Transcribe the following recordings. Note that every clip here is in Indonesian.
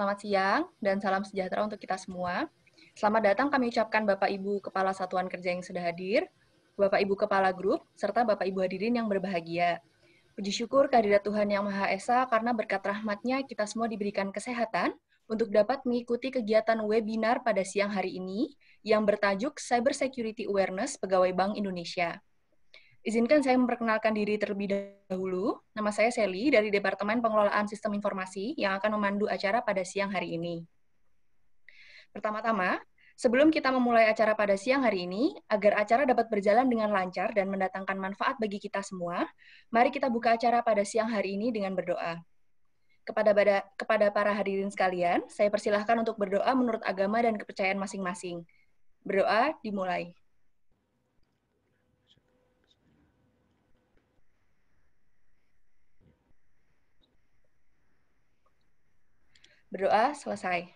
Selamat siang dan salam sejahtera untuk kita semua. Selamat datang kami ucapkan Bapak Ibu Kepala Satuan Kerja yang sudah hadir, Bapak Ibu Kepala Grup, serta Bapak Ibu hadirin yang berbahagia. Puji syukur kehadirat Tuhan Yang Maha Esa karena berkat rahmatnya kita semua diberikan kesehatan untuk dapat mengikuti kegiatan webinar pada siang hari ini yang bertajuk Cyber Security Awareness Pegawai Bank Indonesia. Izinkan saya memperkenalkan diri terlebih dahulu. Nama saya Sally dari Departemen Pengelolaan Sistem Informasi yang akan memandu acara pada siang hari ini. Pertama-tama, sebelum kita memulai acara pada siang hari ini, agar acara dapat berjalan dengan lancar dan mendatangkan manfaat bagi kita semua, mari kita buka acara pada siang hari ini dengan berdoa. Kepada, pada, kepada para hadirin sekalian, saya persilahkan untuk berdoa menurut agama dan kepercayaan masing-masing. Berdoa dimulai. Berdoa selesai.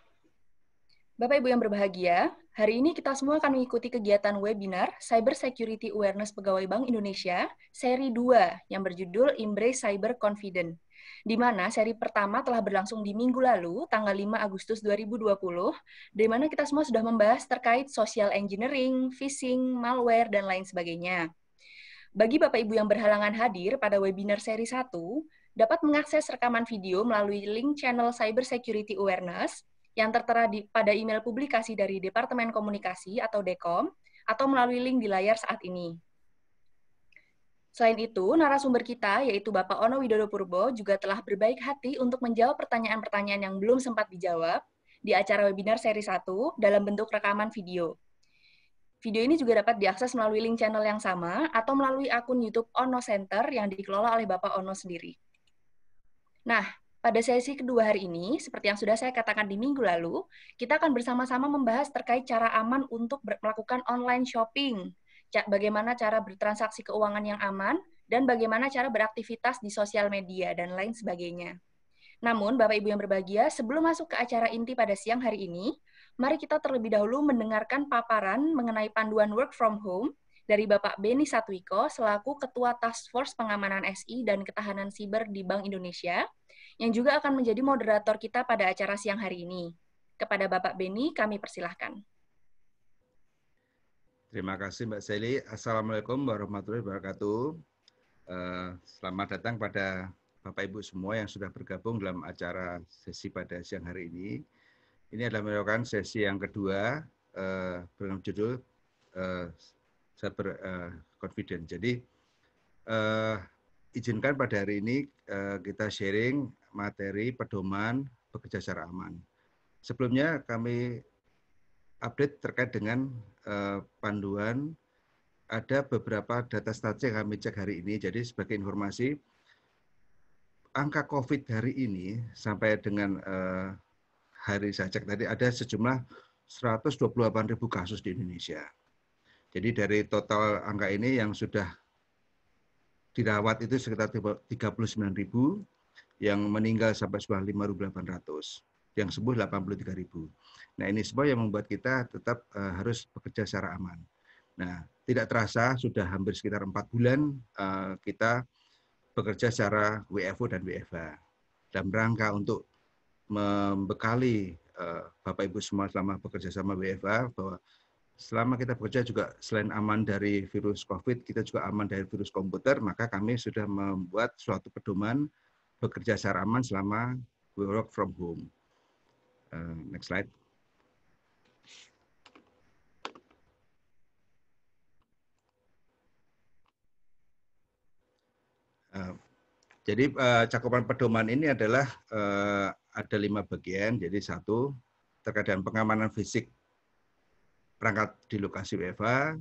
Bapak Ibu yang berbahagia, hari ini kita semua akan mengikuti kegiatan webinar Cyber Security Awareness Pegawai Bank Indonesia seri 2 yang berjudul Embrace Cyber Confident. Di mana seri pertama telah berlangsung di minggu lalu, tanggal 5 Agustus 2020, di mana kita semua sudah membahas terkait social engineering, phishing, malware, dan lain sebagainya. Bagi Bapak Ibu yang berhalangan hadir pada webinar seri 1, dapat mengakses rekaman video melalui link channel Cyber Security Awareness yang tertera di, pada email publikasi dari Departemen Komunikasi atau Dekom atau melalui link di layar saat ini. Selain itu, narasumber kita, yaitu Bapak Ono Widodo Purbo, juga telah berbaik hati untuk menjawab pertanyaan-pertanyaan yang belum sempat dijawab di acara webinar seri 1 dalam bentuk rekaman video. Video ini juga dapat diakses melalui link channel yang sama atau melalui akun YouTube Ono Center yang dikelola oleh Bapak Ono sendiri. Nah, pada sesi kedua hari ini, seperti yang sudah saya katakan di minggu lalu, kita akan bersama-sama membahas terkait cara aman untuk melakukan online shopping, bagaimana cara bertransaksi keuangan yang aman, dan bagaimana cara beraktivitas di sosial media, dan lain sebagainya. Namun, Bapak Ibu yang berbahagia, sebelum masuk ke acara inti pada siang hari ini, mari kita terlebih dahulu mendengarkan paparan mengenai panduan work from home dari Bapak Beni Satwiko selaku Ketua Task Force Pengamanan SI dan Ketahanan Siber di Bank Indonesia yang juga akan menjadi moderator kita pada acara siang hari ini. Kepada Bapak Beni, kami persilahkan. Terima kasih Mbak Seli. Assalamualaikum warahmatullahi wabarakatuh. Eh, selamat datang pada Bapak-Ibu semua yang sudah bergabung dalam acara sesi pada siang hari ini. Ini adalah merupakan sesi yang kedua dengan eh, judul eh, saya ber, uh, confident. Jadi uh, izinkan pada hari ini uh, kita sharing materi pedoman bekerja secara aman. Sebelumnya kami update terkait dengan uh, panduan ada beberapa data statistik yang kami cek hari ini. Jadi sebagai informasi, angka COVID hari ini sampai dengan uh, hari saya cek tadi ada sejumlah 128 ribu kasus di Indonesia. Jadi dari total angka ini yang sudah dirawat itu sekitar 39 ribu, yang meninggal sampai sebuah 5.800, yang sembuh 83 ribu. Nah ini semua yang membuat kita tetap uh, harus bekerja secara aman. Nah tidak terasa sudah hampir sekitar empat bulan uh, kita bekerja secara WFO dan WFA Dan rangka untuk membekali uh, Bapak Ibu semua selama bekerja sama WFA bahwa selama kita bekerja juga selain aman dari virus COVID, kita juga aman dari virus komputer, maka kami sudah membuat suatu pedoman bekerja secara aman selama we work from home. Uh, next slide. Uh, jadi uh, cakupan pedoman ini adalah uh, ada lima bagian. Jadi satu terkait dengan pengamanan fisik perangkat di lokasi WFA.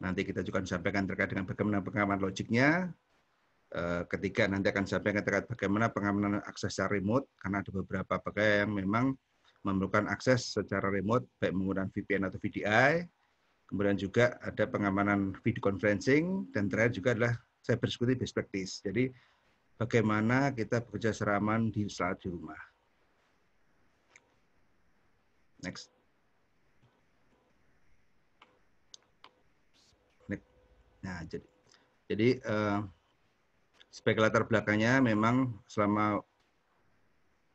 Nanti kita juga sampaikan terkait dengan bagaimana pengamanan logiknya. Eh, ketiga, nanti akan sampaikan terkait bagaimana pengamanan akses secara remote, karena ada beberapa pegawai yang memang memerlukan akses secara remote, baik menggunakan VPN atau VDI. Kemudian juga ada pengamanan video conferencing, dan terakhir juga adalah cyber security best practice. Jadi bagaimana kita bekerja seraman di saat di rumah. Next. Nah, jadi, jadi uh, eh, sebagai latar belakangnya memang selama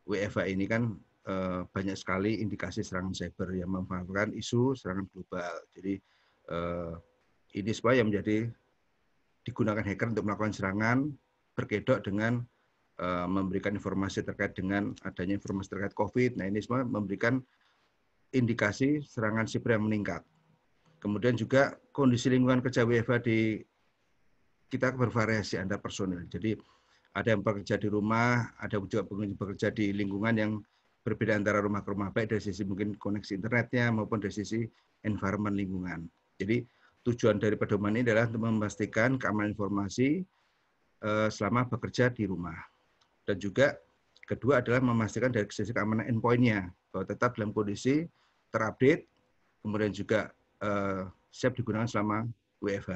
WFA ini kan uh, banyak sekali indikasi serangan cyber yang memanfaatkan isu serangan global. Jadi uh, ini supaya menjadi digunakan hacker untuk melakukan serangan berkedok dengan uh, memberikan informasi terkait dengan adanya informasi terkait COVID. Nah ini semua memberikan indikasi serangan siber yang meningkat. Kemudian juga kondisi lingkungan kerja WFA di kita bervariasi antar personil. Jadi ada yang bekerja di rumah, ada juga bekerja di lingkungan yang berbeda antara rumah ke rumah, baik dari sisi mungkin koneksi internetnya maupun dari sisi environment lingkungan. Jadi tujuan dari pedoman ini adalah untuk memastikan keamanan informasi eh, selama bekerja di rumah. Dan juga kedua adalah memastikan dari sisi keamanan endpointnya bahwa tetap dalam kondisi terupdate, kemudian juga uh, siap digunakan selama WFH.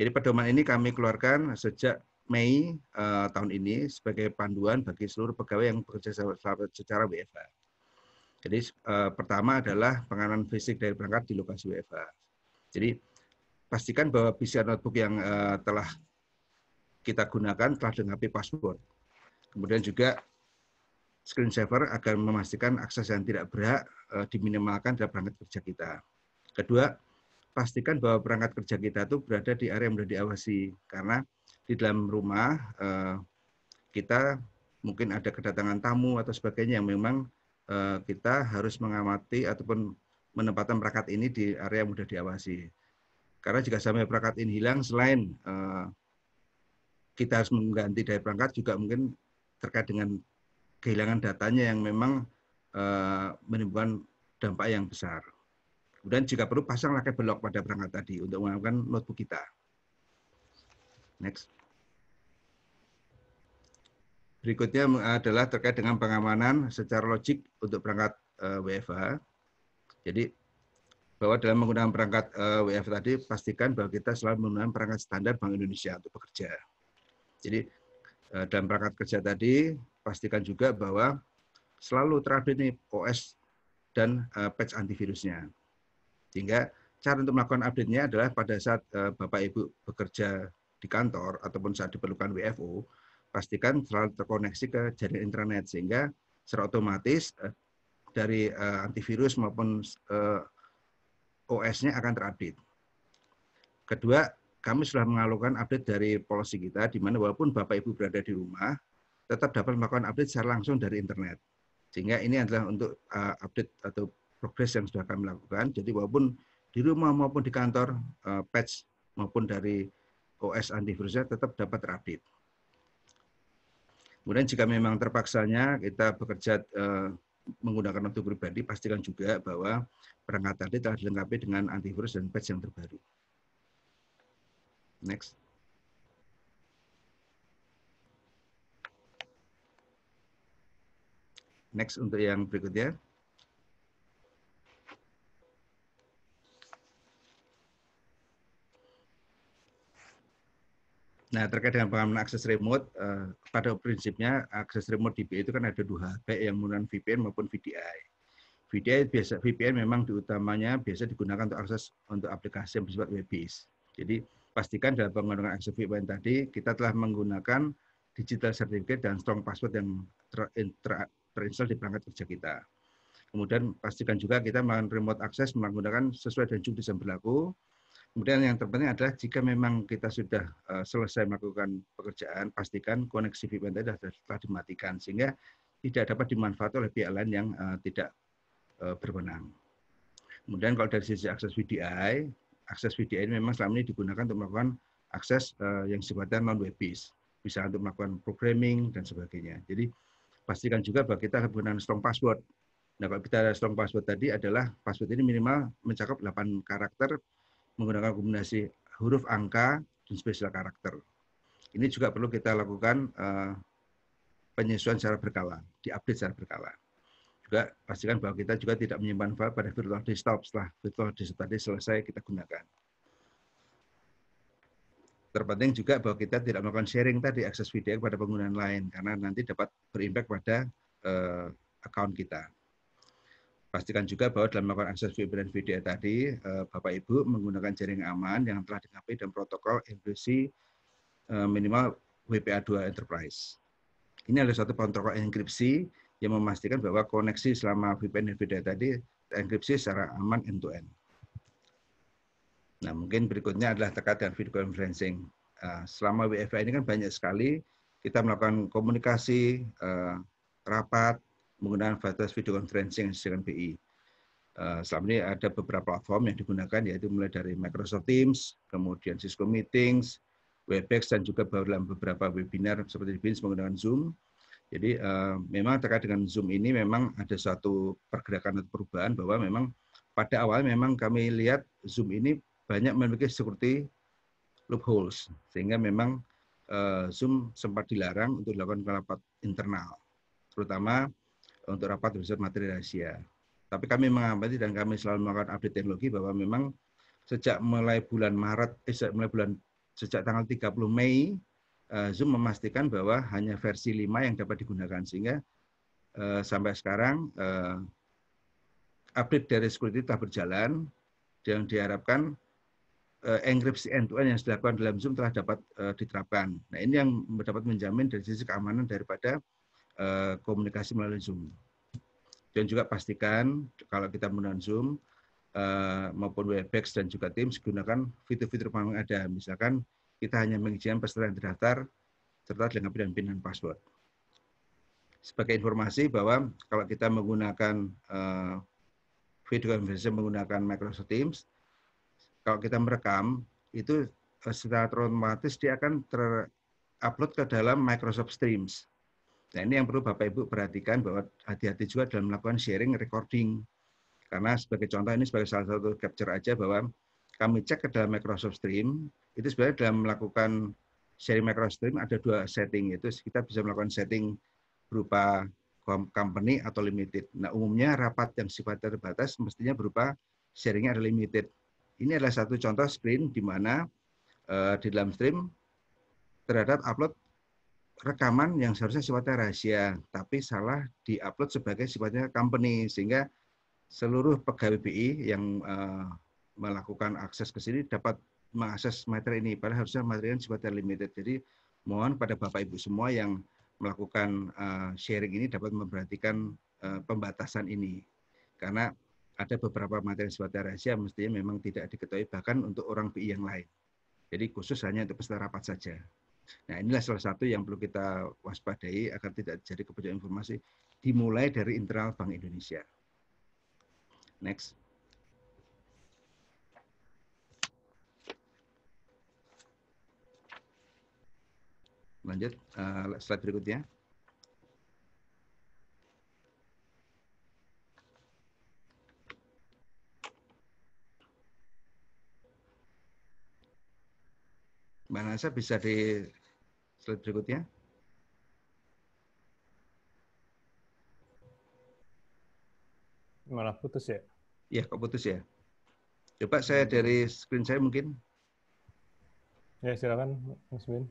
Jadi pedoman ini kami keluarkan sejak Mei uh, tahun ini sebagai panduan bagi seluruh pegawai yang bekerja secara, secara WFH. Jadi uh, pertama adalah penganan fisik dari perangkat di lokasi WFH. Jadi pastikan bahwa PCR notebook yang uh, telah kita gunakan telah dilengkapi password. Kemudian juga Screen saver agar memastikan akses yang tidak berhak uh, diminimalkan dalam perangkat kerja kita. Kedua, pastikan bahwa perangkat kerja kita itu berada di area yang sudah diawasi karena di dalam rumah uh, kita mungkin ada kedatangan tamu atau sebagainya yang memang uh, kita harus mengamati ataupun menempatkan perangkat ini di area yang mudah diawasi. Karena jika sampai perangkat ini hilang, selain kita harus mengganti dari perangkat juga mungkin terkait dengan kehilangan datanya yang memang uh, menimbulkan dampak yang besar. Kemudian jika perlu pasang kabel belok pada perangkat tadi untuk mengamankan notebook kita. Next. Berikutnya adalah terkait dengan pengamanan secara logik untuk perangkat uh, eh, WFH. Jadi bahwa dalam menggunakan perangkat uh, eh, WF tadi pastikan bahwa kita selalu menggunakan perangkat standar Bank Indonesia untuk bekerja. Jadi uh, dalam perangkat kerja tadi pastikan juga bahwa selalu terupdate nih OS dan uh, patch antivirusnya. Sehingga cara untuk melakukan update-nya adalah pada saat uh, Bapak Ibu bekerja di kantor ataupun saat diperlukan WFO, pastikan selalu terkoneksi ke jaringan internet sehingga secara otomatis uh, dari uh, antivirus maupun uh, OS-nya akan terupdate. Kedua, kami sudah mengalukan update dari policy kita, di mana walaupun Bapak Ibu berada di rumah, tetap dapat melakukan update secara langsung dari internet. Sehingga ini adalah untuk uh, update atau progres yang sudah kami lakukan. Jadi walaupun di rumah maupun di kantor, uh, patch maupun dari OS antivirusnya tetap dapat terupdate. Kemudian jika memang terpaksanya kita bekerja uh, menggunakan untuk pribadi, pastikan juga bahwa perangkat tadi telah dilengkapi dengan antivirus dan patch yang terbaru. Next. Next untuk yang berikutnya. Nah, terkait dengan pengamanan akses remote, eh, pada prinsipnya akses remote DB itu kan ada dua, baik yang menggunakan VPN maupun VDI. VDI biasa VPN memang diutamanya biasa digunakan untuk akses untuk aplikasi yang bersifat web-based. Jadi, pastikan dalam penggunaan akses VPN tadi kita telah menggunakan digital certificate dan strong password yang ter, terinstall di perangkat kerja kita. Kemudian pastikan juga kita melakukan remote access menggunakan sesuai dengan judis yang berlaku. Kemudian yang terpenting adalah jika memang kita sudah eh, selesai melakukan pekerjaan, pastikan koneksi VPN tadi telah dimatikan sehingga tidak dapat dimanfaatkan oleh pihak lain yang eh, tidak eh, berwenang. Kemudian kalau dari sisi akses VDI, akses VDI ini memang selama ini digunakan untuk melakukan akses yang sifatnya non webis bisa untuk melakukan programming dan sebagainya. Jadi pastikan juga bahwa kita menggunakan strong password. Nah, kalau kita ada strong password tadi adalah password ini minimal mencakup 8 karakter menggunakan kombinasi huruf angka dan spesial karakter. Ini juga perlu kita lakukan uh, penyesuaian secara berkala, diupdate secara berkala. Juga pastikan bahwa kita juga tidak menyimpan file pada virtual desktop setelah virtual desktop tadi selesai kita gunakan terpenting juga bahwa kita tidak melakukan sharing tadi akses video kepada penggunaan lain karena nanti dapat berimpact pada uh, account kita. Pastikan juga bahwa dalam melakukan akses video dan video tadi, eh, Bapak Ibu menggunakan jaring aman yang telah dilengkapi dengan protokol inklusi eh, minimal WPA2 Enterprise. Ini adalah suatu protokol enkripsi yang memastikan bahwa koneksi selama VPN dan video tadi enkripsi secara aman end-to-end. end to end Nah, mungkin berikutnya adalah terkait dengan video conferencing. Ah, selama WFA ini kan banyak sekali kita melakukan komunikasi, eh, rapat, menggunakan fasilitas video conferencing dengan BI. Eh, selama ini ada beberapa platform yang digunakan, yaitu mulai dari Microsoft Teams, kemudian Cisco Meetings, Webex, dan juga baru dalam beberapa webinar seperti di BINS menggunakan Zoom. Jadi eh, memang terkait dengan Zoom ini memang ada suatu pergerakan atau perubahan bahwa memang pada awal memang kami lihat Zoom ini banyak memiliki security loopholes sehingga memang uh, Zoom sempat dilarang untuk dilakukan rapat internal, terutama untuk rapat riset materi rahasia. Tapi kami mengamati dan kami selalu melakukan update teknologi bahwa memang sejak mulai bulan Maret, eh, sejak mulai bulan sejak tanggal 30 Mei uh, Zoom memastikan bahwa hanya versi 5 yang dapat digunakan sehingga uh, sampai sekarang uh, update dari security telah berjalan dan diharapkan Eh, enkripsi end-to-end yang dilakukan dalam Zoom telah dapat eh, diterapkan. Nah ini yang dapat menjamin dari sisi keamanan daripada eh, komunikasi melalui Zoom. Dan juga pastikan kalau kita menggunakan Zoom maupun Webex dan juga Teams gunakan fitur-fitur yang ada. Misalkan kita hanya mengizinkan peserta yang terdaftar serta dilengkapi dengan PIN dan password. Sebagai informasi bahwa kalau kita menggunakan video conference menggunakan Microsoft Teams, kalau kita merekam itu eh, secara otomatis dia akan terupload ke dalam Microsoft Streams. Nah ini yang perlu Bapak Ibu perhatikan bahwa hati-hati juga dalam melakukan sharing recording. Karena sebagai contoh ini sebagai salah satu capture aja bahwa kami cek ke dalam Microsoft Stream, itu sebenarnya dalam melakukan sharing Microsoft Stream ada dua setting, yaitu kita bisa melakukan setting berupa company atau limited. Nah umumnya rapat yang sifatnya terbatas mestinya berupa sharingnya ada limited. Ini adalah satu contoh screen di mana uh, di dalam stream terhadap upload rekaman yang seharusnya sifatnya rahasia, tapi salah diupload sebagai sifatnya company sehingga seluruh pegawai BI yang uh, melakukan akses ke sini dapat mengakses materi ini. Padahal harusnya materi ini sifatnya limited. Jadi mohon pada Bapak Ibu semua yang melakukan uh, sharing ini dapat memperhatikan uh, pembatasan ini karena ada beberapa materi yang sifatnya rahasia mestinya memang tidak diketahui bahkan untuk orang BI yang lain. Jadi khusus hanya untuk peserta rapat saja. Nah inilah salah satu yang perlu kita waspadai agar tidak jadi kebocoran informasi dimulai dari internal Bank Indonesia. Next. Lanjut uh, slide berikutnya. Mbak Nasa bisa di slide berikutnya. Malah putus ya? Iya, kok putus ya? Coba saya iya, iya. dari screen saya mungkin. Ya, silakan Mas Bin.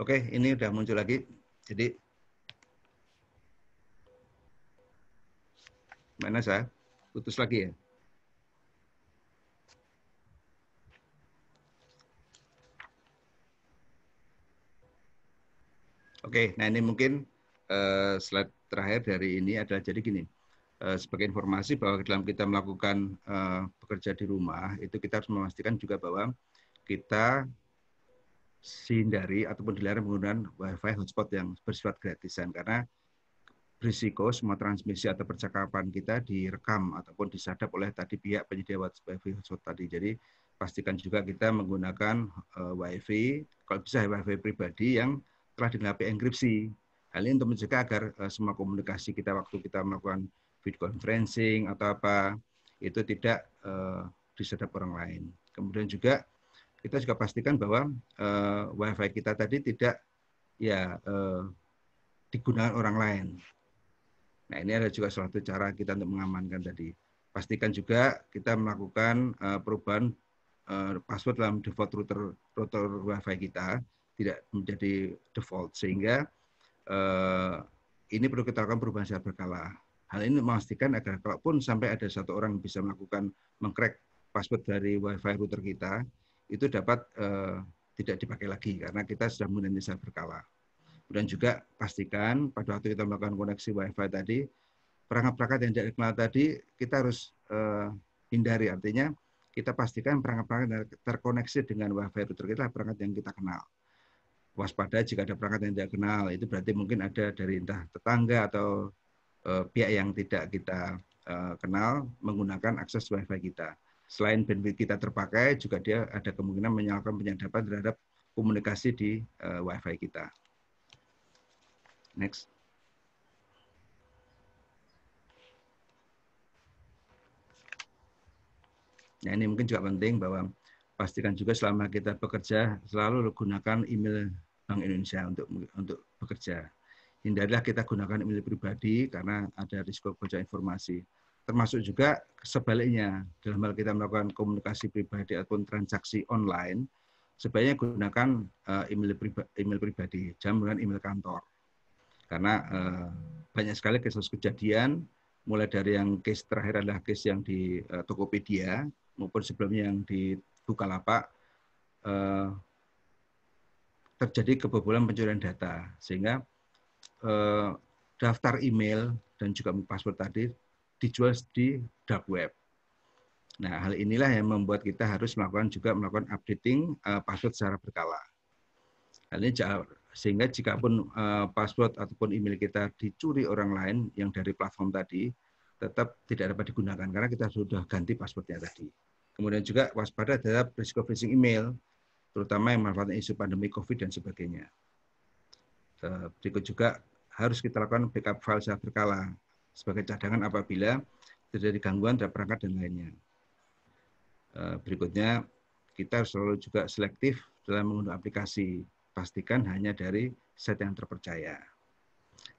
Oke, ini udah muncul lagi. Jadi mana saya? Putus lagi ya. Oke, nah ini mungkin uh, slide terakhir dari ini adalah jadi gini. Uh, sebagai informasi bahwa dalam kita melakukan uh, bekerja di rumah, itu kita harus memastikan juga bahwa kita dihindari ataupun dilarang menggunakan wifi hotspot yang bersifat gratisan karena risiko semua transmisi atau percakapan kita direkam ataupun disadap oleh tadi pihak penyedia wifi hotspot tadi. Jadi pastikan juga kita menggunakan uh, wifi kalau bisa wifi pribadi yang telah dilengkapi enkripsi. Hal ini untuk mencegah agar uh, semua komunikasi kita waktu kita melakukan video conferencing atau apa itu tidak uh, disadap orang lain. Kemudian juga kita juga pastikan bahwa uh, wifi kita tadi tidak ya uh, digunakan orang lain. Nah ini ada juga suatu cara kita untuk mengamankan tadi. Pastikan juga kita melakukan uh, perubahan uh, password dalam default router router wifi kita tidak menjadi default sehingga uh, ini perlu kita lakukan perubahan secara berkala. Hal ini memastikan agar kalaupun sampai ada satu orang yang bisa melakukan mengkrek password dari wifi router kita, itu dapat eh, tidak dipakai lagi karena kita sudah menggunakan misal berkala. Kemudian juga pastikan pada waktu kita melakukan koneksi WiFi tadi, perangkat-perangkat yang tidak dikenal tadi kita harus eh, hindari. Artinya kita pastikan perangkat-perangkat yang terkoneksi dengan WiFi router kita perangkat yang kita kenal. Waspada jika ada perangkat yang tidak kenal, itu berarti mungkin ada dari entah tetangga atau eh, pihak yang tidak kita eh, kenal menggunakan akses WiFi kita selain bandwidth kita terpakai, juga dia ada kemungkinan menyalakan penyadapan terhadap komunikasi di uh, WiFi kita. Next. Nah, ini mungkin juga penting bahwa pastikan juga selama kita bekerja selalu gunakan email Bank Indonesia untuk untuk bekerja. Hindarilah kita gunakan email pribadi karena ada risiko bocor informasi termasuk juga sebaliknya dalam hal kita melakukan komunikasi pribadi ataupun transaksi online sebaiknya gunakan eh, email pribadi, email pribadi jangan email kantor karena eh, banyak sekali kasus kejadian mulai dari yang case terakhir adalah case yang di eh, Tokopedia maupun sebelumnya yang di Bukalapak terjadi kebobolan pencurian data sehingga daftar email dan juga password tadi dijual di dark web. Nah, hal inilah yang membuat kita harus melakukan juga melakukan updating uh, password secara berkala. Hal ini jauh, sehingga jika pun uh, eh, password ataupun email kita dicuri orang lain yang dari platform tadi, tetap tidak dapat digunakan karena kita sudah ganti passwordnya tadi. Kemudian juga waspada terhadap risiko phishing email, terutama yang merupakan isu pandemi COVID dan sebagainya. Eh, berikut juga harus kita lakukan backup file secara berkala sebagai cadangan apabila terjadi gangguan terhadap perangkat dan lainnya. E, berikutnya, kita selalu juga selektif dalam mengunduh aplikasi. Pastikan hanya dari set yang terpercaya.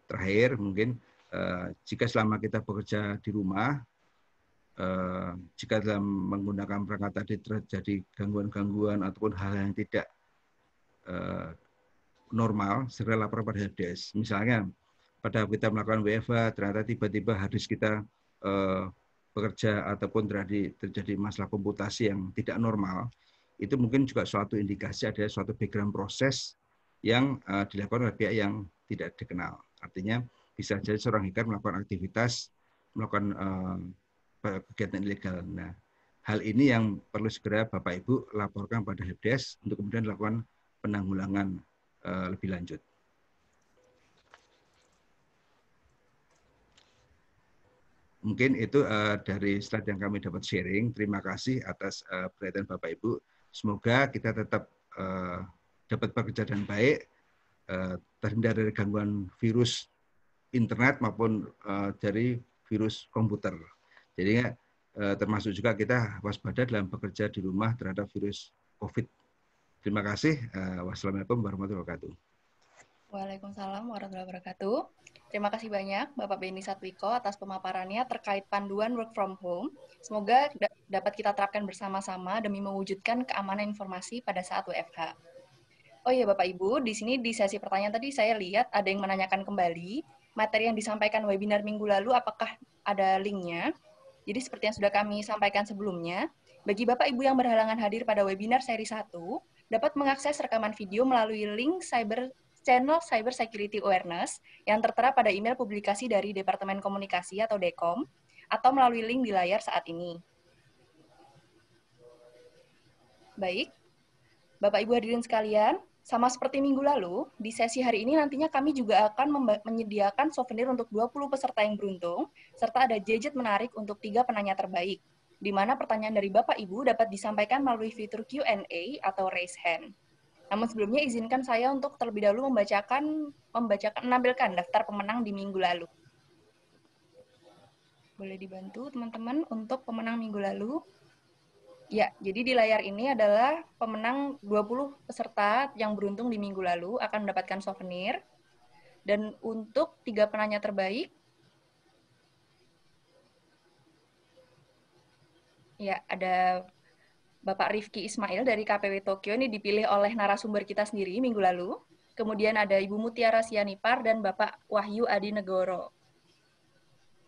Terakhir, mungkin e, jika selama kita bekerja di rumah, e, jika dalam menggunakan perangkat tadi terjadi gangguan-gangguan ataupun hal yang tidak normal, segera lapor pada HDS. Misalnya, pada kita melakukan WFA ternyata tiba-tiba harus kita uh, bekerja ataupun terjadi, terjadi masalah komputasi yang tidak normal, itu mungkin juga suatu indikasi ada suatu background proses yang uh, dilakukan oleh pihak yang tidak dikenal. Artinya bisa jadi seorang hacker melakukan aktivitas, melakukan uh, kegiatan ilegal. Nah, hal ini yang perlu segera Bapak Ibu laporkan pada helpdesk untuk kemudian dilakukan penanggulangan uh, lebih lanjut. Mungkin itu uh, dari slide yang kami dapat sharing. Terima kasih atas uh, perhatian Bapak Ibu. Semoga kita tetap uh, dapat bekerja dengan baik, uh, terhindar dari gangguan virus internet maupun uh, dari virus komputer. Jadi uh, termasuk juga kita waspada dalam bekerja di rumah terhadap virus COVID. Terima kasih. Uh, wassalamualaikum warahmatullahi wabarakatuh. Waalaikumsalam warahmatullahi wabarakatuh. Terima kasih banyak Bapak Beni Satwiko atas pemaparannya terkait panduan work from home. Semoga dapat kita terapkan bersama-sama demi mewujudkan keamanan informasi pada saat WFH. Oh iya Bapak Ibu, di sini di sesi pertanyaan tadi saya lihat ada yang menanyakan kembali materi yang disampaikan webinar minggu lalu apakah ada linknya. Jadi seperti yang sudah kami sampaikan sebelumnya, bagi Bapak Ibu yang berhalangan hadir pada webinar seri 1, dapat mengakses rekaman video melalui link cyber channel Cyber Security Awareness yang tertera pada email publikasi dari Departemen Komunikasi atau Dekom atau melalui link di layar saat ini. Baik, Bapak Ibu hadirin sekalian, sama seperti minggu lalu, di sesi hari ini nantinya kami juga akan menyediakan souvenir untuk 20 peserta yang beruntung, serta ada gadget menarik untuk tiga penanya terbaik, di mana pertanyaan dari Bapak Ibu dapat disampaikan melalui fitur Q&A atau raise hand. Namun sebelumnya izinkan saya untuk terlebih dahulu membacakan membacakan menampilkan daftar pemenang di minggu lalu. Boleh dibantu teman-teman untuk pemenang minggu lalu? Ya, jadi di layar ini adalah pemenang 20 peserta yang beruntung di minggu lalu akan mendapatkan souvenir. Dan untuk tiga penanya terbaik, ya ada Bapak Rifki Ismail dari KPW Tokyo ini dipilih oleh narasumber kita sendiri minggu lalu. Kemudian ada Ibu Mutiara Sianipar dan Bapak Wahyu Adi Negoro.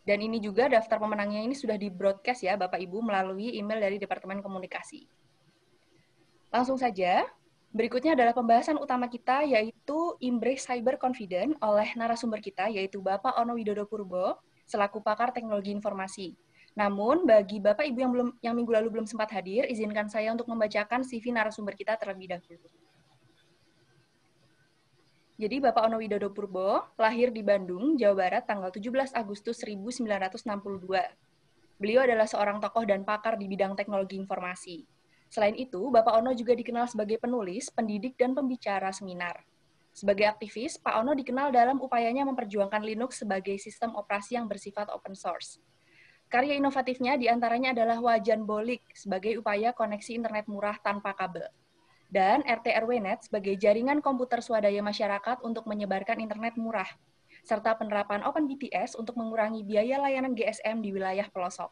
Dan ini juga daftar pemenangnya ini sudah di broadcast ya Bapak Ibu melalui email dari Departemen Komunikasi. Langsung saja, berikutnya adalah pembahasan utama kita yaitu Embrace Cyber Confident oleh narasumber kita yaitu Bapak Ono Widodo Purbo selaku pakar teknologi informasi. Namun, bagi Bapak Ibu yang belum yang minggu lalu belum sempat hadir, izinkan saya untuk membacakan CV narasumber kita terlebih dahulu. Jadi Bapak Ono Widodo Purbo lahir di Bandung, Jawa Barat tanggal 17 Agustus 1962. Beliau adalah seorang tokoh dan pakar di bidang teknologi informasi. Selain itu, Bapak Ono juga dikenal sebagai penulis, pendidik, dan pembicara seminar. Sebagai aktivis, Pak Ono dikenal dalam upayanya memperjuangkan Linux sebagai sistem operasi yang bersifat open source. Karya inovatifnya diantaranya adalah wajan bolik sebagai upaya koneksi internet murah tanpa kabel dan rt Net sebagai jaringan komputer swadaya masyarakat untuk menyebarkan internet murah serta penerapan Open BTS untuk mengurangi biaya layanan GSM di wilayah pelosok.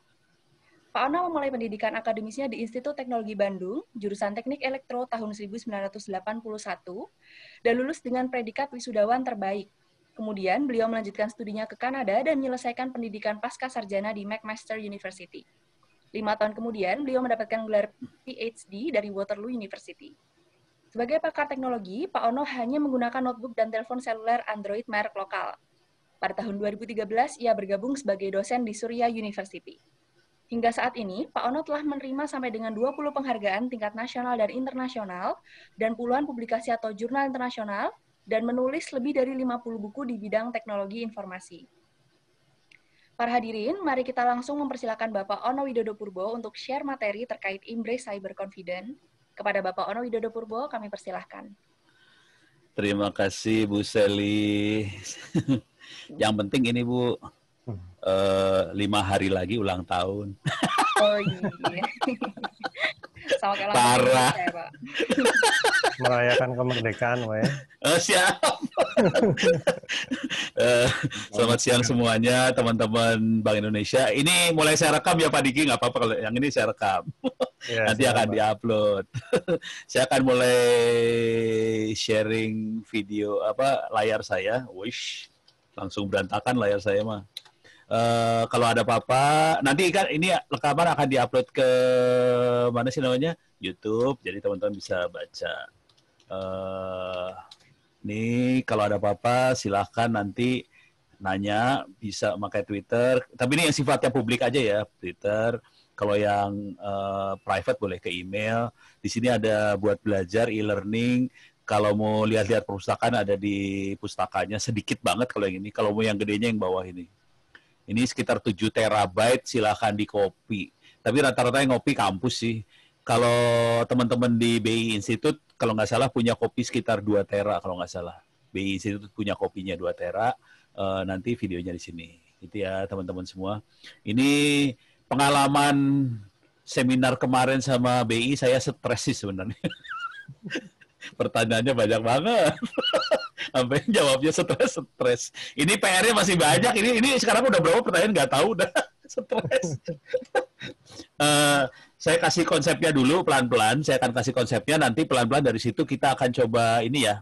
Pak Ono memulai pendidikan akademisnya di Institut Teknologi Bandung, jurusan Teknik Elektro tahun 1981, dan lulus dengan predikat wisudawan terbaik Kemudian beliau melanjutkan studinya ke Kanada dan menyelesaikan pendidikan pasca sarjana di McMaster University. Lima tahun kemudian, beliau mendapatkan gelar PhD dari Waterloo University. Sebagai pakar teknologi, Pak Ono hanya menggunakan notebook dan telepon seluler Android merek lokal. Pada tahun 2013, ia bergabung sebagai dosen di Surya University. Hingga saat ini, Pak Ono telah menerima sampai dengan 20 penghargaan tingkat nasional dan internasional, dan puluhan publikasi atau jurnal internasional, dan menulis lebih dari 50 buku di bidang teknologi informasi. Para hadirin, mari kita langsung mempersilahkan Bapak Ono Widodo Purbo untuk share materi terkait Embrace Cyber Confident. Kepada Bapak Ono Widodo Purbo, kami persilahkan. Terima kasih Bu Seli. Yang penting ini Bu, eh, lima hari lagi ulang tahun. oh iya. sama kayak Parah. Ya, Merayakan kemerdekaan, Pak. Oh, eh, siap. uh, selamat siang semuanya, teman-teman Bank Indonesia. Ini mulai saya rekam ya Pak Diki, nggak apa-apa kalau yang ini saya rekam. Ya, Nanti akan diupload. saya akan mulai sharing video apa layar saya. Wish, langsung berantakan layar saya mah. Uh, kalau ada apa-apa nanti kan ini rekaman akan diupload ke mana sih namanya YouTube jadi teman-teman bisa baca uh, eh, nih kalau ada apa-apa silahkan nanti nanya bisa pakai Twitter tapi ini yang sifatnya publik aja ya Twitter kalau yang uh, private boleh ke email di sini ada buat belajar e-learning kalau mau lihat-lihat perpustakaan ada di pustakanya sedikit banget kalau yang ini kalau mau yang gedenya yang bawah ini ini sekitar 7 terabyte, silahkan di copy. Tapi rata-rata yang ngopi kampus sih. Kalau teman-teman di BI Institute, kalau nggak salah punya kopi sekitar 2 tera kalau nggak salah. BI Institute punya kopinya 2 tera, e, nanti videonya di sini. Itu ya teman-teman semua. Ini pengalaman seminar kemarin sama BI saya stres sih sebenarnya. pertanyaannya banyak banget. Sampai jawabnya stres-stres. Ini PR-nya masih banyak. Ini ini sekarang udah berapa pertanyaan nggak tahu udah stres. uh, saya kasih konsepnya dulu pelan-pelan. Saya akan kasih konsepnya nanti pelan-pelan dari situ kita akan coba ini ya.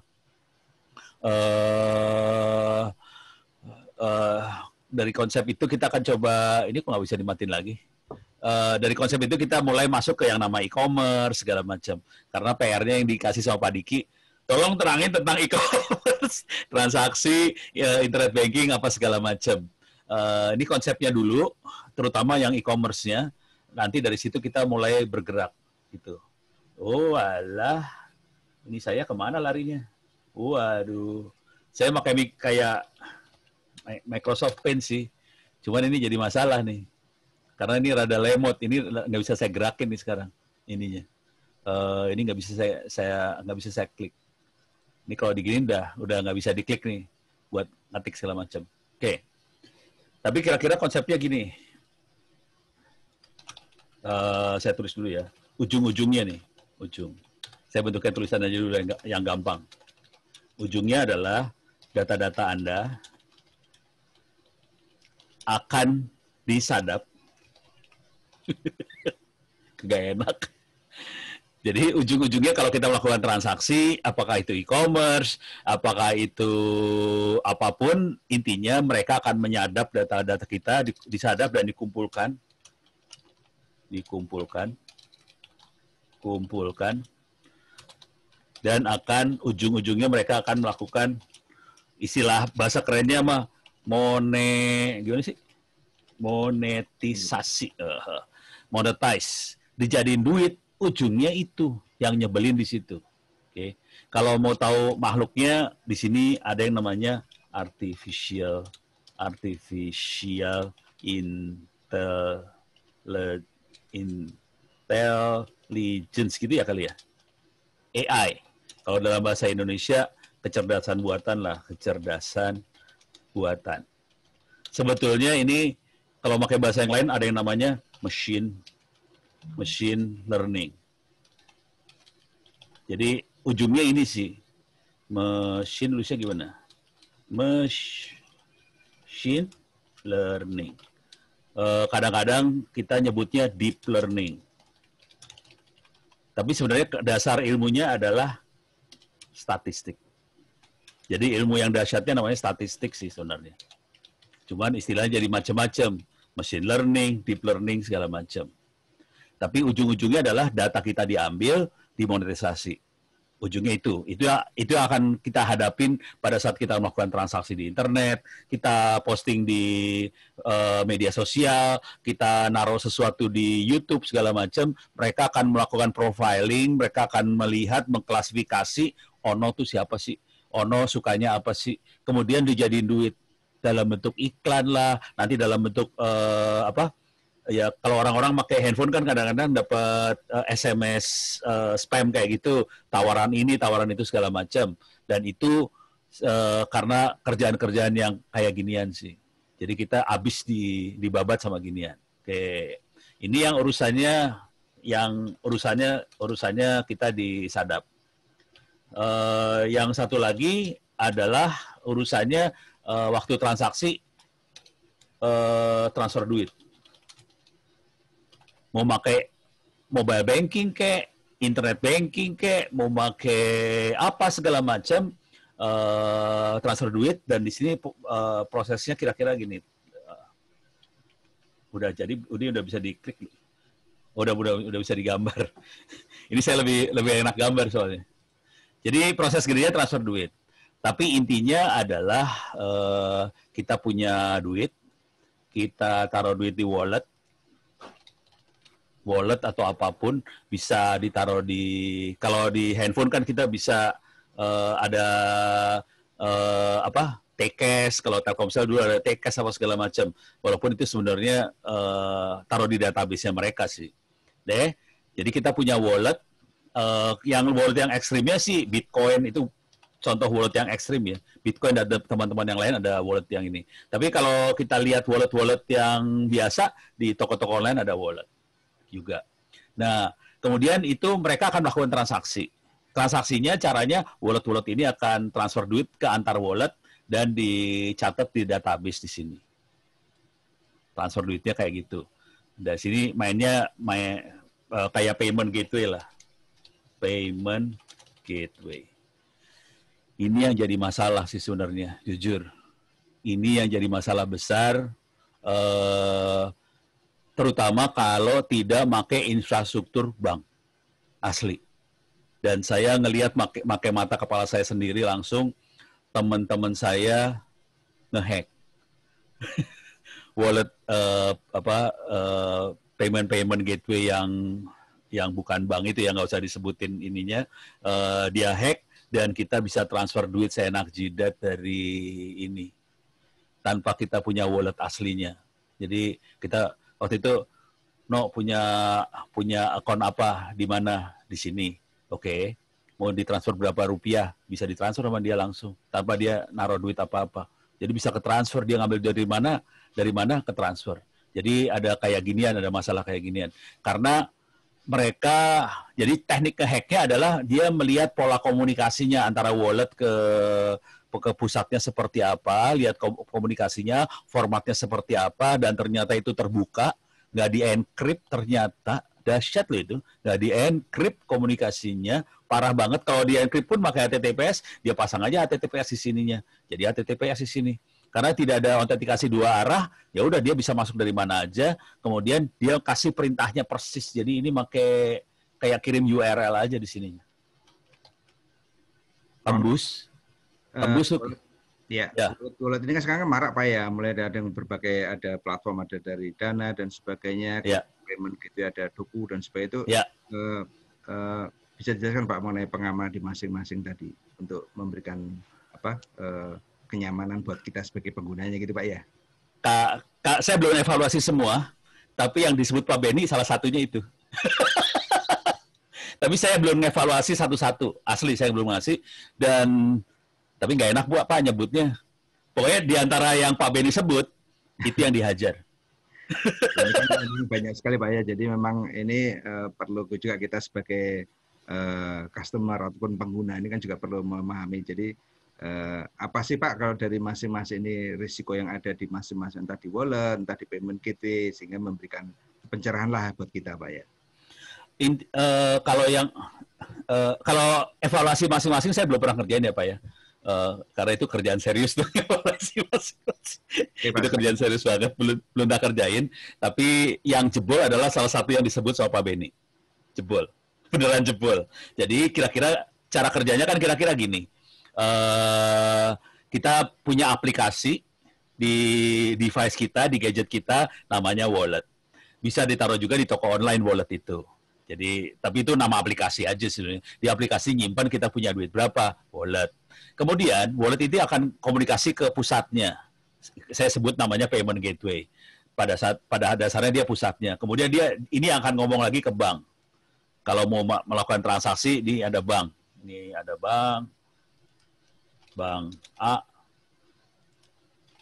Uh, uh, dari konsep itu kita akan coba ini kok nggak bisa dimatin lagi Eh, dari konsep itu kita mulai masuk ke yang nama e-commerce segala macam. Karena PR-nya yang dikasih sama Pak Diki, tolong terangin tentang e-commerce, transaksi, ya, internet banking apa segala macam. Uh, ini konsepnya dulu, terutama yang e-commerce-nya. Nanti dari situ kita mulai bergerak gitu. Oh alah, ini saya kemana larinya? Waduh, saya pakai kayak Microsoft Paint sih. Cuman ini jadi masalah nih karena ini rada lemot ini nggak bisa saya gerakin nih sekarang ininya uh, ini nggak bisa saya saya nggak bisa saya klik ini kalau digini dah udah nggak bisa diklik nih buat ngetik segala macam oke okay. tapi kira-kira konsepnya gini uh, saya tulis dulu ya ujung-ujungnya nih ujung saya bentukkan tulisan aja dulu yang gampang ujungnya adalah data-data anda akan disadap Gak enak. Jadi ujung-ujungnya kalau kita melakukan transaksi, apakah itu e-commerce, apakah itu apapun, intinya mereka akan menyadap data-data kita, disadap dan dikumpulkan. Dikumpulkan. Kumpulkan. Dan akan ujung-ujungnya mereka akan melakukan istilah bahasa kerennya mah mone gimana sih monetisasi uh, monetize, dijadiin duit, ujungnya itu yang nyebelin di situ. Oke. Okay. Kalau mau tahu makhluknya di sini ada yang namanya artificial artificial intelligence gitu ya kali ya. AI. Kalau dalam bahasa Indonesia kecerdasan buatan lah, kecerdasan buatan. Sebetulnya ini kalau pakai bahasa yang lain ada yang namanya machine machine learning. Jadi ujungnya ini sih machine tulisnya gimana? Machine learning. Eh, kadang-kadang kita nyebutnya deep learning. Tapi sebenarnya dasar ilmunya adalah statistik. Jadi ilmu yang dahsyatnya namanya statistik sih sebenarnya. Cuman istilahnya jadi macam-macam machine learning, deep learning, segala macam. Tapi ujung-ujungnya adalah data kita diambil, dimonetisasi. Ujungnya itu. Itu ya, itu yang akan kita hadapin pada saat kita melakukan transaksi di internet, kita posting di uh, media sosial, kita naruh sesuatu di YouTube segala macam, mereka akan melakukan profiling, mereka akan melihat, mengklasifikasi Ono oh, tuh siapa sih? Ono oh, sukanya apa sih? Kemudian dijadiin duit dalam bentuk iklan lah, nanti dalam bentuk uh, apa? Ya kalau orang-orang pakai handphone kan kadang-kadang dapat uh, eh, SMS uh, eh, spam kayak gitu, tawaran ini, tawaran itu segala macam. Dan itu uh, karena kerjaan-kerjaan yang kayak ginian sih. Jadi kita habis di dibabat sama ginian. Oke. Ini yang urusannya yang urusannya urusannya kita disadap Uh, yang satu lagi adalah urusannya uh, waktu transaksi uh, transfer duit. Mau pakai mobile banking ke, internet banking ke, mau pakai apa segala macam uh, transfer duit dan di sini uh, prosesnya kira-kira gini. Uh, udah jadi, ini udah bisa diklik. Udah udah udah bisa digambar. ini saya lebih lebih enak gambar soalnya. Jadi proses gedenya transfer duit tapi intinya adalah uh, kita punya duit, kita taruh duit di wallet, wallet atau apapun bisa ditaruh di kalau di handphone kan kita bisa uh, ada uh, apa tekes kalau Telkomsel dulu ada tekes apa segala macam walaupun itu sebenarnya uh, taruh di database mereka sih deh jadi kita punya wallet uh, yang wallet yang ekstrimnya sih Bitcoin itu contoh wallet yang ekstrim ya. Bitcoin ada teman-teman yang lain ada wallet yang ini. Tapi kalau kita lihat wallet-wallet yang biasa di toko-toko online ada wallet juga. Nah, kemudian itu mereka akan melakukan transaksi. Transaksinya caranya wallet-wallet ini akan transfer duit ke antar wallet dan dicatat di database di sini. Transfer duitnya kayak gitu. Di sini mainnya main, eh, kayak payment gateway lah. Payment gateway. Ini yang jadi masalah sih sebenarnya, jujur. Ini yang jadi masalah besar, eh, terutama kalau tidak pakai infrastruktur bank asli. Dan saya ngelihat make, make mata kepala saya sendiri langsung teman-teman saya ngehack wallet uh, apa uh, eh, payment payment gateway yang yang bukan bank itu yang nggak usah disebutin ininya uh, dia hack dan kita bisa transfer duit seenak jidat dari ini tanpa kita punya wallet aslinya. Jadi kita waktu itu no punya punya akun apa di mana di sini. Oke. Okay. Mau ditransfer berapa rupiah bisa ditransfer sama dia langsung tanpa dia naruh duit apa-apa. Jadi bisa ke transfer dia ngambil dari mana dari mana ke transfer. Jadi ada kayak ginian, ada masalah kayak ginian. Karena mereka jadi teknik kehacknya adalah dia melihat pola komunikasinya antara wallet ke ke pusatnya seperti apa, lihat komunikasinya, formatnya seperti apa, dan ternyata itu terbuka, nggak di-encrypt ternyata, dahsyat loh itu, nggak di-encrypt komunikasinya, parah banget. Kalau di-encrypt pun pakai HTTPS, dia pasang aja HTTPS di sininya. Jadi HTTPS di sini karena tidak ada autentikasi dua arah ya udah dia bisa masuk dari mana aja kemudian dia kasih perintahnya persis jadi ini pakai kayak kirim URL aja di sininya tembus eh, tembus uh, ya, ya. wallet ini kan sekarang kan marak pak ya mulai ada yang berbagai ada platform ada dari dana dan sebagainya ya. payment gitu ya, ada doku dan sebagainya itu ya. uh, uh, bisa dijelaskan pak mengenai pengamanan di masing-masing tadi untuk memberikan apa uh, kenyamanan buat kita sebagai penggunanya gitu Pak ya? Kak, kak saya belum evaluasi semua, tapi yang disebut Pak Beni salah satunya itu. tapi saya belum evaluasi satu-satu, asli saya belum ngasih. Dan tapi nggak enak buat Pak nyebutnya. Pokoknya di antara yang Pak Beni sebut itu yang dihajar. Kan banyak sekali Pak ya. Jadi memang ini uh, perlu juga kita sebagai uh, customer ataupun pengguna ini kan juga perlu memahami. Jadi eh, apa sih Pak kalau dari masing-masing ini risiko yang ada di masing-masing entah di wallet, entah di payment gateway sehingga memberikan pencerahan lah buat kita Pak ya. In, uh, eh, kalau yang uh, kalau evaluasi masing-masing saya belum pernah kerjain ya Pak ya. Uh, karena itu kerjaan serius tuh evaluasi masing-masing. itu kerjaan serius banget belum belum dah kerjain, tapi yang jebol adalah salah satu yang disebut sama Pak Beni. Jebol. Beneran jebol. Jadi kira-kira cara kerjanya kan kira-kira gini Eh, kita punya aplikasi di device kita, di gadget kita, namanya wallet. Bisa ditaruh juga di toko online wallet itu. Jadi, tapi itu nama aplikasi aja sebenarnya. Di aplikasi nyimpan kita punya duit berapa, wallet. Kemudian, wallet itu akan komunikasi ke pusatnya. Saya sebut namanya payment gateway. Pada saat pada dasarnya dia pusatnya. Kemudian dia ini akan ngomong lagi ke bank. Kalau mau melakukan transaksi, ini ada bank. Ini ada bank Bang A,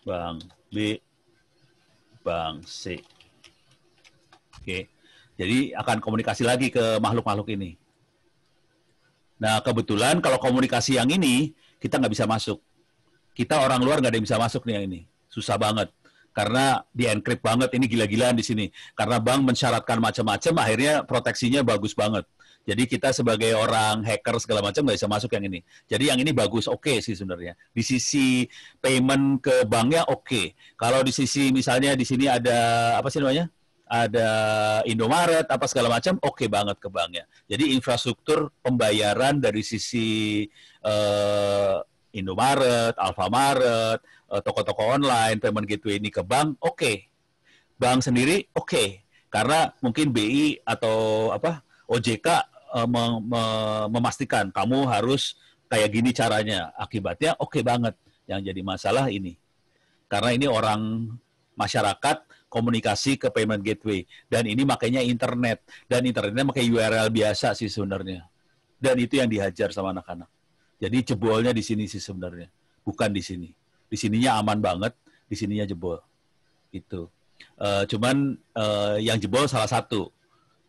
Bang B, Bang C. Oke. Jadi akan komunikasi lagi ke makhluk-makhluk ini. Nah, kebetulan kalau komunikasi yang ini, kita nggak bisa masuk. Kita orang luar nggak ada yang bisa masuk nih yang ini. Susah banget. Karena di-encrypt banget, ini gila-gilaan di sini. Karena bank mensyaratkan macam-macam, akhirnya proteksinya bagus banget. Jadi kita sebagai orang hacker segala macam nggak bisa masuk yang ini. Jadi yang ini bagus, oke okay sih sebenarnya. Di sisi payment ke banknya oke. Okay. Kalau di sisi misalnya di sini ada apa sih namanya? Ada Indomaret apa segala macam, oke okay banget ke banknya. Jadi infrastruktur pembayaran dari sisi uh, Indomaret, Alfamaret, toko eh, toko-toko online, payment gitu ini ke bank, oke. Okay. Bank sendiri oke. Okay. Karena mungkin BI atau apa OJK Eh, memastikan kamu harus kayak gini caranya. Akibatnya oke okay banget. Yang jadi masalah ini. Karena ini orang masyarakat komunikasi ke payment gateway dan ini makanya internet dan internetnya pakai URL biasa sih sebenarnya. Dan itu yang dihajar sama anak-anak. Jadi jebolnya di sini sih sebenarnya, bukan di sini. Di sininya aman banget, di sininya jebol. Itu. Uh, eh, cuman uh, yang jebol salah satu,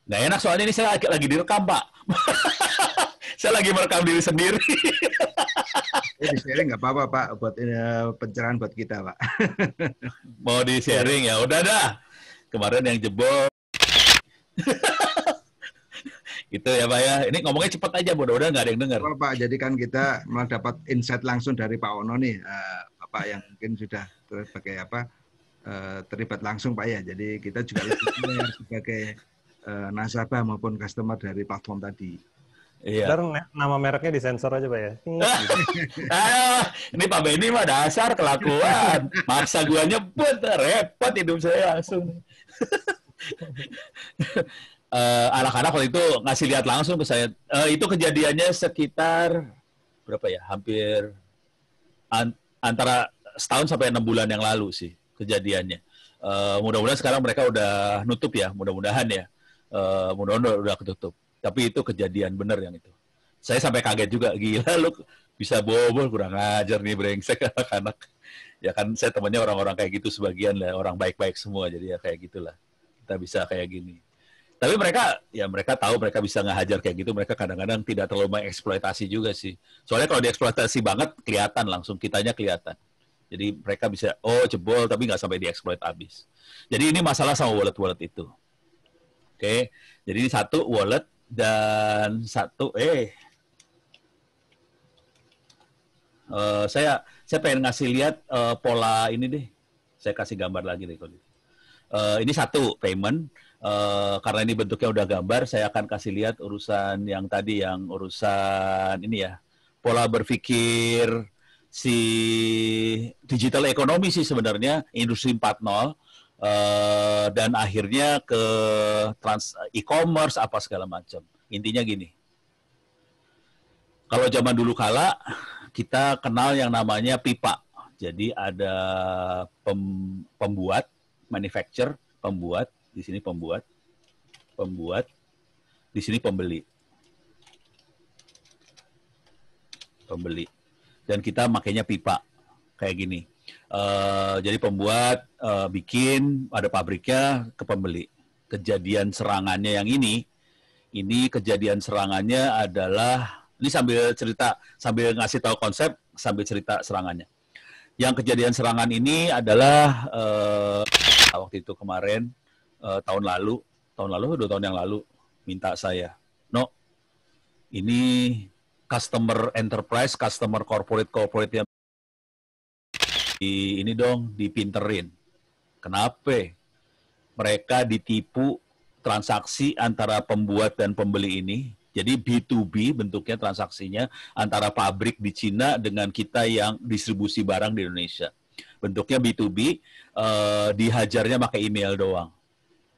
Nggak enak soalnya ini saya lagi, lagi direkam, Pak. saya lagi merekam diri sendiri. Ini di sharing nggak apa-apa, Pak. Buat uh, pencerahan buat kita, Pak. Mau di sharing ya? Udah dah. Kemarin yang jebol. gitu ya Pak ya. Ini ngomongnya cepat aja, bodoh udah nggak ada yang dengar. Pak, jadi kan kita malah dapat insight langsung dari Pak Ono nih, uh, Bapak yang mungkin sudah sebagai apa eh, terlibat langsung Pak ya. Jadi kita juga sebagai uh, nasabah maupun customer dari platform tadi. Iya. Ntar nama mereknya disensor aja pak ya. Ah, ini Pak Benny mah dasar kelakuan. Maksa gue nyebut, repot hidup saya langsung. uh, anak-anak waktu itu ngasih lihat langsung ke saya. Uh, itu kejadiannya sekitar berapa ya? Hampir an antara setahun sampai enam bulan yang lalu sih kejadiannya. Uh, mudah-mudahan sekarang mereka udah nutup ya, mudah-mudahan ya uh, mudah-mudahan udah ketutup. Tapi itu kejadian bener yang itu. Saya sampai kaget juga, gila lu bisa bobol kurang ajar nih brengsek anak-anak. Ya kan saya temannya orang-orang kayak gitu sebagian lah, orang baik-baik semua jadi ya kayak gitulah. Kita bisa kayak gini. Tapi mereka ya mereka tahu mereka bisa ngehajar kayak gitu, mereka kadang-kadang tidak terlalu mengeksploitasi juga sih. Soalnya kalau dieksploitasi banget kelihatan langsung kitanya kelihatan. Jadi mereka bisa oh jebol tapi nggak sampai dieksploit habis. Jadi ini masalah sama wallet-wallet itu. Oke, jadi ini satu wallet dan satu eh uh, saya saya pengen ngasih lihat uh, pola ini deh. Saya kasih gambar lagi deh kalau Uh, eh, ini satu payment uh, karena ini bentuknya udah gambar. Saya akan kasih lihat urusan yang tadi yang urusan ini ya pola berpikir si digital ekonomi sih sebenarnya industri 4.0 uh, dan akhirnya ke trans e-commerce apa segala macam. Intinya gini. Kalau zaman dulu kala kita kenal yang namanya pipa. Jadi ada pem, pembuat, manufacturer, pembuat, di sini pembuat, pembuat, di sini pembeli. Pembeli. Dan kita makainya pipa kayak gini. Uh, jadi pembuat uh, bikin ada pabriknya ke pembeli. Kejadian serangannya yang ini, ini kejadian serangannya adalah ini sambil cerita sambil ngasih tahu konsep sambil cerita serangannya. Yang kejadian serangan ini adalah uh, waktu itu kemarin uh, tahun lalu, tahun lalu dua tahun yang lalu minta saya, no, ini customer enterprise, customer corporate corporate yang di ini dong dipinterin. Kenapa? Mereka ditipu transaksi antara pembuat dan pembeli ini. Jadi B2B bentuknya transaksinya antara pabrik di Cina dengan kita yang distribusi barang di Indonesia. Bentuknya B2B eh, dihajarnya pakai email doang.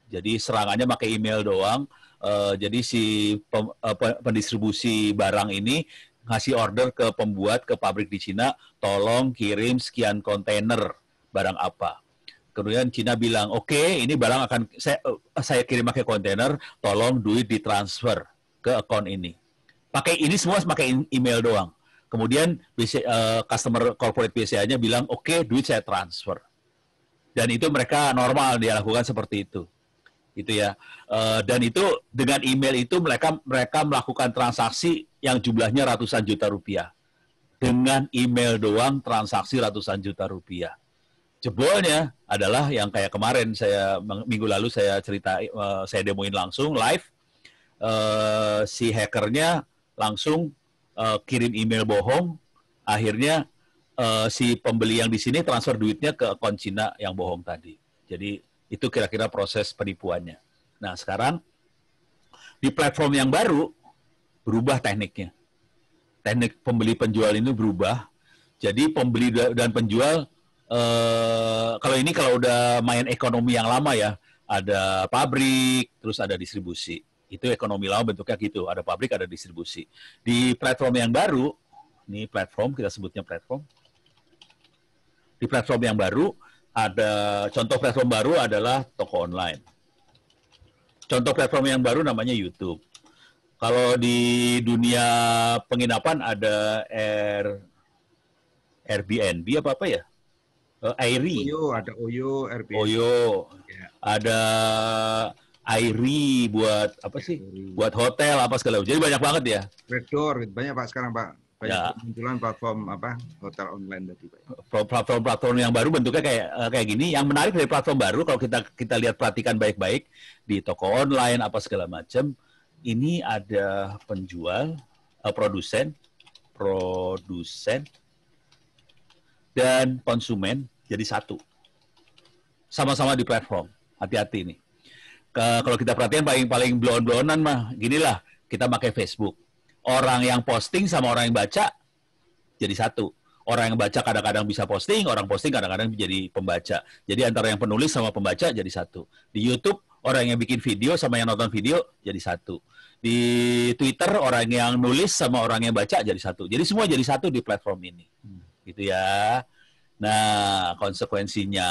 Jadi serangannya pakai email doang. Uh, jadi si pem, uh, pendistribusi barang ini ngasih order ke pembuat ke pabrik di Cina, tolong kirim sekian kontainer barang apa. Kemudian Cina bilang, oke okay, ini barang akan saya, eh, saya kirim pakai kontainer, tolong duit ditransfer ke account ini. Pakai ini semua pakai email doang. Kemudian BC, uh, eh, customer corporate BCA-nya bilang, oke okay, duit saya transfer. Dan itu mereka normal dia lakukan seperti itu gitu ya. Eh, dan itu dengan email itu mereka mereka melakukan transaksi yang jumlahnya ratusan juta rupiah. Dengan email doang transaksi ratusan juta rupiah. Jebolnya adalah yang kayak kemarin saya minggu lalu saya cerita eh, saya demoin langsung live eh, si hackernya langsung kirim email bohong akhirnya si pembeli yang di sini transfer duitnya ke akun Cina yang bohong tadi. Jadi itu kira-kira proses penipuannya. Nah, sekarang di platform yang baru berubah tekniknya. Teknik pembeli penjual ini berubah. Jadi pembeli dan penjual eh, kalau ini kalau udah main ekonomi yang lama ya, ada pabrik, terus ada distribusi. Itu ekonomi lama bentuknya gitu, ada pabrik, ada distribusi. Di platform yang baru, ini platform kita sebutnya platform. Di platform yang baru, ada contoh platform baru adalah toko online. Contoh platform yang baru namanya YouTube. Kalau di dunia penginapan ada Air Airbnb apa apa ya? Airy. Eh, Airi. Oyo, ada Oyo Airbnb. Oyo. Ya. Ada Airi buat apa sih? Buat hotel apa segala. Jadi banyak banget ya. Red banyak Pak sekarang Pak ya. munculan platform apa hotel online tadi pak ya? platform platform yang baru bentuknya kayak eh, kayak gini yang menarik dari platform baru kalau kita kita lihat perhatikan baik-baik di toko online apa segala macam ini ada penjual uh, produsen produsen dan konsumen jadi satu sama-sama di platform hati-hati nih kalau kita perhatikan paling paling blon blonan mah ginilah kita pakai Facebook orang yang posting sama orang yang baca jadi satu. Orang yang baca kadang-kadang bisa posting, orang posting kadang-kadang jadi pembaca. Jadi antara yang penulis sama pembaca jadi satu. Di YouTube orang yang bikin video sama yang nonton video jadi satu. Di Twitter orang yang nulis sama orang yang baca jadi satu. Jadi semua jadi satu di platform ini. Hmm. Gitu ya. Nah, konsekuensinya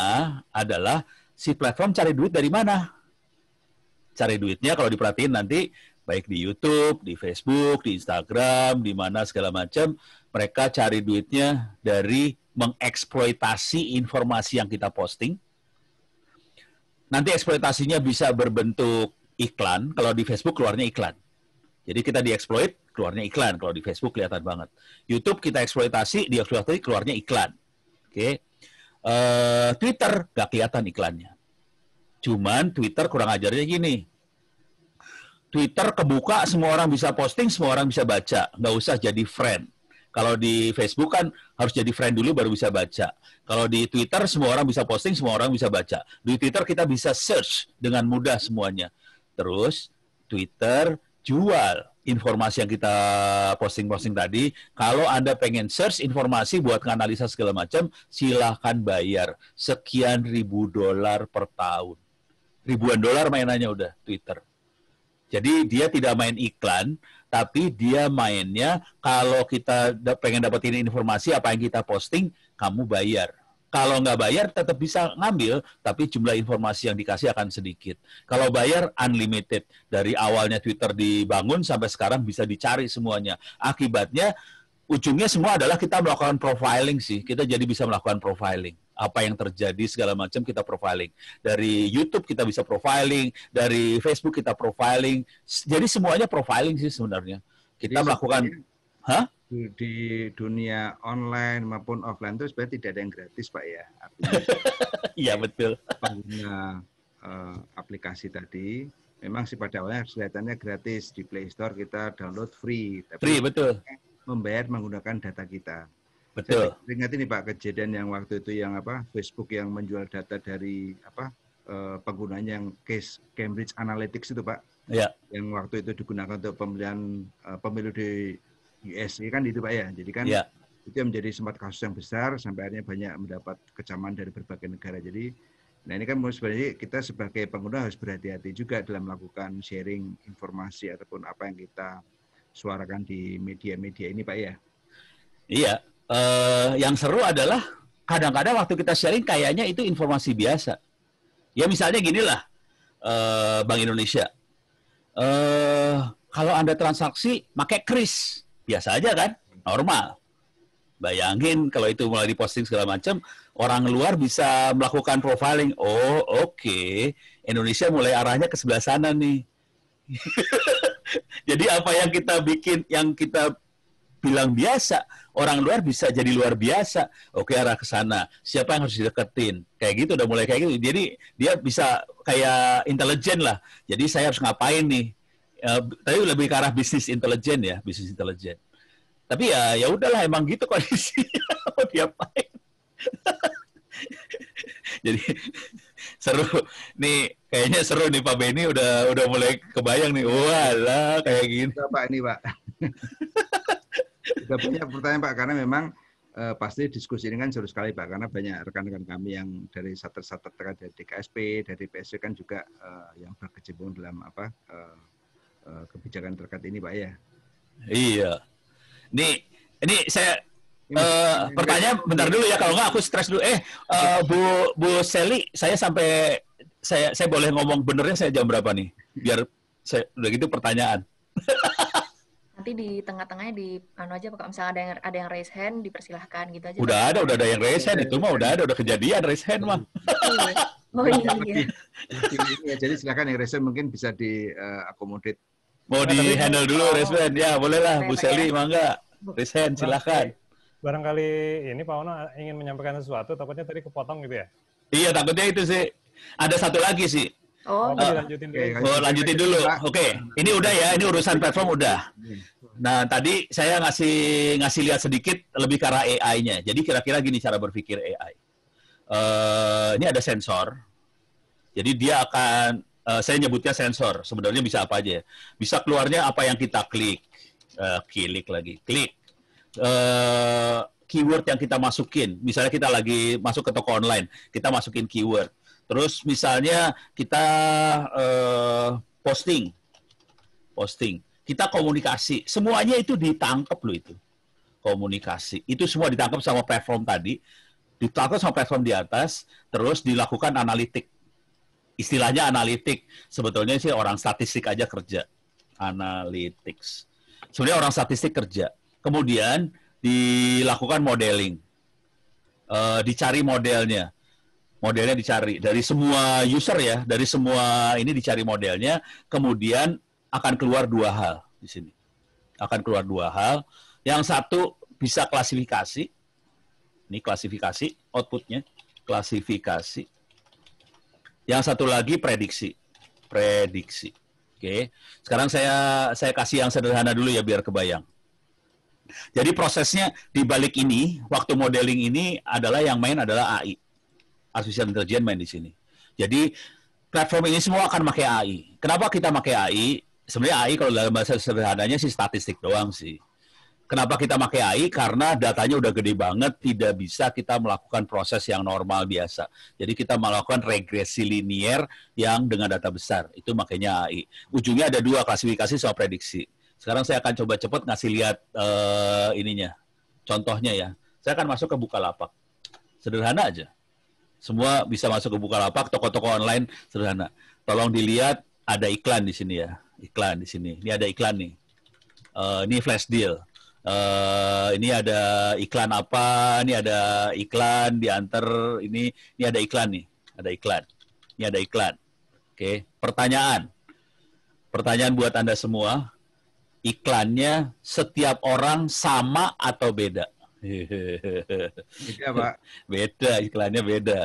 adalah si platform cari duit dari mana? Cari duitnya kalau diperhatiin nanti baik di YouTube, di Facebook, di Instagram, di mana segala macam, mereka cari duitnya dari mengeksploitasi informasi yang kita posting. Nanti eksploitasinya bisa berbentuk iklan, kalau di Facebook keluarnya iklan. Jadi kita dieksploit, keluarnya iklan. Kalau di Facebook kelihatan banget. YouTube kita eksploitasi, dieksploitasi, keluarnya iklan. Oke. Okay. Uh, eh, Twitter nggak kelihatan iklannya. Cuman Twitter kurang ajarnya gini Twitter kebuka, semua orang bisa posting, semua orang bisa baca. Nggak usah jadi friend. Kalau di Facebook kan harus jadi friend dulu baru bisa baca. Kalau di Twitter semua orang bisa posting, semua orang bisa baca. Di Twitter kita bisa search dengan mudah semuanya. Terus Twitter jual informasi yang kita posting-posting tadi. Kalau Anda pengen search informasi buat analisa segala macam, silahkan bayar sekian ribu dolar per tahun. Ribuan dolar mainannya udah Twitter jadi dia tidak main iklan, tapi dia mainnya kalau kita pengen dapetin informasi apa yang kita posting, kamu bayar. Kalau nggak bayar tetap bisa ngambil, tapi jumlah informasi yang dikasih akan sedikit. Kalau bayar unlimited dari awalnya Twitter dibangun sampai sekarang bisa dicari semuanya. Akibatnya ujungnya semua adalah kita melakukan profiling sih. Kita jadi bisa melakukan profiling apa yang terjadi segala macam kita profiling. Dari YouTube kita bisa profiling, dari Facebook kita profiling. Jadi semuanya profiling sih sebenarnya. Kita Jadi, melakukan Hah? Di dunia online maupun offline itu sebenarnya tidak ada yang gratis, Pak ya. Iya betul. Pengguna uh, aplikasi tadi memang sih pada awalnya kelihatannya gratis di Play Store kita download free. Tapi free betul. Membayar menggunakan data kita. Betul. Saya ingat ini Pak kejadian yang waktu itu yang apa Facebook yang menjual data dari apa eh, penggunanya yang case Cambridge Analytics itu Pak. Ya. Yang waktu itu digunakan untuk pemilihan eh, pemilu di USA kan itu Pak ya. Jadi kan ya. itu yang menjadi sempat kasus yang besar sampai akhirnya banyak mendapat kecaman dari berbagai negara. Jadi nah ini kan sebenarnya kita sebagai pengguna harus berhati-hati juga dalam melakukan sharing informasi ataupun apa yang kita suarakan di media-media ini Pak ya. Iya, eh, yang seru adalah kadang-kadang waktu kita sharing kayaknya itu informasi biasa. Ya misalnya ginilah lah eh, Bank Indonesia. Eh, kalau Anda transaksi pakai kris, biasa aja kan? Normal. Bayangin kalau itu mulai diposting segala macam, orang luar bisa melakukan profiling. Oh, oke. Okay. Indonesia mulai arahnya ke sebelah sana nih. Jadi apa yang kita bikin, yang kita bilang biasa, orang luar bisa jadi luar biasa. Oke arah ke sana. Siapa yang harus dideketin? Kayak gitu udah mulai kayak gitu. Jadi dia bisa kayak intelijen lah. Jadi saya harus ngapain nih? Uh, tapi lebih ke arah bisnis intelijen ya, bisnis intelijen. Tapi ya ya udahlah emang gitu kondisinya mau diapain. jadi seru nih kayaknya seru nih Pak Benny udah udah mulai kebayang nih walah kayak gini. Pak ini Pak. Sudah banyak pertanyaan Pak, karena memang uh, pasti diskusi ini kan seru sekali Pak, karena banyak rekan-rekan kami yang dari satu sater terkait dari DKSP, dari PSU kan juga uh, yang berkecimpung dalam apa uh, uh, kebijakan terkait ini Pak ya. Iya. Nih, ini saya Uh, pertanyaan bentar dulu ya kalau nggak aku stres dulu. Eh uh, Bu Bu Seli, saya sampai saya saya boleh ngomong benernya saya jam berapa nih? Biar saya udah gitu pertanyaan. nanti di tengah-tengahnya di anu aja pak misalnya ada yang ada yang raise hand dipersilahkan gitu aja. Udah ada, udah ada yang raise hand itu mah udah ada udah kejadian raise hand mah. Iya. oh iya, iya. iya. jadi silakan yang raise hand mungkin bisa diakomodir. Eh, akomodit Mau di iya, handle dulu raise hand ya bolehlah Bu Seli ya. mangga raise hand silahkan. Barangkali ini Pak Ono ingin menyampaikan sesuatu, takutnya tadi kepotong gitu ya? Iya, takutnya itu sih. Ada satu lagi sih, Oh, oh, lanjutin dulu. Oh, lanjutin dulu. Oke, okay. ini udah ya, ini urusan platform udah. Nah, tadi saya ngasih ngasih lihat sedikit lebih ke arah AI-nya. Jadi kira-kira gini cara berpikir AI. Uh, eh, ini ada sensor. Jadi dia akan uh, saya nyebutnya sensor. Sebenarnya bisa apa aja. Ya? Bisa keluarnya apa yang kita klik. Uh, klik lagi, klik. Uh, keyword yang kita masukin. Misalnya kita lagi masuk ke toko online, kita masukin keyword Terus misalnya kita eh, posting, posting, kita komunikasi, semuanya itu ditangkap loh itu komunikasi. Itu semua ditangkap sama platform tadi, ditangkap sama platform di atas, terus dilakukan analitik. Istilahnya analitik, sebetulnya sih orang statistik aja kerja. Analytics. Sebenarnya orang statistik kerja. Kemudian dilakukan modeling. E, dicari modelnya modelnya dicari dari semua user ya, dari semua ini dicari modelnya, kemudian akan keluar dua hal di sini. Akan keluar dua hal. Yang satu bisa klasifikasi. Ini klasifikasi outputnya, klasifikasi. Yang satu lagi prediksi. Prediksi. Oke. Sekarang saya saya kasih yang sederhana dulu ya biar kebayang. Jadi prosesnya di balik ini, waktu modeling ini adalah yang main adalah AI artificial intelligence main di sini. Jadi platform ini semua akan pakai AI. Kenapa kita pakai AI? Sebenarnya AI kalau dalam bahasa sederhananya sih statistik doang sih. Kenapa kita pakai AI? Karena datanya udah gede banget, tidak bisa kita melakukan proses yang normal biasa. Jadi kita melakukan regresi linier yang dengan data besar. Itu makanya AI. Ujungnya ada dua klasifikasi soal prediksi. Sekarang saya akan coba cepat ngasih lihat uh, ininya. Contohnya ya. Saya akan masuk ke Bukalapak. Sederhana aja semua bisa masuk ke Bukalapak, toko-toko online sederhana. Tolong dilihat ada iklan di sini ya. Iklan di sini. Ini ada iklan nih. Uh, ini flash deal. Uh, ini ada iklan apa? Ini ada iklan diantar. Ini ini ada iklan nih. Ada iklan. Ini ada iklan. Oke. Okay. Pertanyaan. Pertanyaan buat anda semua. Iklannya setiap orang sama atau beda? Beda pak. Beda iklannya beda.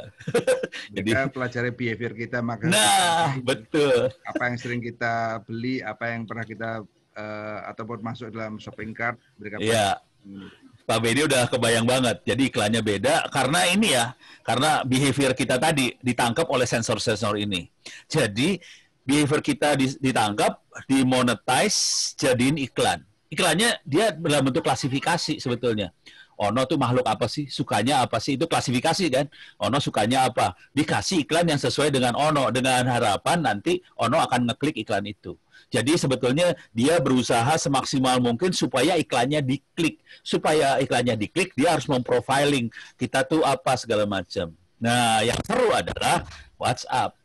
Jadi Jadi pelajari behavior kita maka. Nah betul. Apa yang sering kita beli, apa yang pernah kita uh, ataupun masuk dalam shopping cart berikan. Iya. Hmm. Pak Benny udah kebayang banget. Jadi iklannya beda karena ini ya, karena behavior kita tadi ditangkap oleh sensor-sensor ini. Jadi behavior kita ditangkap, dimonetize, jadiin iklan. Iklannya dia dalam bentuk klasifikasi sebetulnya. Ono tuh makhluk apa sih? Sukanya apa sih? Itu klasifikasi kan. Ono sukanya apa? Dikasih iklan yang sesuai dengan Ono dengan harapan nanti Ono akan ngeklik iklan itu. Jadi sebetulnya dia berusaha semaksimal mungkin supaya iklannya diklik. Supaya iklannya diklik, dia harus memprofiling kita tuh apa segala macam. Nah, yang seru adalah WhatsApp.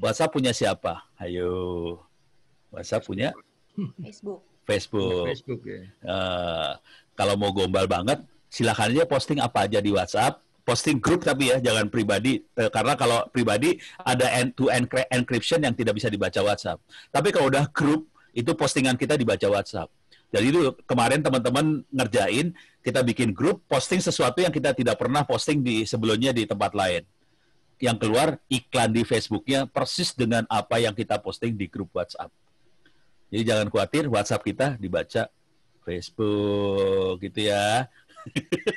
WhatsApp punya siapa? Ayo. WhatsApp punya Facebook. Facebook. Facebook ya. Eh, kalau mau gombal banget silahkan aja posting apa aja di WhatsApp posting grup tapi ya jangan pribadi eh, karena kalau pribadi ada end to end encryption yang tidak bisa dibaca WhatsApp. Tapi kalau udah grup itu postingan kita dibaca WhatsApp. Jadi itu kemarin teman-teman ngerjain kita bikin grup posting sesuatu yang kita tidak pernah posting di sebelumnya di tempat lain. Yang keluar iklan di Facebooknya persis dengan apa yang kita posting di grup WhatsApp. Jadi jangan khawatir WhatsApp kita dibaca Facebook gitu ya.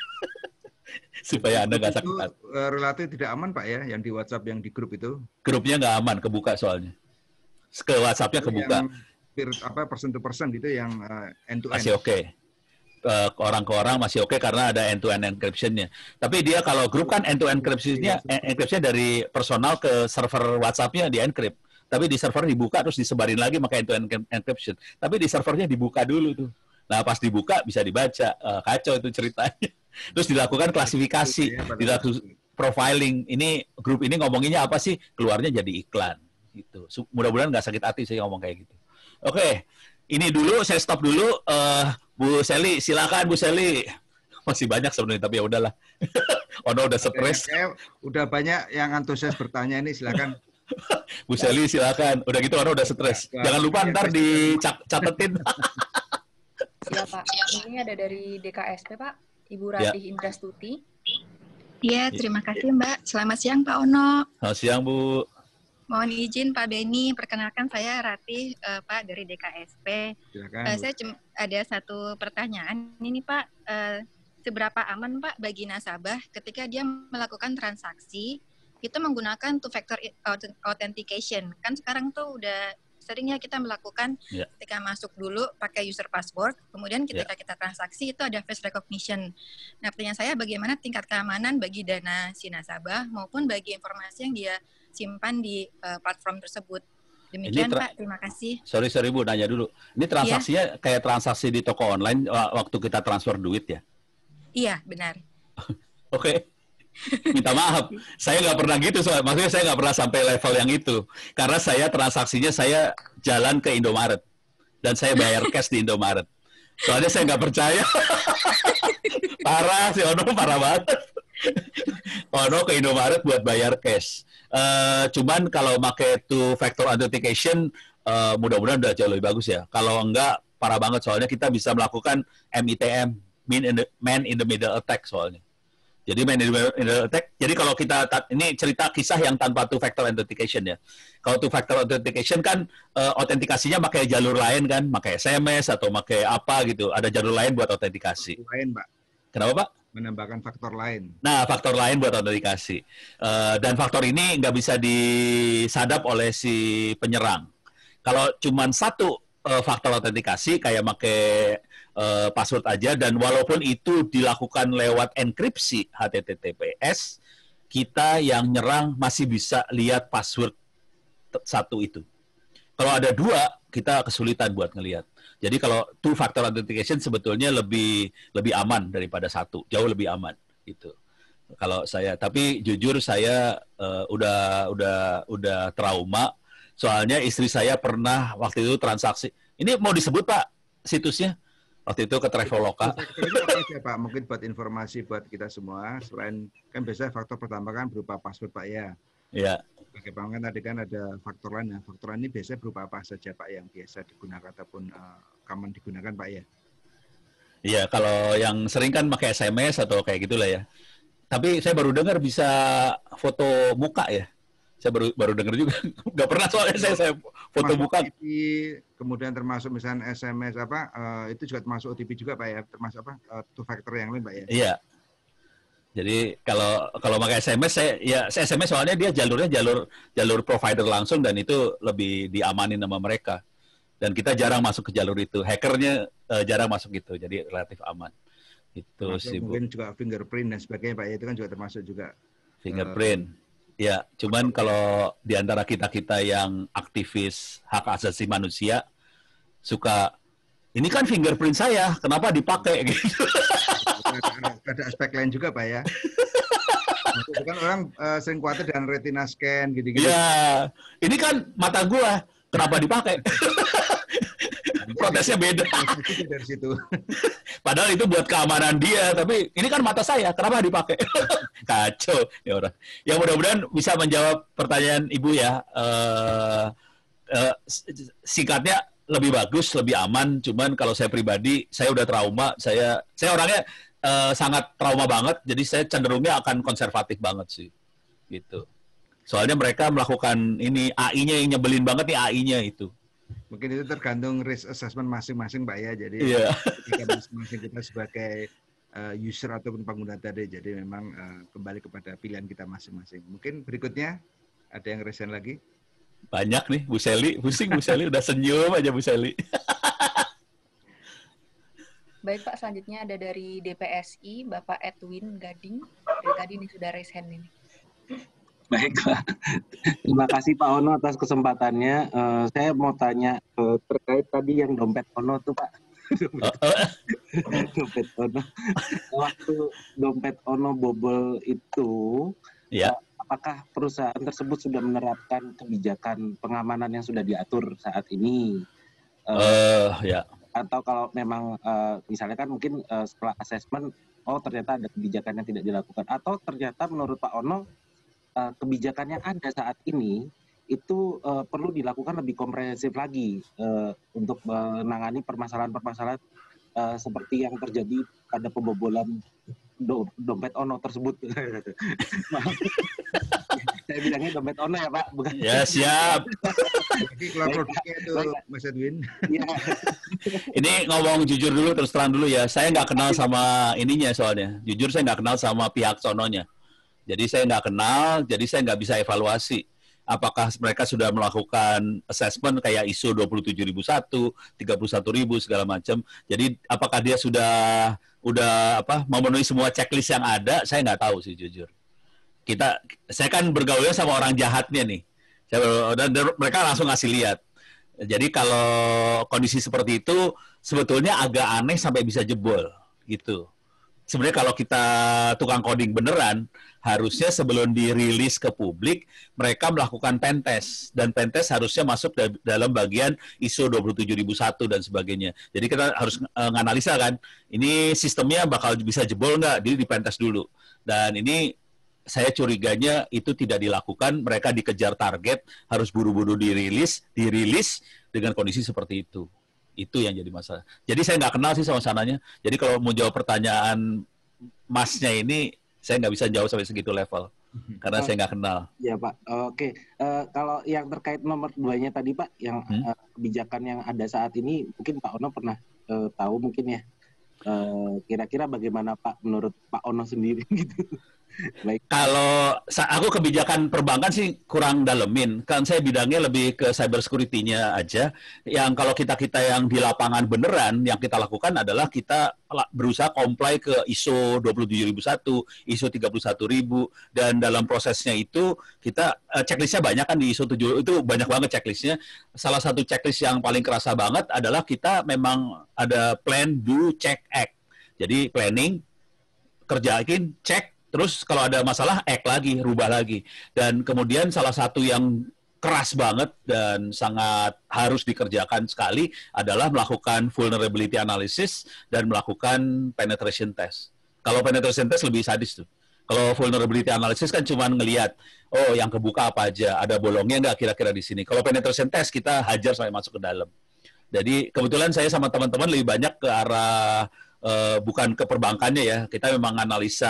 supaya anda nggak sakit hati. Eh, relatif tidak aman pak ya, yang di WhatsApp yang di grup itu. Grupnya nggak aman, kebuka soalnya. Ke WhatsAppnya kebuka. Yang, apa persen to persen gitu yang uh, end to end. Masih oke. Okay. Uh, eh, orang ke orang masih oke okay karena ada end to end encryptionnya. Tapi dia kalau grup kan end to end encryptionnya, iya, iya. encryption dari personal ke server WhatsAppnya di encrypt. Tapi di server dibuka terus disebarin lagi maka end to end encryption. Tapi di servernya dibuka dulu tuh Nah pas dibuka bisa dibaca uh, kacau itu ceritanya. Terus dilakukan klasifikasi, iya, dilakukan profiling. Ini grup ini ngomonginnya apa sih? Keluarnya jadi iklan gitu. Mudah-mudahan nggak sakit hati saya ngomong kayak gitu. Oke, okay. ini dulu saya stop dulu. Uh, Bu Seli, silakan Bu Seli. Masih banyak sebenarnya tapi ya udahlah. Ono udah stres. Oke, udah banyak yang antusias bertanya ini silakan. Bu Seli silakan. Udah gitu Ono udah stres. Jangan lupa iya, ntar dicatetin. Ya Pak. Ini ada dari DKSP Pak, Ibu ya. Ratih ya. Indrastuti. Iya, terima kasih Mbak. Selamat siang Pak Ono. Selamat siang Bu. Mohon izin Pak Beni, perkenalkan saya Ratih uh, Pak dari DKSP. Silakan, uh, saya cem- ada satu pertanyaan ini Pak, uh, seberapa aman Pak bagi nasabah ketika dia melakukan transaksi itu menggunakan two factor authentication? Kan sekarang tuh udah seringnya kita melakukan yeah. ketika masuk dulu pakai user password, kemudian ya. ketika yeah. kita transaksi itu ada face recognition. Nah, pertanyaan saya bagaimana tingkat keamanan bagi dana si nasabah maupun bagi informasi yang dia simpan di uh, platform tersebut. Demikian Pak, terima kasih. Sorry sorry Bu, nanya dulu. Ini transaksinya yeah. kayak transaksi di toko online waktu kita transfer duit ya? Iya, benar. Oke. okay. Minta maaf, saya nggak pernah gitu. Soal. Maksudnya saya nggak pernah sampai level yang itu. Karena saya transaksinya saya jalan ke Indomaret. Dan saya bayar cash di Indomaret. Soalnya saya nggak percaya. parah, sih Ono parah banget. Ono ke Indomaret buat bayar cash. Uh, cuman kalau pakai two factor authentication, uh, mudah-mudahan udah jauh lebih bagus ya. Kalau enggak, parah banget soalnya kita bisa melakukan MITM, man in the middle attack soalnya. Jadi main individual attack. Jadi kalau kita ini cerita kisah yang tanpa two factor authentication ya. Kalau two factor authentication kan uh, autentikasinya pakai jalur lain kan, pakai SMS atau pakai apa gitu. Ada jalur lain buat autentikasi. Lain, Pak. Kenapa, Pak? menambahkan faktor lain. Nah, faktor lain buat autentikasi. Uh, dan faktor ini nggak bisa disadap oleh si penyerang. Kalau cuma satu uh, faktor autentikasi kayak pakai uh, password aja dan walaupun itu dilakukan lewat enkripsi HTTPS, kita yang nyerang masih bisa lihat password satu itu. Kalau ada dua, kita kesulitan buat ngelihat. Jadi kalau two factor authentication sebetulnya lebih lebih aman daripada satu, jauh lebih aman itu Kalau saya, tapi jujur saya uh, udah udah udah trauma. Soalnya istri saya pernah waktu itu transaksi. Ini mau disebut pak situsnya? Waktu itu ke Traveloka. Siapa? Mungkin buat informasi buat kita semua. Selain kan biasanya faktor pertama kan berupa password Pak ya. Iya. Bagaimana kan tadi kan ada faktor lain. ya. faktor lain ini biasanya berupa apa saja Pak yang biasa digunakan ataupun uh, digunakan Pak ya? Iya, kalau yang sering kan pakai SMS atau kayak gitulah ya. Tapi saya baru dengar bisa foto muka ya saya baru baru dengar juga nggak pernah soalnya saya, saya foto termasuk bukan OTP, kemudian termasuk misalnya SMS apa uh, itu juga termasuk OTP juga pak ya termasuk apa uh, two yang lain pak ya iya jadi kalau kalau pakai SMS saya ya SMS soalnya dia jalurnya jalur jalur provider langsung dan itu lebih diamanin sama mereka dan kita jarang masuk ke jalur itu hackernya uh, jarang masuk gitu jadi relatif aman itu sih mungkin juga fingerprint dan sebagainya pak ya itu kan juga termasuk juga fingerprint uh, Ya, cuman kalau di antara kita-kita yang aktivis hak asasi manusia suka ini kan fingerprint saya, kenapa dipakai gitu. Ada, aspek lain juga, Pak ya. kan orang uh, sering khawatir dengan retina scan gitu-gitu. Ya, ini kan mata gua, kenapa dipakai? protesnya beda. Dari situ. Padahal itu buat keamanan dia, tapi ini kan mata saya, kenapa dipakai? Kacau ya orang. Ya mudah-mudahan bisa menjawab pertanyaan Ibu ya. Uh, uh, singkatnya lebih bagus, lebih aman. Cuman kalau saya pribadi, saya udah trauma. Saya saya orangnya uh, sangat trauma banget, jadi saya cenderungnya akan konservatif banget sih. Gitu. Soalnya mereka melakukan ini AI-nya yang nyebelin banget nih AI-nya itu. Mungkin itu tergantung risk assessment masing-masing, Mbak ya. Jadi yeah. Iya. masing-masing kita sebagai uh, user ataupun pengguna tadi. Jadi memang uh, kembali kepada pilihan kita masing-masing. Mungkin berikutnya ada yang resen lagi? Banyak nih, Bu Seli. Pusing Bu Seli. Udah senyum aja Bu Seli. Baik Pak, selanjutnya ada dari DPSI, Bapak Edwin Gading. Dari tadi ini sudah resen ini. Baiklah. Terima kasih Pak Ono atas kesempatannya. Uh, saya mau tanya uh, terkait tadi yang dompet Ono tuh Pak. dompet, Ono. Waktu dompet Ono bobol itu, ya. Uh, apakah perusahaan tersebut sudah menerapkan kebijakan pengamanan yang sudah diatur saat ini? Uh, uh, ya. Atau kalau memang uh, misalnya kan mungkin uh, setelah asesmen, oh ternyata ada kebijakan yang tidak dilakukan. Atau ternyata menurut Pak Ono uh, eh, kebijakan yang ada saat ini itu uh, perlu dilakukan lebih komprehensif lagi uh, untuk menangani permasalahan-permasalahan uh, seperti yang terjadi pada pembobolan do dompet ono tersebut. Saya bilangnya dompet ono ya Pak, bukan. Ya siap. Iya. ini ngomong jujur dulu terus terang dulu ya. Saya nggak kenal sama ininya soalnya. Jujur saya nggak kenal sama pihak sononya. Jadi saya nggak kenal, jadi saya nggak bisa evaluasi. Apakah mereka sudah melakukan assessment kayak ISO 27001, 31000 segala macam. Jadi apakah dia sudah udah apa memenuhi semua checklist yang ada? Saya nggak tahu sih jujur. Kita saya kan bergaulnya sama orang jahatnya nih. Saya, dan mereka langsung ngasih lihat. Jadi kalau kondisi seperti itu sebetulnya agak aneh sampai bisa jebol gitu sebenarnya kalau kita tukang coding beneran, harusnya sebelum dirilis ke publik, mereka melakukan pentest Dan pentest harusnya masuk da dalam bagian ISO 27001 dan sebagainya. Jadi kita harus menganalisa nganalisa kan, ini sistemnya bakal bisa jebol nggak? Jadi di dulu. Dan ini saya curiganya itu tidak dilakukan, mereka dikejar target, harus buru-buru dirilis, dirilis dengan kondisi seperti itu itu yang jadi masalah. Jadi saya nggak kenal sih sama sananya. Jadi kalau mau jawab pertanyaan masnya ini, saya nggak bisa jawab sampai segitu level. Mhm. Karena saya nggak kenal. Ya Pak, oke. Uh, kalau yang terkait nomor duanya tadi Pak, yang hmm? Eh, kebijakan yang ada saat ini, mungkin Pak Ono pernah uh, tahu mungkin ya. Kira-kira uh, kira bagaimana Pak menurut Pak Ono sendiri gitu? Kalau aku kebijakan perbankan sih kurang dalemin. Kan saya bidangnya lebih ke cyber security-nya aja. Yang kalau kita-kita yang di lapangan beneran, yang kita lakukan adalah kita berusaha comply ke ISO 27001, ISO 31000 dan dalam prosesnya itu kita eh, checklist-nya banyak kan di ISO 7 itu banyak banget checklist-nya. Salah satu checklist yang paling kerasa banget adalah kita memang ada plan, do, check, act. Jadi planning, kerjain, cek, Terus kalau ada masalah ek lagi, rubah lagi. Dan kemudian salah satu yang keras banget dan sangat harus dikerjakan sekali adalah melakukan vulnerability analysis dan melakukan penetration test. Kalau penetration test lebih sadis tuh. Kalau vulnerability analysis kan cuma ngelihat, oh yang kebuka apa aja, ada bolongnya nggak kira-kira di sini. Kalau penetration test kita hajar sampai masuk ke dalam. Jadi kebetulan saya sama teman-teman lebih banyak ke arah Eh, bukan ke perbankannya ya. Kita memang analisa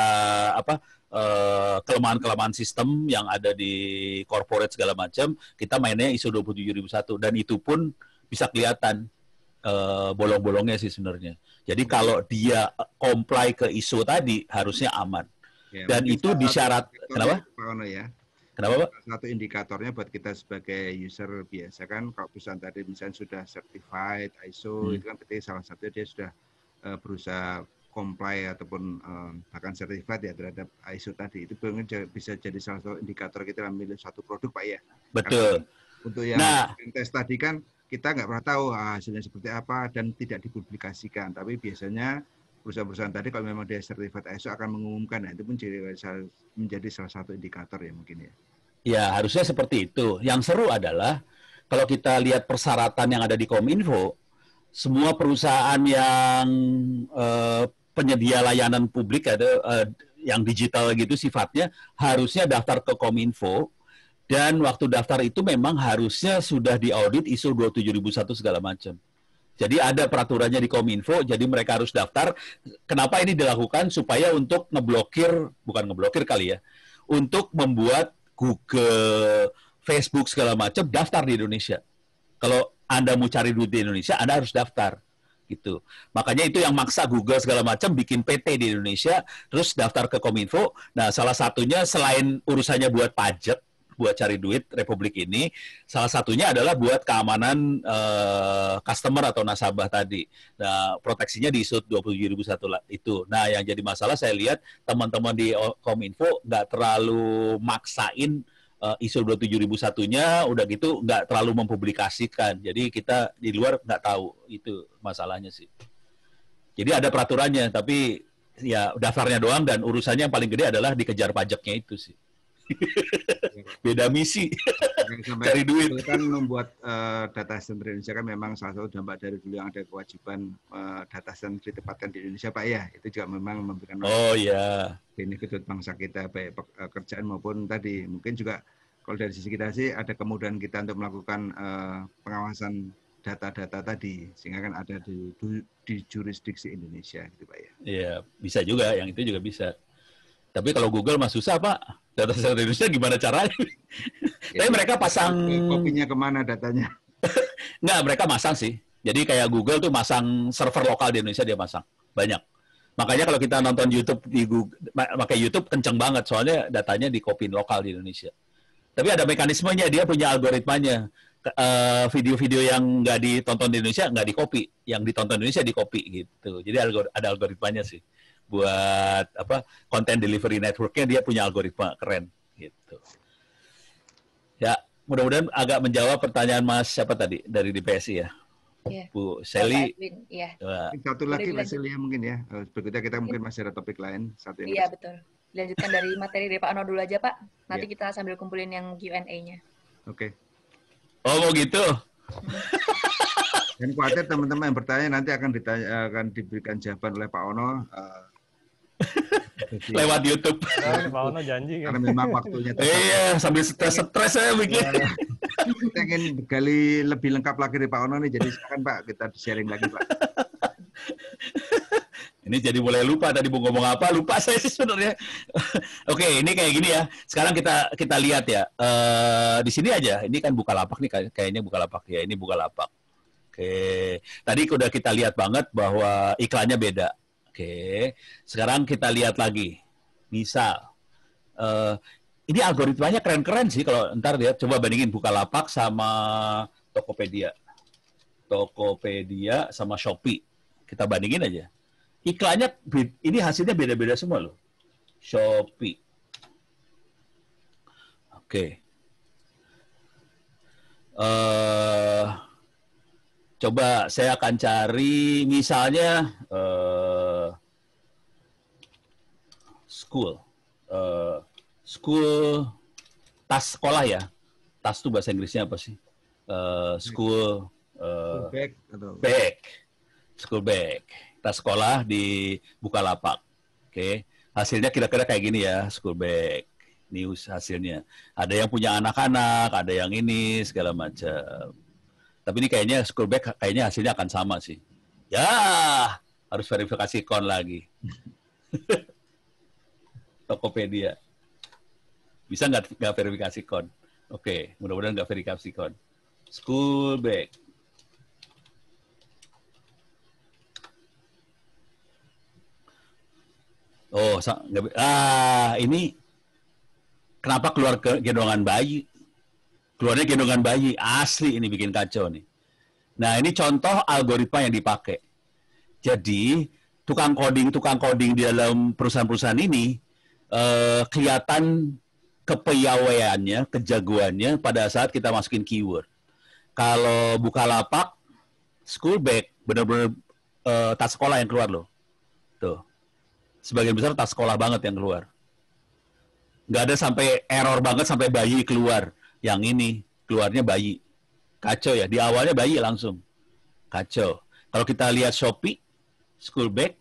apa eh, kelemahan-kelemahan sistem yang ada di corporate segala macam. Kita mainnya ISO 27001 dan itu pun bisa kelihatan uh, bolong-bolongnya sih sebenarnya. Jadi kalau dia comply ke ISO tadi harusnya aman. Ya, dan itu disyarat kenapa? Ya. Kenapa Pak? Satu indikatornya buat kita sebagai user biasa kan kalau perusahaan tadi misalnya sudah certified ISO hmm. itu kan berarti salah satunya dia sudah Eh, berusaha comply ataupun bahkan eh, sertifikat ya terhadap ISO tadi itu mungkin bisa jadi salah satu indikator kita ambil satu produk pak ya betul Karena untuk yang nah, tes tadi kan kita nggak pernah tahu hasilnya seperti apa dan tidak dipublikasikan tapi biasanya perusahaan-perusahaan tadi kalau memang dia sertifikat ISO akan mengumumkan nah, itu pun menjadi, menjadi salah satu indikator ya mungkin ya ya harusnya seperti itu yang seru adalah kalau kita lihat persyaratan yang ada di Kominfo semua perusahaan yang uh, penyedia layanan publik ada uh, yang digital gitu sifatnya harusnya daftar ke Kominfo dan waktu daftar itu memang harusnya sudah diaudit ISO 27001 segala macam. Jadi ada peraturannya di Kominfo, jadi mereka harus daftar. Kenapa ini dilakukan? Supaya untuk ngeblokir, bukan ngeblokir kali ya, untuk membuat Google, Facebook segala macam daftar di Indonesia. Kalau anda mau cari duit di Indonesia, Anda harus daftar gitu. Makanya itu yang maksa Google segala macam bikin PT di Indonesia, terus daftar ke Kominfo. Nah, salah satunya selain urusannya buat pajak, buat cari duit Republik ini, salah satunya adalah buat keamanan uh, customer atau nasabah tadi. Nah, proteksinya di ISO 27001 itu. Nah, yang jadi masalah saya lihat teman-teman di Kominfo nggak terlalu maksain uh, ISO 27001-nya udah gitu nggak terlalu mempublikasikan. Jadi kita di luar nggak tahu itu masalahnya sih. Jadi ada peraturannya, tapi ya daftarnya doang dan urusannya yang paling gede adalah dikejar pajaknya itu sih. beda misi sampai cari duit kan membuat uh, data center Indonesia kan memang salah satu dampak dari dulu yang ada kewajiban uh, data center ditempatkan di Indonesia Pak ya itu juga memang memberikan oh ya ini untuk bangsa kita baik pekerjaan eh, maupun tadi mungkin juga kalau dari sisi kita sih ada kemudahan kita untuk melakukan uh, pengawasan data-data tadi sehingga kan ada di, di jurisdiksi Indonesia gitu Pak ya. Iya, bisa juga yang itu juga bisa. Tapi kalau Google mah susah Pak data center Indonesia gimana caranya? Ya, Tapi mereka pasang kopinya kemana datanya? Enggak, mereka masang sih. Jadi kayak Google tuh masang server lokal di Indonesia dia masang banyak. Makanya kalau kita nonton YouTube di Google, pakai YouTube kenceng banget soalnya datanya di dikopiin lokal di Indonesia. Tapi ada mekanismenya dia punya algoritmanya. Eh, video-video uh, yang nggak ditonton di Indonesia nggak dikopi, yang ditonton di Indonesia dikopi gitu. Jadi ada algoritmanya sih buat apa konten delivery networknya dia punya algoritma keren gitu. Ya, mudah-mudahan agak menjawab pertanyaan Mas siapa tadi dari DPSI ya. Yeah. Bu Sally. Yeah. Satu lagi Mas Sally ya, mungkin ya. Eh, berikutnya kita mungkin iya. masih ada topik lain. Satu yang Iya, betul. Dilanjutkan dari materi dari Pak Ono dulu aja, Pak. Nanti yeah. kita sambil kumpulin yang Q&A-nya. Oke. Okay. Oh, mau gitu? Dan khawatir teman-teman yang bertanya nanti akan ditanya, akan diberikan jawaban oleh Pak Ono. Uh, lewat YouTube. Ya, Pak Ono janji kan. Karena memang waktunya. Iya, sambil stres-stres saya bikin. kita ingin iya. gali lebih lengkap lagi dari Pak Ono nih, jadi silakan Pak kita sharing lagi Pak. Ini jadi boleh lupa tadi Bu ngomong apa, lupa saya sih sebenarnya. Oke, ini kayak gini ya. Sekarang kita kita lihat ya. Uh, di sini aja. Ini kan buka lapak nih kayaknya buka lapak ya. Ini buka lapak. Oke. Tadi udah kita lihat banget bahwa iklannya beda Oke, sekarang kita lihat lagi. Misal, uh, eh, ini algoritmanya keren-keren sih kalau ntar lihat. Coba bandingin Bukalapak sama Tokopedia. Tokopedia sama Shopee. Kita bandingin aja. Iklannya, ini hasilnya beda-beda semua loh. Shopee. Oke. Okay. Uh, eh, coba saya akan cari misalnya uh, school. Uh, school tas sekolah ya. Tas tuh bahasa Inggrisnya apa sih? Uh, school uh, bag bag. School bag. Tas sekolah di buka lapak, Oke. Okay. Hasilnya kira-kira kayak gini ya, school bag. News hasilnya. Ada yang punya anak-anak, ada yang ini segala macam. Tapi ini kayaknya school bag kayaknya hasilnya akan sama sih. Ya, harus verifikasi kon lagi. Tokopedia. Bisa nggak nggak verifikasi kon? Oke, okay, mudah-mudahan nggak verifikasi kon. School bag. Oh, gak, ah ini kenapa keluar ke gendongan bayi? Keluarnya gendongan bayi asli ini bikin kacau nih. Nah ini contoh algoritma yang dipakai. Jadi tukang coding tukang coding di dalam perusahaan-perusahaan ini uh, kelihatan kepeyawaiannya, kejagoannya pada saat kita masukin keyword. Kalau buka lapak, school bag, benar-benar uh, eh, tas sekolah yang keluar loh. Tuh. Sebagian besar tas sekolah banget yang keluar. Gak ada sampai error banget sampai bayi keluar. Yang ini keluarnya bayi. Kacau ya. Di awalnya bayi langsung. Kacau. Kalau kita lihat Shopee, school bag.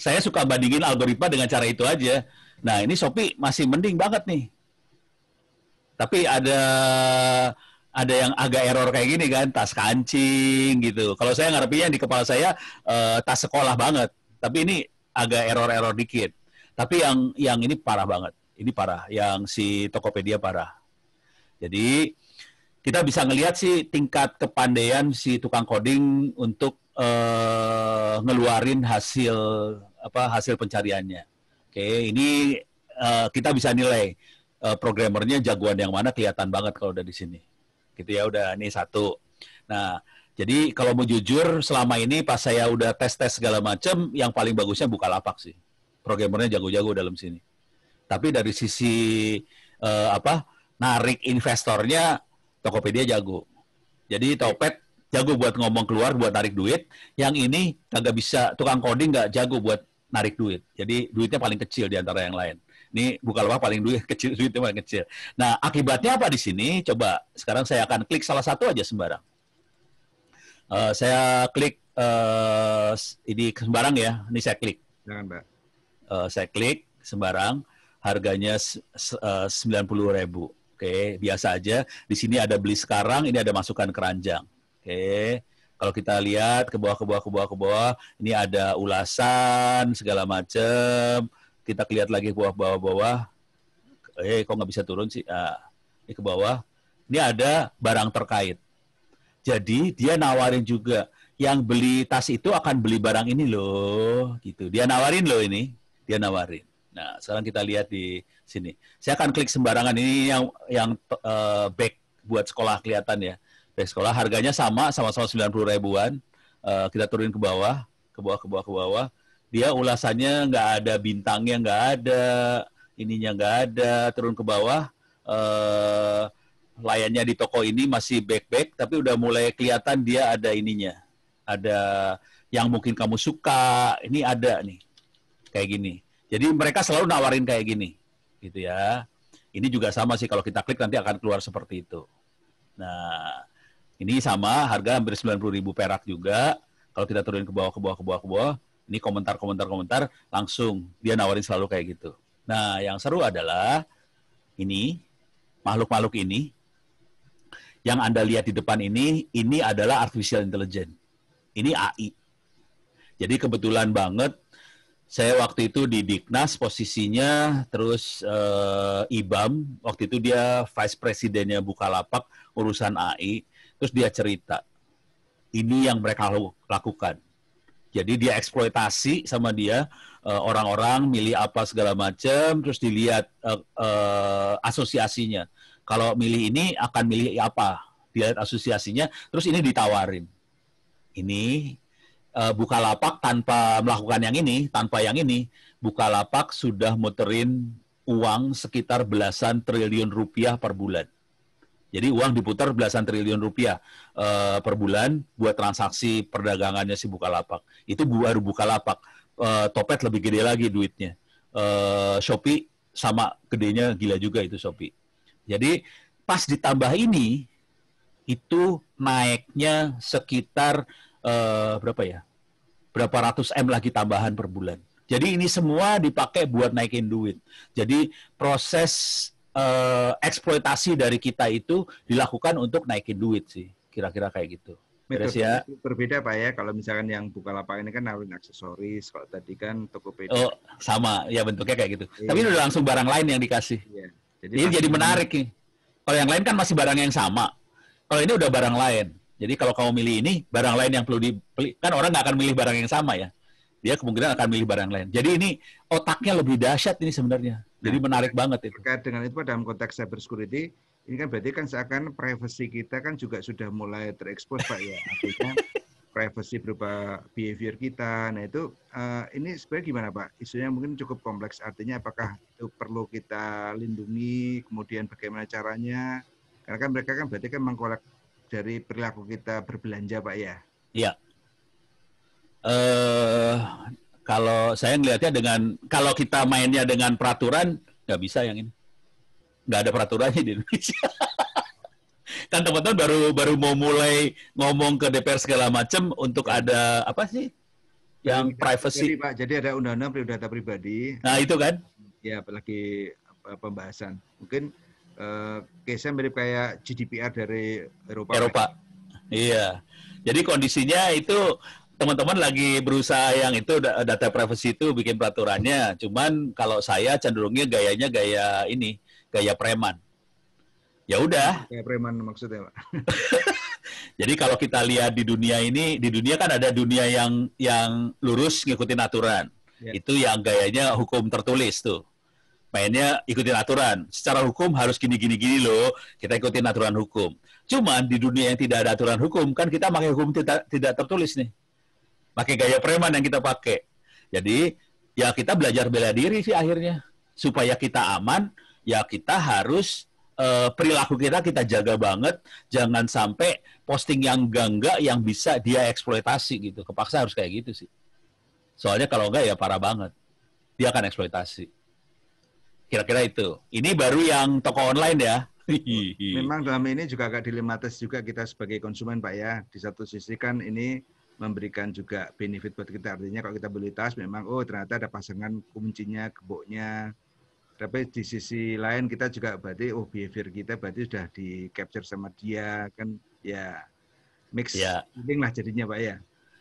saya suka bandingin algoritma dengan cara itu aja. Nah, ini Shopee masih mending banget nih. Tapi ada ada yang agak error kayak gini kan, tas kancing gitu. Kalau saya ngarepinnya di kepala saya uh, tas sekolah banget. Tapi ini agak error-error dikit. Tapi yang yang ini parah banget. Ini parah, yang si Tokopedia parah. Jadi kita bisa ngelihat sih tingkat kepandaian si tukang coding untuk uh, ngeluarin hasil apa hasil pencariannya. Oke, ini uh, kita bisa nilai uh, programmernya jagoan yang mana kelihatan banget kalau udah di sini. Gitu ya, udah ini satu. Nah, jadi kalau mau jujur, selama ini pas saya udah tes-tes segala macam, yang paling bagusnya buka lapak sih. Programmernya jago-jago dalam sini. Tapi dari sisi uh, apa narik investornya, Tokopedia jago. Jadi Topet jago buat ngomong keluar, buat tarik duit. Yang ini kagak bisa, tukang coding nggak jago buat narik duit. Jadi duitnya paling kecil di antara yang lain. Ini Bukalapak paling duit kecil, duitnya paling kecil. Nah, akibatnya apa di sini? Coba sekarang saya akan klik salah satu aja sembarang. Uh, saya klik uh, ini sembarang ya. Ini saya klik. Jangan, Mbak. Uh, saya klik sembarang. Harganya sembilan puluh ribu. Oke, okay, biasa aja. Di sini ada beli sekarang, ini ada masukan keranjang. Oke. Kalau kita lihat ke bawah, ke bawah, ke bawah, ke bawah, ini ada ulasan segala macam. Kita lihat lagi ke bawah, bawah, bawah. Eh, kok nggak bisa turun sih? Ah, ini ke bawah. Ini ada barang terkait. Jadi dia nawarin juga yang beli tas itu akan beli barang ini loh, gitu. Dia nawarin loh ini, dia nawarin. Nah, sekarang kita lihat di sini. Saya akan klik sembarangan ini yang yang uh, back buat sekolah kelihatan ya teh sekolah harganya sama sama-sama sembilan puluh ribuan uh, kita turunin ke bawah ke bawah ke bawah ke bawah dia ulasannya nggak ada bintangnya nggak ada ininya nggak ada turun ke bawah uh, layannya di toko ini masih back-back tapi udah mulai kelihatan dia ada ininya ada yang mungkin kamu suka ini ada nih kayak gini jadi mereka selalu nawarin kayak gini gitu ya ini juga sama sih kalau kita klik nanti akan keluar seperti itu nah ini sama, harga hampir 90 ribu perak juga. Kalau kita turun ke bawah, ke bawah, ke bawah, ke bawah, ini komentar, komentar, komentar, langsung dia nawarin selalu kayak gitu. Nah, yang seru adalah ini, makhluk-makhluk ini, yang Anda lihat di depan ini, ini adalah artificial intelligence. Ini AI. Jadi kebetulan banget saya waktu itu di Diknas posisinya terus eh, IBAM waktu itu dia vice presidennya Bukalapak urusan AI. Terus dia cerita, ini yang mereka lakukan. Jadi dia eksploitasi sama dia eh, orang-orang milih apa segala macam, terus dilihat uh, uh, asosiasinya. Kalau milih ini akan milih apa? Dilihat asosiasinya, terus ini ditawarin. Ini uh, lapak tanpa melakukan yang ini, tanpa yang ini, buka lapak sudah muterin uang sekitar belasan triliun rupiah per bulan. Jadi uang diputar belasan triliun rupiah e, per bulan buat transaksi perdagangannya si Bukalapak. Itu baru Bukalapak. E, Topet lebih gede lagi duitnya. E, Shopee sama gedenya gila juga itu Shopee. Jadi pas ditambah ini itu naiknya sekitar e, berapa ya? Berapa ratus M lagi tambahan per bulan. Jadi ini semua dipakai buat naikin duit. Jadi proses uh, eksploitasi dari kita itu dilakukan untuk naikin duit sih, kira-kira kayak gitu. Terus ya. berbeda pak ya, kalau misalkan yang buka lapak ini kan nawarin aksesoris, kalau tadi kan Tokopedia. Oh sama, ya bentuknya kayak gitu. Iya. Tapi ini udah langsung barang lain yang dikasih. Iya. Jadi, ini jadi menarik nih. Kalau yang lain kan masih barang yang sama. Kalau ini udah barang lain. Jadi kalau kamu milih ini, barang lain yang perlu dibeli. Kan orang nggak akan milih barang yang sama ya. Dia kemungkinan akan milih barang lain. Jadi ini otaknya lebih dahsyat ini sebenarnya jadi nah, menarik banget itu. Terkait dengan itu dalam konteks cyber security, ini kan berarti kan seakan privacy kita kan juga sudah mulai terekspos Pak ya. Artinya privacy berupa behavior kita. Nah itu uh, ini sebenarnya gimana Pak? Isunya mungkin cukup kompleks. Artinya apakah itu perlu kita lindungi? Kemudian bagaimana caranya? Karena kan mereka kan berarti kan mengkolek dari perilaku kita berbelanja Pak ya. Iya. Uh, kalau saya ngelihatnya dengan kalau kita mainnya dengan peraturan nggak bisa yang ini. Nggak ada peraturannya di Indonesia. kan teman-teman baru baru mau mulai ngomong ke DPR segala macam untuk iya. ada apa sih yang jadi, privacy. Jadi, Pak, jadi ada undang-undang data pribadi. Nah, itu kan? Ya, apalagi pembahasan. Mungkin uh, eh, case mirip kayak GDPR dari Eropa. Eropa. Kan? Iya. Jadi kondisinya itu teman-teman lagi berusaha yang itu data privacy itu bikin peraturannya. Cuman kalau saya cenderungnya gayanya gaya ini, gaya preman. Ya udah. Gaya preman maksudnya, Pak. Jadi kalau kita lihat di dunia ini, di dunia kan ada dunia yang yang lurus ngikutin aturan. Ya. Itu yang gayanya hukum tertulis tuh. Mainnya ikutin aturan. Secara hukum harus gini-gini-gini loh. Kita ikutin aturan hukum. Cuman di dunia yang tidak ada aturan hukum, kan kita pakai hukum tidak, tidak tertulis nih pakai gaya preman yang kita pakai. Jadi ya kita belajar bela diri sih akhirnya supaya kita aman. Ya kita harus uh, perilaku kita kita jaga banget, jangan sampai posting yang gangga yang bisa dia eksploitasi gitu. Kepaksa harus kayak gitu sih. Soalnya kalau enggak ya parah banget. Dia akan eksploitasi. Kira-kira itu. Ini baru yang toko online ya. Memang dalam ini juga agak dilematis juga kita sebagai konsumen Pak ya. Di satu sisi kan ini memberikan juga benefit buat kita. Artinya kalau kita beli tas memang oh ternyata ada pasangan kuncinya, geboknya. Tapi di sisi lain kita juga berarti oh behavior kita berarti sudah di capture sama dia kan ya mix ya. lah jadinya Pak ya.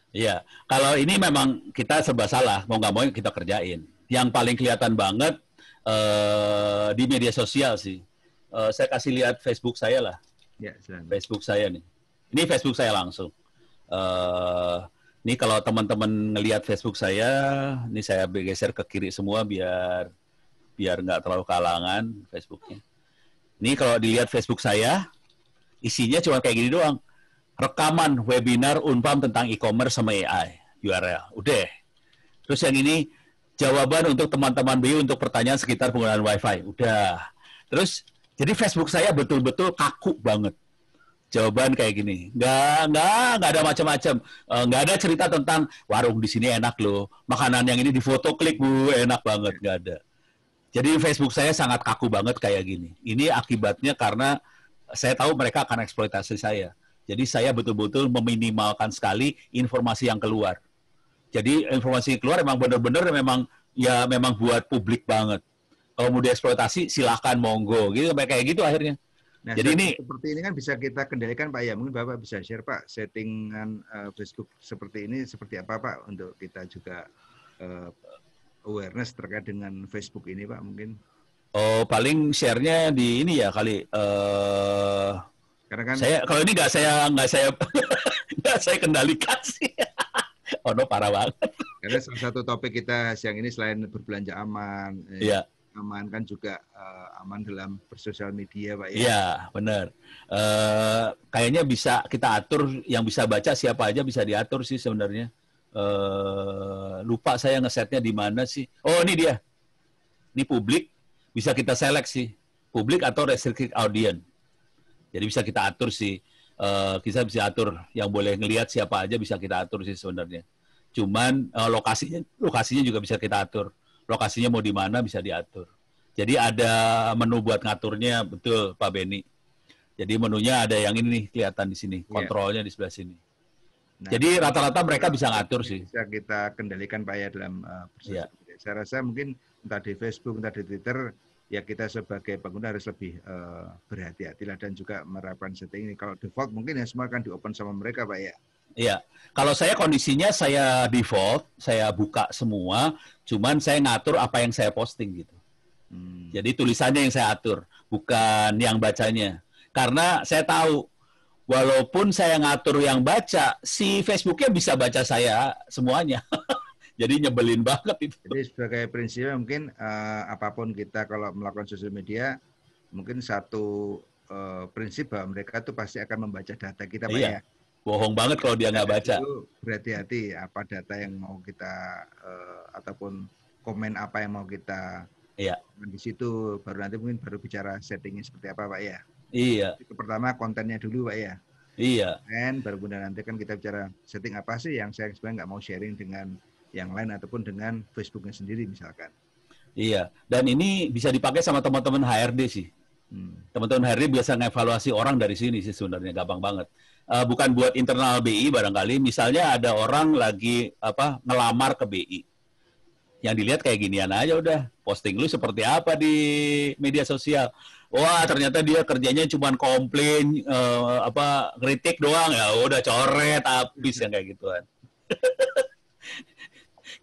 Iya, kalau ini memang kita serba salah, mau nggak mau ya kita kerjain. Yang paling kelihatan banget uh, di media sosial sih. Uh, saya kasih lihat Facebook saya lah. Ya, silahkan. Facebook saya nih. Ini Facebook saya langsung. Eh, ini kalau teman-teman ngelihat Facebook saya, ini saya bergeser ke kiri semua biar biar nggak terlalu kalangan Facebooknya. Ini kalau dilihat Facebook saya, isinya cuma kayak gini doang. Rekaman webinar Unpam tentang e-commerce sama AI URL. Udah. Terus yang ini jawaban untuk teman-teman BI untuk pertanyaan sekitar penggunaan WiFi. Udah. Terus jadi Facebook saya betul-betul kaku banget jawaban kayak gini. Nggak, nggak, nggak ada macam-macam. Eh, nggak ada cerita tentang warung di sini enak loh. Makanan yang ini di foto klik bu, enak banget. Nggak ada. Jadi Facebook saya sangat kaku banget kayak gini. Ini akibatnya karena saya tahu mereka akan eksploitasi saya. Jadi saya betul-betul meminimalkan sekali informasi yang keluar. Jadi informasi yang keluar memang benar-benar memang ya memang buat publik banget. Kalau mau dieksploitasi silahkan monggo gitu kayak gitu akhirnya. Nah, jadi ini seperti ini kan bisa kita kendalikan Pak ya. Mungkin Bapak bisa share Pak settingan uh, Facebook seperti ini seperti apa Pak untuk kita juga uh, awareness terkait dengan Facebook ini Pak mungkin. Oh, paling share-nya di ini ya kali uh, karena kan saya kalau ini nggak saya nggak saya enggak saya kendalikan sih. oh no parah banget. Karena salah satu topik kita siang ini selain berbelanja aman, yeah. ya, aman kan juga uh, aman dalam bersosial media pak ya. Iya benar. Uh, kayaknya bisa kita atur yang bisa baca siapa aja bisa diatur sih sebenarnya. Uh, lupa saya ngesetnya di mana sih? Oh ini dia. Ini publik bisa kita seleksi publik atau restricted audience. Jadi bisa kita atur sih. Uh, kita bisa atur yang boleh ngelihat siapa aja bisa kita atur sih sebenarnya. Cuman uh, lokasinya lokasinya juga bisa kita atur lokasinya mau di mana bisa diatur. Jadi ada menu buat ngaturnya betul Pak Beni. Jadi menunya ada yang ini nih kelihatan di sini, iya. kontrolnya yeah. di sebelah sini. Nah, Jadi rata-rata mereka bisa ngatur bisa sih. Bisa kita kendalikan Pak ya dalam uh, Yeah. Saya rasa mungkin entah di Facebook, entah di Twitter, ya kita sebagai pengguna harus lebih uh, berhati-hatilah dan juga menerapkan setting ini. Kalau default mungkin ya semua akan di open sama mereka Pak ya. Iya. Kalau saya kondisinya saya default, saya buka semua, cuman saya ngatur apa yang saya posting gitu. Hmm. Jadi tulisannya yang saya atur, bukan yang bacanya. Karena saya tahu walaupun saya ngatur yang baca, si Facebooknya bisa baca saya semuanya. Jadi nyebelin banget itu. Jadi sebagai prinsip mungkin uh, apapun kita kalau melakukan sosial media, mungkin satu uh, prinsip bahwa mereka tuh pasti akan membaca data kita, Pak iya. ya bohong banget kalau dia nggak baca. Berhati-hati ya, apa data yang mau kita uh, ataupun komen apa yang mau kita Iya. Di situ baru nanti mungkin baru bicara settingnya seperti apa, Pak ya. Iya. Itu pertama kontennya dulu, Pak ya. Iya. Dan baru kemudian nanti kan kita bicara setting apa sih yang saya sebenarnya nggak mau sharing dengan yang lain ataupun dengan Facebooknya sendiri misalkan. Iya. Dan ini bisa dipakai sama teman-teman HRD sih. Hmm. Teman-teman HRD biasa ngevaluasi orang dari sini sih sebenarnya gampang banget uh, bukan buat internal BI barangkali misalnya ada orang lagi apa ngelamar ke BI yang dilihat kayak ginian aja udah posting lu seperti apa di media sosial wah ternyata dia kerjanya cuma komplain uh, apa kritik doang ya udah coret habis yang kayak gituan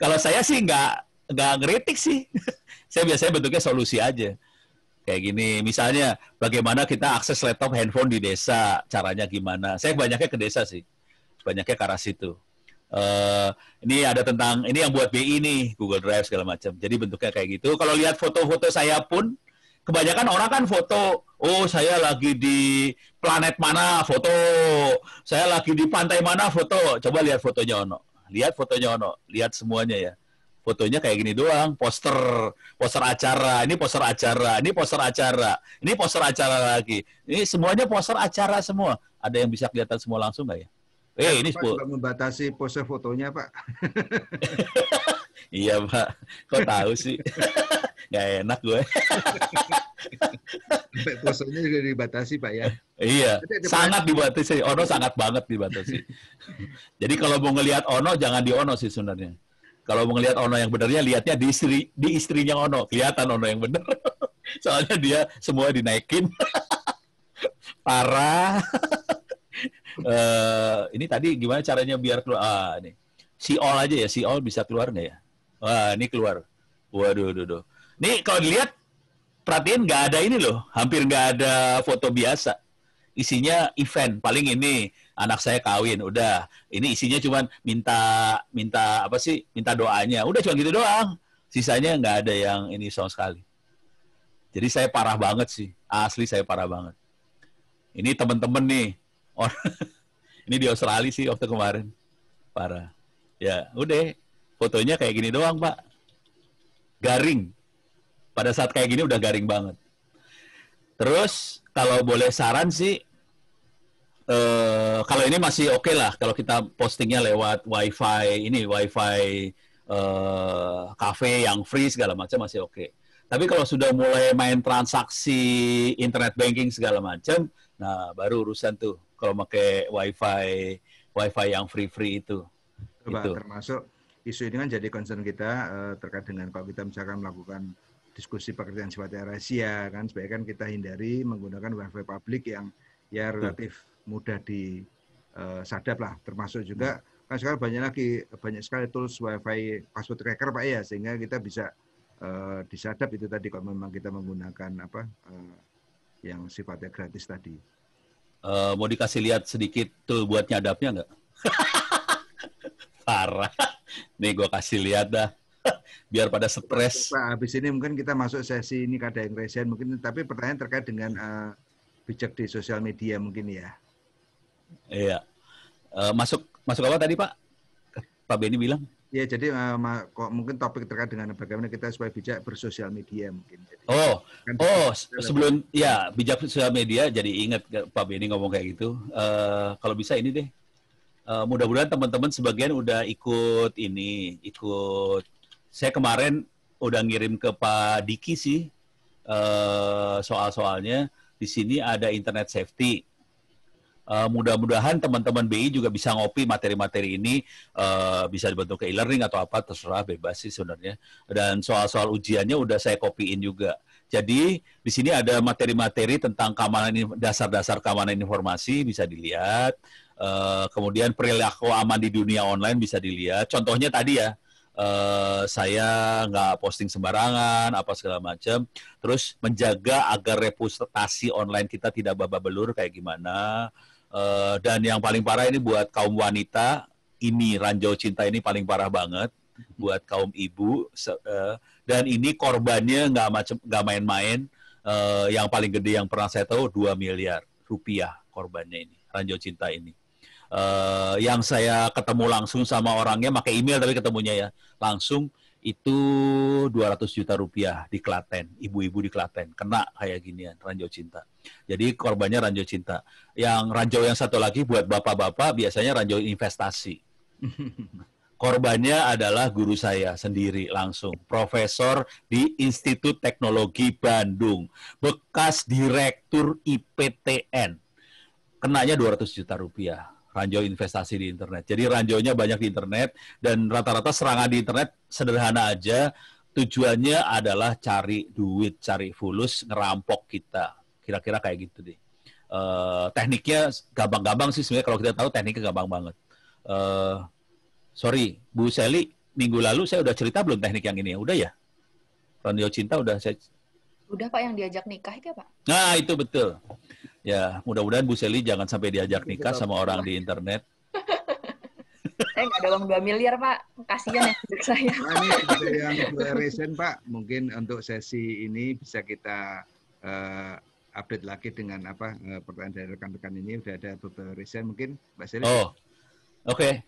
kalau saya sih nggak nggak kritik sih saya biasanya bentuknya solusi aja kayak gini. Misalnya bagaimana kita akses laptop, handphone di desa, caranya gimana? Saya banyaknya ke desa sih, banyaknya ke arah situ. Uh, ini ada tentang ini yang buat BI nih Google Drive segala macam. Jadi bentuknya kayak gitu. Kalau lihat foto-foto saya pun kebanyakan orang kan foto, oh saya lagi di planet mana foto, saya lagi di pantai mana foto. Coba lihat fotonya Ono, lihat fotonya Ono, lihat semuanya ya fotonya kayak gini doang, poster, poster acara, ini poster acara, ini poster acara, ini poster acara lagi. Ini semuanya poster acara semua. Ada yang bisa kelihatan semua langsung nggak ya? Eh, kan ini Pak, membatasi pose fotonya, Pak. iya, Pak. Kok tahu sih? Nggak enak gue. Posternya posenya juga dibatasi, Pak ya. Iya, sangat dibatasi. Ono sangat banget dibatasi. Jadi kalau mau ngelihat Ono, jangan di Ono sih sebenarnya kalau mau melihat Ono yang benernya lihatnya di istri di istrinya Ono kelihatan Ono yang bener soalnya dia semua dinaikin parah uh, ini tadi gimana caranya biar keluar ah ini si all aja ya si all bisa keluar nggak ya wah ini keluar waduh waduh, waduh. nih kalau dilihat perhatiin nggak ada ini loh hampir nggak ada foto biasa isinya event paling ini anak saya kawin udah ini isinya cuma minta minta apa sih minta doanya udah cuma gitu doang sisanya nggak ada yang ini sama sekali jadi saya parah banget sih asli saya parah banget ini temen-temen nih orang oh, ini di Australia sih waktu kemarin parah ya udah fotonya kayak gini doang pak garing pada saat kayak gini udah garing banget terus kalau boleh saran sih uh, kalau ini masih oke okay lah kalau kita postingnya lewat WiFi ini WiFi uh, eh, cafe yang free segala macam masih oke. Okay. Tapi kalau sudah mulai main transaksi internet banking segala macam, nah baru urusan tuh kalau pakai WiFi WiFi yang free-free itu. Coba itu. Gitu. termasuk isu ini kan jadi concern kita uh, terkait dengan kalau kita misalkan melakukan diskusi pekerjaan sifatnya rahasia kan sebaiknya kan kita hindari menggunakan wifi publik yang ya relatif mudah disadap eh, lah. Termasuk juga hmm. kan sekarang banyak lagi banyak sekali tools wifi password tracker pak ya sehingga kita bisa uh, disadap itu tadi kalau memang kita menggunakan apa uh, yang sifatnya gratis tadi. Uh, mau dikasih lihat sedikit tuh buat nyadapnya nggak? Parah. Nih gue kasih lihat dah. Biar pada stres. Pak, habis ini mungkin kita masuk sesi ini yang resen mungkin tapi pertanyaan terkait dengan uh, bijak di sosial media mungkin ya. Iya. Uh, masuk masuk apa tadi Pak? Pak Beni bilang. Iya, jadi uh, kok mungkin topik terkait dengan bagaimana kita supaya bijak bersosial media mungkin. Jadi, oh, kan oh sebelum lebih... ya bijak sosial media, jadi ingat Pak Beni ngomong kayak gitu. Uh, kalau bisa ini deh, uh, mudah-mudahan teman-teman sebagian udah ikut ini, ikut. Saya kemarin udah ngirim ke Pak Diki sih uh, soal-soalnya. Di sini ada internet safety Uh, mudah-mudahan teman-teman BI juga bisa ngopi materi-materi ini uh, bisa dibentuk ke e-learning atau apa terserah bebas sih sebenarnya dan soal-soal ujiannya udah saya kopiin juga jadi di sini ada materi-materi tentang keamanan dasar-dasar keamanan informasi bisa dilihat uh, kemudian perilaku aman di dunia online bisa dilihat contohnya tadi ya Uh, saya nggak posting sembarangan apa segala macam terus menjaga agar reputasi online kita tidak babak belur kayak gimana Eh, dan yang paling parah ini buat kaum wanita, ini ranjau cinta ini paling parah banget buat kaum ibu. Uh, dan ini korbannya nggak macam nggak main-main. Uh, yang paling gede yang pernah saya tahu 2 miliar rupiah korbannya ini ranjau cinta ini. Uh, yang saya ketemu langsung sama orangnya, pakai email tapi ketemunya ya langsung itu 200 juta rupiah di Klaten, ibu-ibu di Klaten kena kayak ginian ranjau cinta. Jadi korbannya ranjau cinta. Yang ranjau yang satu lagi buat bapak-bapak biasanya ranjau investasi. Korbannya adalah guru saya sendiri langsung, profesor di Institut Teknologi Bandung, bekas direktur IPTN. Kenanya 200 juta rupiah ranjau investasi di internet. Jadi ranjaunya banyak di internet dan rata-rata serangan di internet sederhana aja. Tujuannya adalah cari duit, cari fulus, ngerampok kita. Kira-kira kayak gitu deh. Uh, tekniknya gampang-gampang sih sebenarnya kalau kita tahu tekniknya gampang banget. Uh, sorry, Bu Seli, minggu lalu saya udah cerita belum teknik yang ini Udah ya? Ranjau cinta udah saya Udah Pak yang diajak nikah itu ya Pak? Nah itu betul. Ya, mudah-mudahan Bu Seli jangan sampai diajak nikah sama orang di internet. saya eh, nggak ada uang 2 miliar, Pak. Kasihan ya hidup saya. Nah, ini ada yang recent Pak. Mungkin untuk sesi ini bisa kita uh, update lagi dengan apa uh, pertanyaan dari rekan-rekan ini. Udah ada beberapa recent, Mungkin Mbak Seli. Oh, oke. Okay.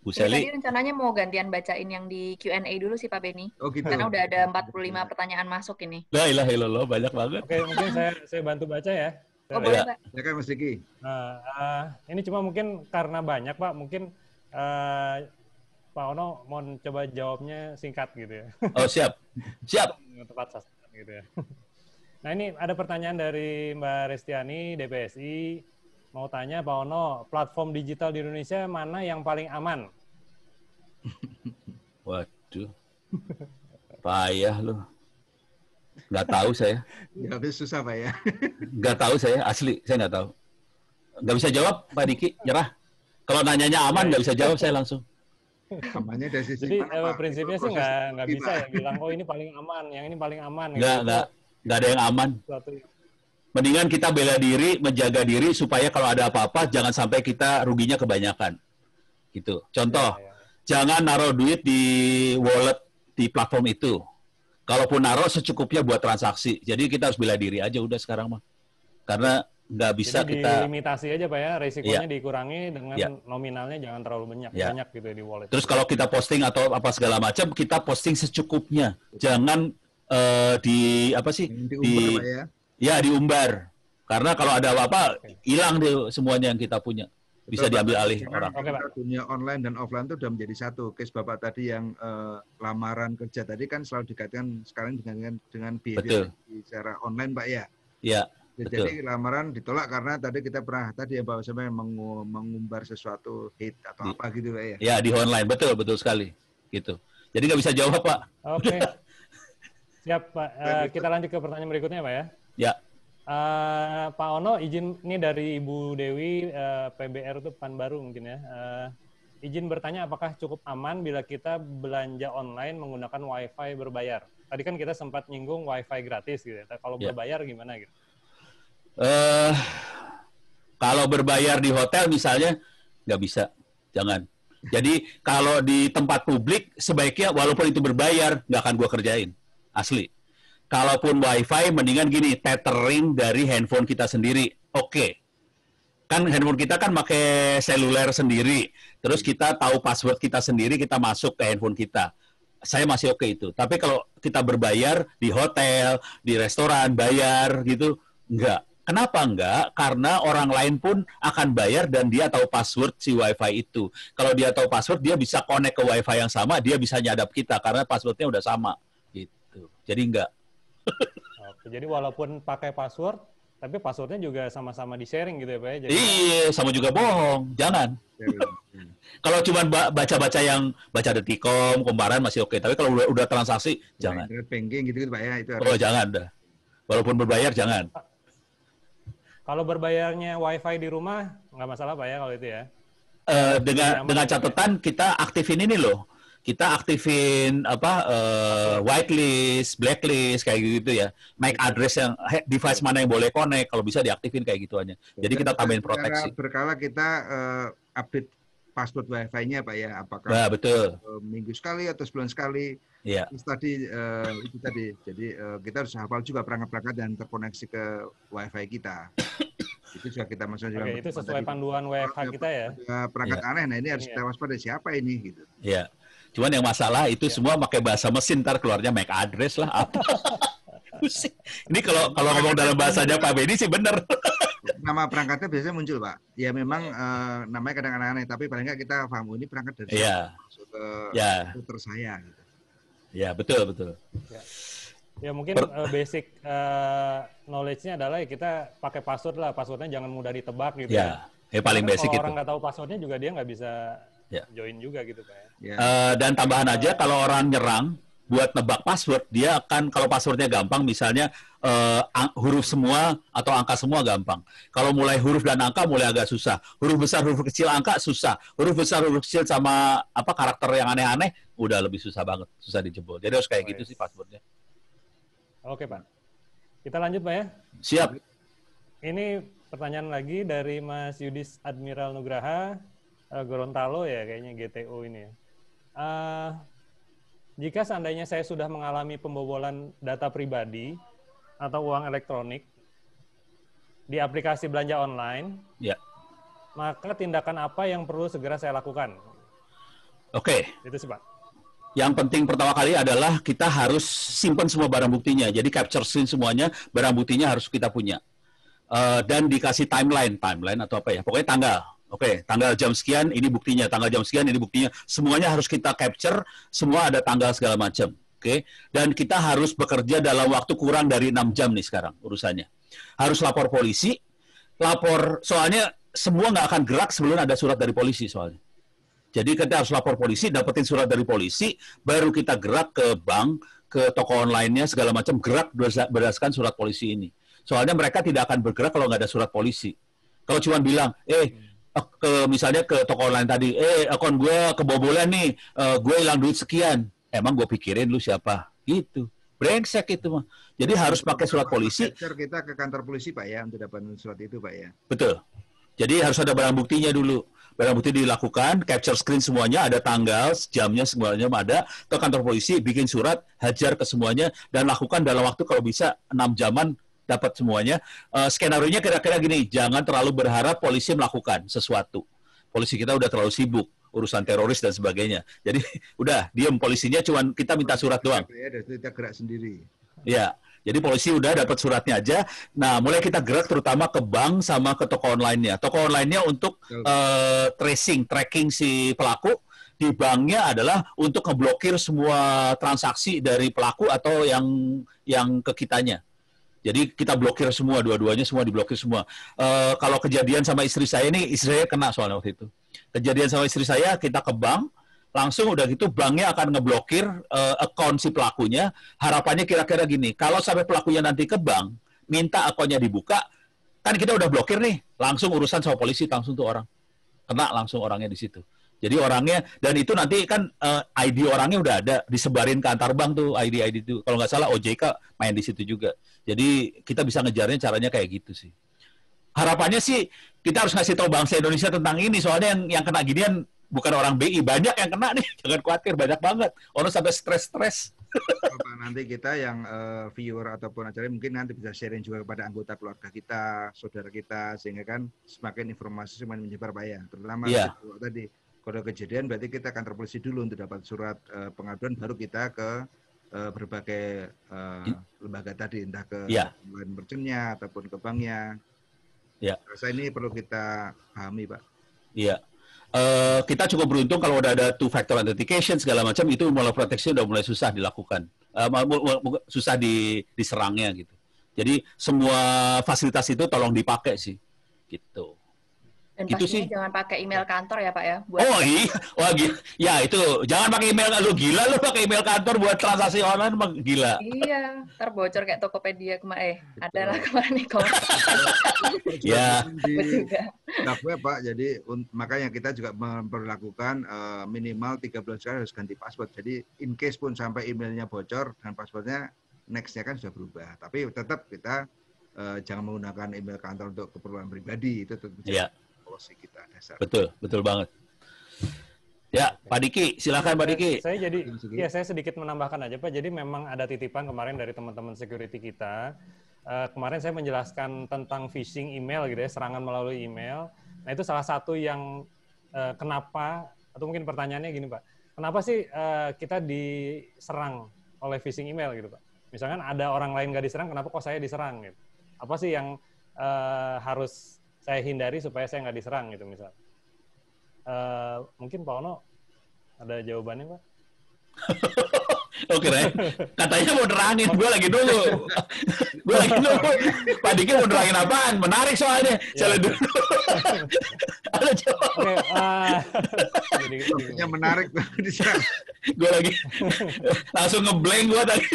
Bu Seli. Jadi rencananya mau gantian bacain yang di Q&A dulu sih Pak Benny. Oh gitu. Karena udah ada 45 pertanyaan masuk ini. Nah, ilah, ilah, banyak banget. Oke, mungkin saya saya bantu baca ya. Oh, iya. boleh, Ya kan, Mas Diki. Uh, nah, uh, eh, ini cuma mungkin karena banyak, Pak. Mungkin uh, Pak Ono mau coba jawabnya singkat gitu ya. Oh, siap. Siap. Tepat sasaran gitu ya. Nah, ini ada pertanyaan dari Mbak Restiani, DPSI. Mau tanya Pak Ono, platform digital di Indonesia mana yang paling aman? Waduh. Payah loh. Nggak tahu saya. nggak bisa susah Pak ya. Nggak tahu saya, asli. Saya nggak tahu. Nggak bisa jawab Pak Diki, nyerah. Kalau nanyanya aman, nggak bisa jawab saya langsung. Amannya dari sisi Jadi mana, eh, prinsipnya sih nggak nggak bisa ya bilang oh ini paling aman, yang ini paling aman. Gitu. Nggak nggak nggak ada yang aman. Mendingan kita bela diri, menjaga diri supaya kalau ada apa-apa jangan sampai kita ruginya kebanyakan. Gitu. Contoh, ya, ya. jangan naruh duit di wallet di platform itu kalaupun naruh secukupnya buat transaksi. Jadi kita harus bela diri aja udah sekarang mah. Karena nggak bisa Jadi kita limitasi aja pak ya resikonya ya. dikurangi dengan ya. nominalnya jangan terlalu banyak ya. banyak gitu ya di wallet. Terus kalau kita posting atau apa segala macam kita posting secukupnya, jangan uh, di apa sih diumbar, di ya. ya diumbar karena kalau ada apa-apa hilang okay. deh semuanya yang kita punya bisa Bapak diambil alih orang. Dunia online dan offline itu sudah menjadi satu. Case Bapak tadi yang eh, lamaran kerja tadi kan selalu dikaitkan sekarang dengan dengan behavior Betul. secara online, Pak ya. Iya. Jadi betul. lamaran ditolak karena tadi kita pernah tadi ya Bapak sampai mengumbar sesuatu hit atau apa gitu Pak ya. iya di online betul betul sekali gitu. Jadi nggak bisa jawab Pak. Oke. Okay. Siap Pak. Uh, kita lanjut ke pertanyaan berikutnya Pak ya. Ya. Uh, Pak Ono, izin ini dari Ibu Dewi uh, eh, PBR itu Pekanbaru mungkin ya. Uh, izin bertanya apakah cukup aman bila kita belanja online menggunakan WiFi berbayar? Tadi kan kita sempat nyinggung WiFi gratis gitu. Ya. Kalau yeah. berbayar gimana gitu? Uh, kalau berbayar di hotel misalnya nggak bisa, jangan. Jadi kalau di tempat publik sebaiknya walaupun itu berbayar nggak akan gue kerjain asli kalaupun wifi mendingan gini tethering dari handphone kita sendiri oke kan handphone kita kan pakai seluler sendiri terus kita tahu password kita sendiri kita masuk ke handphone kita saya masih oke okay itu tapi kalau kita berbayar di hotel di restoran bayar gitu enggak Kenapa enggak? Karena orang lain pun akan bayar dan dia tahu password si WiFi itu. Kalau dia tahu password, dia bisa connect ke WiFi yang sama, dia bisa nyadap kita karena passwordnya udah sama. Gitu. Jadi enggak Oke, jadi walaupun pakai password, tapi passwordnya juga sama-sama di-sharing gitu ya Pak ya, Jadi... Iya, sama juga bohong. Jangan. kalau cuma baca-baca yang baca detikom, kombaran masih oke. Tapi kalau udah, udah transaksi, nah, jangan. banking gitu-gitu Pak ya. Itu oh, harus... jangan dah. Walaupun berbayar, jangan. Kalau berbayarnya wifi di rumah, nggak masalah Pak ya kalau itu ya? Uh, dengan dengan catatan kita aktifin ini loh kita aktifin apa uh, whitelist, blacklist kayak gitu ya. Make iya. address yang eh, device mana yang boleh connect kalau bisa diaktifin kayak gitu aja. Iya, Jadi kita tambahin proteksi. Berkala kita uh, update password wifi-nya Pak ya, apakah nah, betul. minggu sekali atau sebulan sekali. Iya. Yeah. Tadi uh, itu tadi. Jadi uh, kita harus hafal juga perangkat-perangkat dan terkoneksi ke wifi kita. itu juga kita masuk juga. Oke, itu sesuai tadi. panduan WFH kita ya. Perangkat ya. aneh, nah ini harus yeah. kita waspada siapa ini gitu. Iya. Cuman yang masalah itu ya. semua pakai bahasa mesin, ntar keluarnya MAC address lah apa. ini kalau kalau ngomong dalam bahasanya Pak Beni sih bener. Nama perangkatnya biasanya muncul, Pak. Ya memang uh, namanya kadang kadang aneh, tapi paling nggak kita paham oh, ini perangkat dari Ya. Ya. yeah. saya. Gitu. Ya betul betul. Ya, ya mungkin uh, basic uh, knowledge-nya adalah ya kita pakai password lah, passwordnya jangan mudah ditebak gitu. Ya, ya, ya paling basic kalau itu. Orang nggak tahu passwordnya juga dia nggak bisa yeah. join juga gitu pak Yeah. Ya. Ya. Uh, dan tambahan aja kalau orang nyerang buat nebak password dia akan kalau passwordnya gampang misalnya uh, huruf semua atau angka semua gampang kalau mulai huruf dan angka mulai agak susah huruf besar huruf kecil angka susah huruf besar huruf kecil sama apa karakter yang aneh-aneh udah lebih susah banget susah dijebol jadi harus kayak oh, gitu yes. sih passwordnya oke pak kita lanjut pak ya siap ini pertanyaan lagi dari Mas Yudis Admiral Nugraha uh, Gorontalo ya kayaknya GTO ini ya. Uh, jika seandainya saya sudah mengalami pembobolan data pribadi atau uang elektronik di aplikasi belanja online, ya. maka tindakan apa yang perlu segera saya lakukan? Oke. Okay. Itu sih Pak. Yang penting pertama kali adalah kita harus simpan semua barang buktinya. Jadi capture scene semuanya, barang buktinya harus kita punya. Uh, dan dikasih timeline, timeline atau apa ya, pokoknya tanggal Oke, okay, tanggal jam sekian ini buktinya, tanggal jam sekian ini buktinya. Semuanya harus kita capture, semua ada tanggal segala macam. Oke, okay? dan kita harus bekerja dalam waktu kurang dari enam jam nih sekarang urusannya. Harus lapor polisi, lapor soalnya semua nggak akan gerak sebelum ada surat dari polisi soalnya. Jadi kita harus lapor polisi, dapetin surat dari polisi, baru kita gerak ke bank, ke toko online-nya, segala macam gerak berdasarkan surat polisi ini. Soalnya mereka tidak akan bergerak kalau nggak ada surat polisi. Kalau cuma bilang, eh ke misalnya ke toko online tadi, eh akun gue kebobolan nih, uh, eh, gue hilang duit sekian. Emang gue pikirin lu siapa? Gitu. Brengsek itu mah. Jadi nah, harus pakai surat polisi. Kita ke kantor polisi Pak ya untuk dapat surat itu Pak ya. Betul. Jadi harus ada barang buktinya dulu. Barang bukti dilakukan, capture screen semuanya, ada tanggal, jamnya semuanya ada, ke kantor polisi, bikin surat, hajar ke semuanya, dan lakukan dalam waktu kalau bisa 6 jaman dapat semuanya. Uh, eh, skenario nya kira-kira gini, jangan terlalu berharap polisi melakukan sesuatu. Polisi kita udah terlalu sibuk urusan teroris dan sebagainya. Jadi udah diam polisinya cuman kita minta surat doang. Ya, kita gerak sendiri. Ya. Jadi polisi udah dapat suratnya aja. Nah, mulai kita gerak terutama ke bank sama ke toko online-nya. Toko online-nya untuk uh, tracing, tracking si pelaku. Di banknya adalah untuk ngeblokir semua transaksi dari pelaku atau yang yang ke kitanya. Jadi kita blokir semua, dua-duanya semua diblokir semua. Uh, kalau kejadian sama istri saya ini, istri saya kena soalnya waktu itu. Kejadian sama istri saya, kita ke bank, langsung udah gitu banknya akan ngeblokir uh, account si pelakunya. Harapannya kira-kira gini, kalau sampai pelakunya nanti ke bank, minta akunnya dibuka, kan kita udah blokir nih, langsung urusan sama polisi, langsung tuh orang. Kena langsung orangnya di situ. Jadi orangnya dan itu nanti kan uh, eh, ID orangnya udah ada disebarin ke antar bank tuh ID ID itu. Kalau nggak salah OJK main di situ juga. Jadi kita bisa ngejarnya caranya kayak gitu sih. Harapannya sih kita harus ngasih tahu bangsa Indonesia tentang ini soalnya yang yang kena ginian bukan orang BI banyak yang kena nih jangan khawatir banyak banget orang sampai stres-stres nanti kita yang uh, viewer ataupun acara mungkin nanti bisa sharing juga kepada anggota keluarga kita saudara kita sehingga kan semakin informasi semakin menyebar pak ya. terutama yeah. tadi kalau kejadian berarti kita akan terpolisi dulu untuk dapat surat uh, pengaduan baru kita ke uh, berbagai uh, lembaga tadi, entah ke ya. merchantnya ataupun ke banknya. Ya. Saya ini perlu kita pahami, Pak. Iya. Uh, kita cukup beruntung kalau udah ada two factor authentication segala macam itu mulai proteksi udah mulai susah dilakukan, uh, susah di, diserangnya gitu. Jadi semua fasilitas itu tolong dipakai sih, gitu. Dan gitu sih jangan pakai email kantor ya Pak ya. Buat oh iya, wah gitu. ya itu jangan pakai email lu gila lu pakai email kantor buat transaksi online emang gila. Iya, terbocor kayak Tokopedia kemarin. Eh, ada lah kemarin nih, commerce ya. Nah, gue, Pak, jadi makanya kita juga memperlakukan uh, minimal tiga bulan sekali harus ganti password. Jadi in case pun sampai emailnya bocor dan passwordnya nextnya kan sudah berubah. Tapi tetap kita uh, jangan menggunakan email kantor untuk keperluan pribadi itu tetap. Yeah. Ya policy kita dasar. Ya, betul, betul banget. Ya, Pak Diki, silakan Pak Diki. Saya jadi, ya saya sedikit menambahkan aja Pak. Jadi memang ada titipan kemarin dari teman-teman security kita. Uh, kemarin saya menjelaskan tentang phishing email gitu ya, serangan melalui email. Nah itu salah satu yang uh, kenapa atau mungkin pertanyaannya gini Pak, kenapa sih uh, kita diserang oleh phishing email gitu Pak? Misalkan ada orang lain nggak diserang, kenapa kok saya diserang gitu? Apa sih yang uh, harus saya hindari supaya saya nggak diserang gitu misal. Uh, mungkin Pak Ono ada jawabannya Pak? Oke, okay, oh, katanya mau nerangin, gue lagi dulu, gue lagi dulu. Pak Diki mau nerangin apaan? Menarik soalnya, saya dulu. ada jawabannya Okay, ah. gitu. menarik di gue lagi langsung ngeblank gue tadi.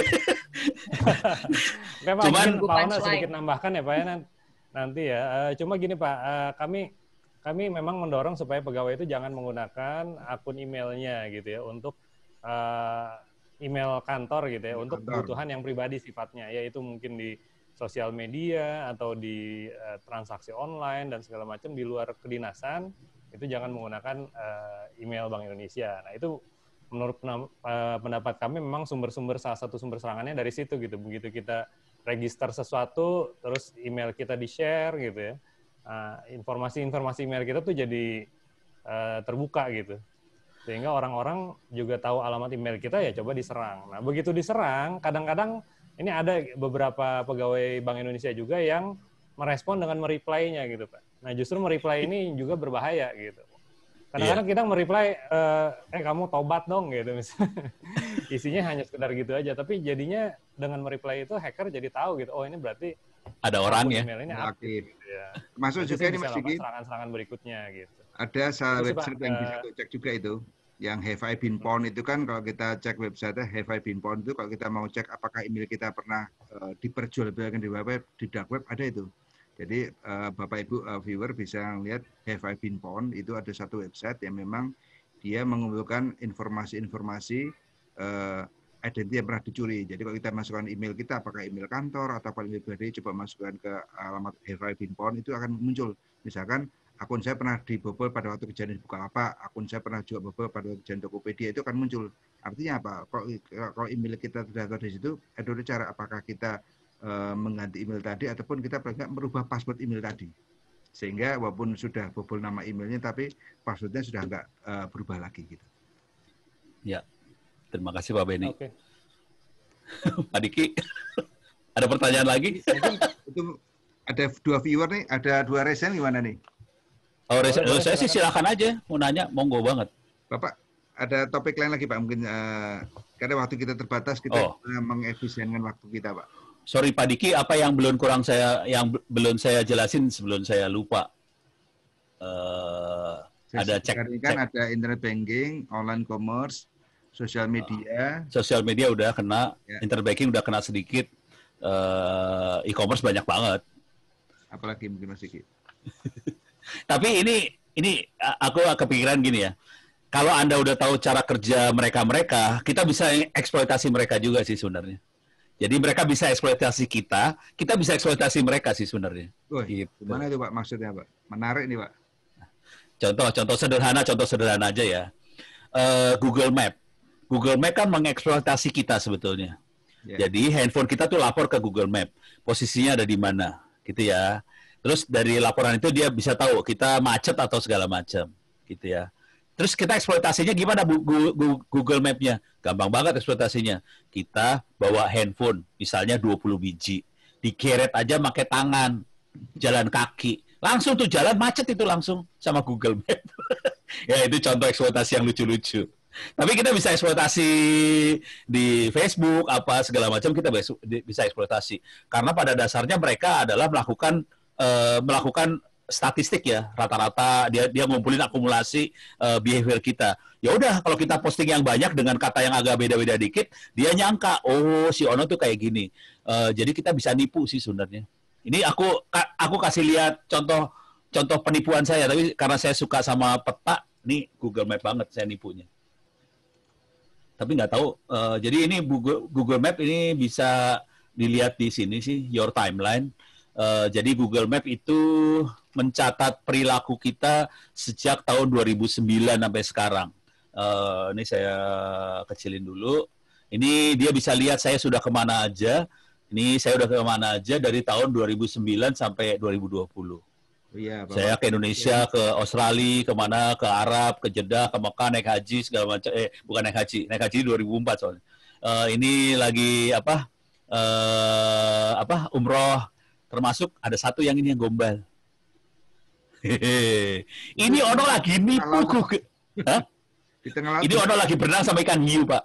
Pak, Cuman, Pak Ono sedikit nambahkan ya Pak ya, nanti ya. Eh, cuma gini Pak, eh, kami kami memang mendorong supaya pegawai itu jangan menggunakan akun emailnya gitu ya untuk eh, email kantor gitu ya ya untuk kantor. kebutuhan yang pribadi sifatnya yaitu mungkin di sosial media atau di transaksi online dan segala macam di luar kedinasan itu jangan menggunakan email Bank Indonesia. Nah itu menurut pendapat kami memang sumber-sumber salah satu sumber serangannya dari situ gitu begitu kita register sesuatu terus email kita di share gitu ya nah, informasi-informasi uh, email kita tuh jadi uh, terbuka gitu sehingga orang-orang juga tahu alamat email kita ya coba diserang nah begitu diserang kadang-kadang ini ada beberapa pegawai Bank Indonesia juga yang merespon dengan mereply-nya gitu pak nah justru mereply ini juga berbahaya gitu Kadang-kadang yeah. kita mereply, eh, eh kamu tobat dong gitu misalnya. Isinya hanya sekedar gitu aja, tapi jadinya dengan mereply itu hacker jadi tahu gitu, oh ini berarti ada orang ya. Ini aktif. Gitu, ya. Masuk juga ini Mas Diki. Serangan-serangan berikutnya gitu. Ada salah website Pak, yang bisa eh, cek juga itu. Yang Have I Been pawn itu kan kalau kita cek website Have I Been pawn itu kalau kita mau cek apakah email kita pernah uh, diperjualbelikan di web, di dark web ada itu. Jadi uh, Bapak Ibu uh, viewer bisa melihat Have I Been Pwned itu ada satu website yang memang dia mengumpulkan informasi-informasi uh, identitas yang pernah dicuri. Jadi kalau kita masukkan email kita, apakah email kantor atau email pribadi, coba masukkan ke alamat Have I Been Pwned itu akan muncul. Misalkan akun saya pernah dibobol pada waktu kejadian buka apa, akun saya pernah juga bobol pada waktu kejadian Tokopedia, itu akan muncul. Artinya apa? Kalau, email kita terdaftar di situ, ada cara apakah kita Eh, mengganti email tadi ataupun kita berangkat merubah password email tadi sehingga walaupun sudah bobol nama emailnya tapi passwordnya sudah nggak eh, berubah lagi gitu. Ya, terima kasih Pak Benny. Okay. Pak Diki, ada pertanyaan lagi? itu ada dua viewer nih, ada dua resen gimana nih? Oh, resen, oh, saya sih silakan aja, mau nanya, monggo banget. Bapak, ada topik lain lagi Pak, mungkin uh, karena waktu kita terbatas, kita oh. mengefisienkan waktu kita Pak sorry Pak Diki, apa yang belum kurang saya yang belum saya jelasin sebelum saya lupa? Uh, ada cek, kan cek kan ada internet banking, online commerce, social ah, media. Uh, sosial media udah kena, ya. internet banking udah kena sedikit. Uh, e-commerce banyak banget. Apalagi mungkin masih. Gitu. Tapi ini ini aku kepikiran gini ya. Kalau Anda udah tahu cara kerja mereka-mereka, kita bisa eksploitasi mereka juga sih sebenarnya. Jadi mereka bisa eksploitasi kita, kita bisa eksploitasi mereka sih sebenarnya. Wah, gitu. Gimana itu Pak maksudnya Pak? Menarik nih Pak. Contoh-contoh sederhana, contoh sederhana aja ya. Uh, Google Map. Google Map kan mengeksploitasi kita sebetulnya. Yeah. Jadi handphone kita tuh lapor ke Google Map, posisinya ada di mana, gitu ya. Terus dari laporan itu dia bisa tahu kita macet atau segala macam, gitu ya. Terus kita eksploitasinya gimana bu, Google Map-nya? Gampang banget eksploitasinya. Kita bawa handphone, misalnya 20 biji. Digeret aja pakai tangan, jalan kaki. Langsung tuh jalan macet itu langsung sama Google Map. ya itu contoh eksploitasi yang lucu-lucu. Tapi kita bisa eksploitasi di Facebook, apa segala macam kita bisa eksploitasi. Karena pada dasarnya mereka adalah melakukan eh, melakukan statistik ya rata-rata dia dia ngumpulin akumulasi uh, behavior kita ya udah kalau kita posting yang banyak dengan kata yang agak beda-beda dikit dia nyangka oh si Ono tuh kayak gini uh, jadi kita bisa nipu sih sebenarnya ini aku aku kasih lihat contoh contoh penipuan saya tapi karena saya suka sama peta ini Google Map banget saya nipunya tapi nggak tahu uh, jadi ini Google Google Map ini bisa dilihat di sini sih your timeline Eh, jadi Google Map itu mencatat perilaku kita sejak tahun 2009 sampai sekarang. Uh, ini saya kecilin dulu. Ini dia bisa lihat saya sudah kemana aja. Ini saya sudah kemana aja dari tahun 2009 sampai 2020. Iya, Saya ke Indonesia, iya. ke Australia, kemana, ke Arab, ke Jeddah, ke Mekah, naik haji segala macam. Eh, bukan naik haji, naik haji 2004 soalnya. Uh, ini lagi apa? Uh, apa? Umroh Termasuk ada satu yang ini yang gombal. Hehehe. ini ono lagi nipu Google. Hah? Di tengah laut. Ini ono lagi berenang sama ikan hiu, Pak.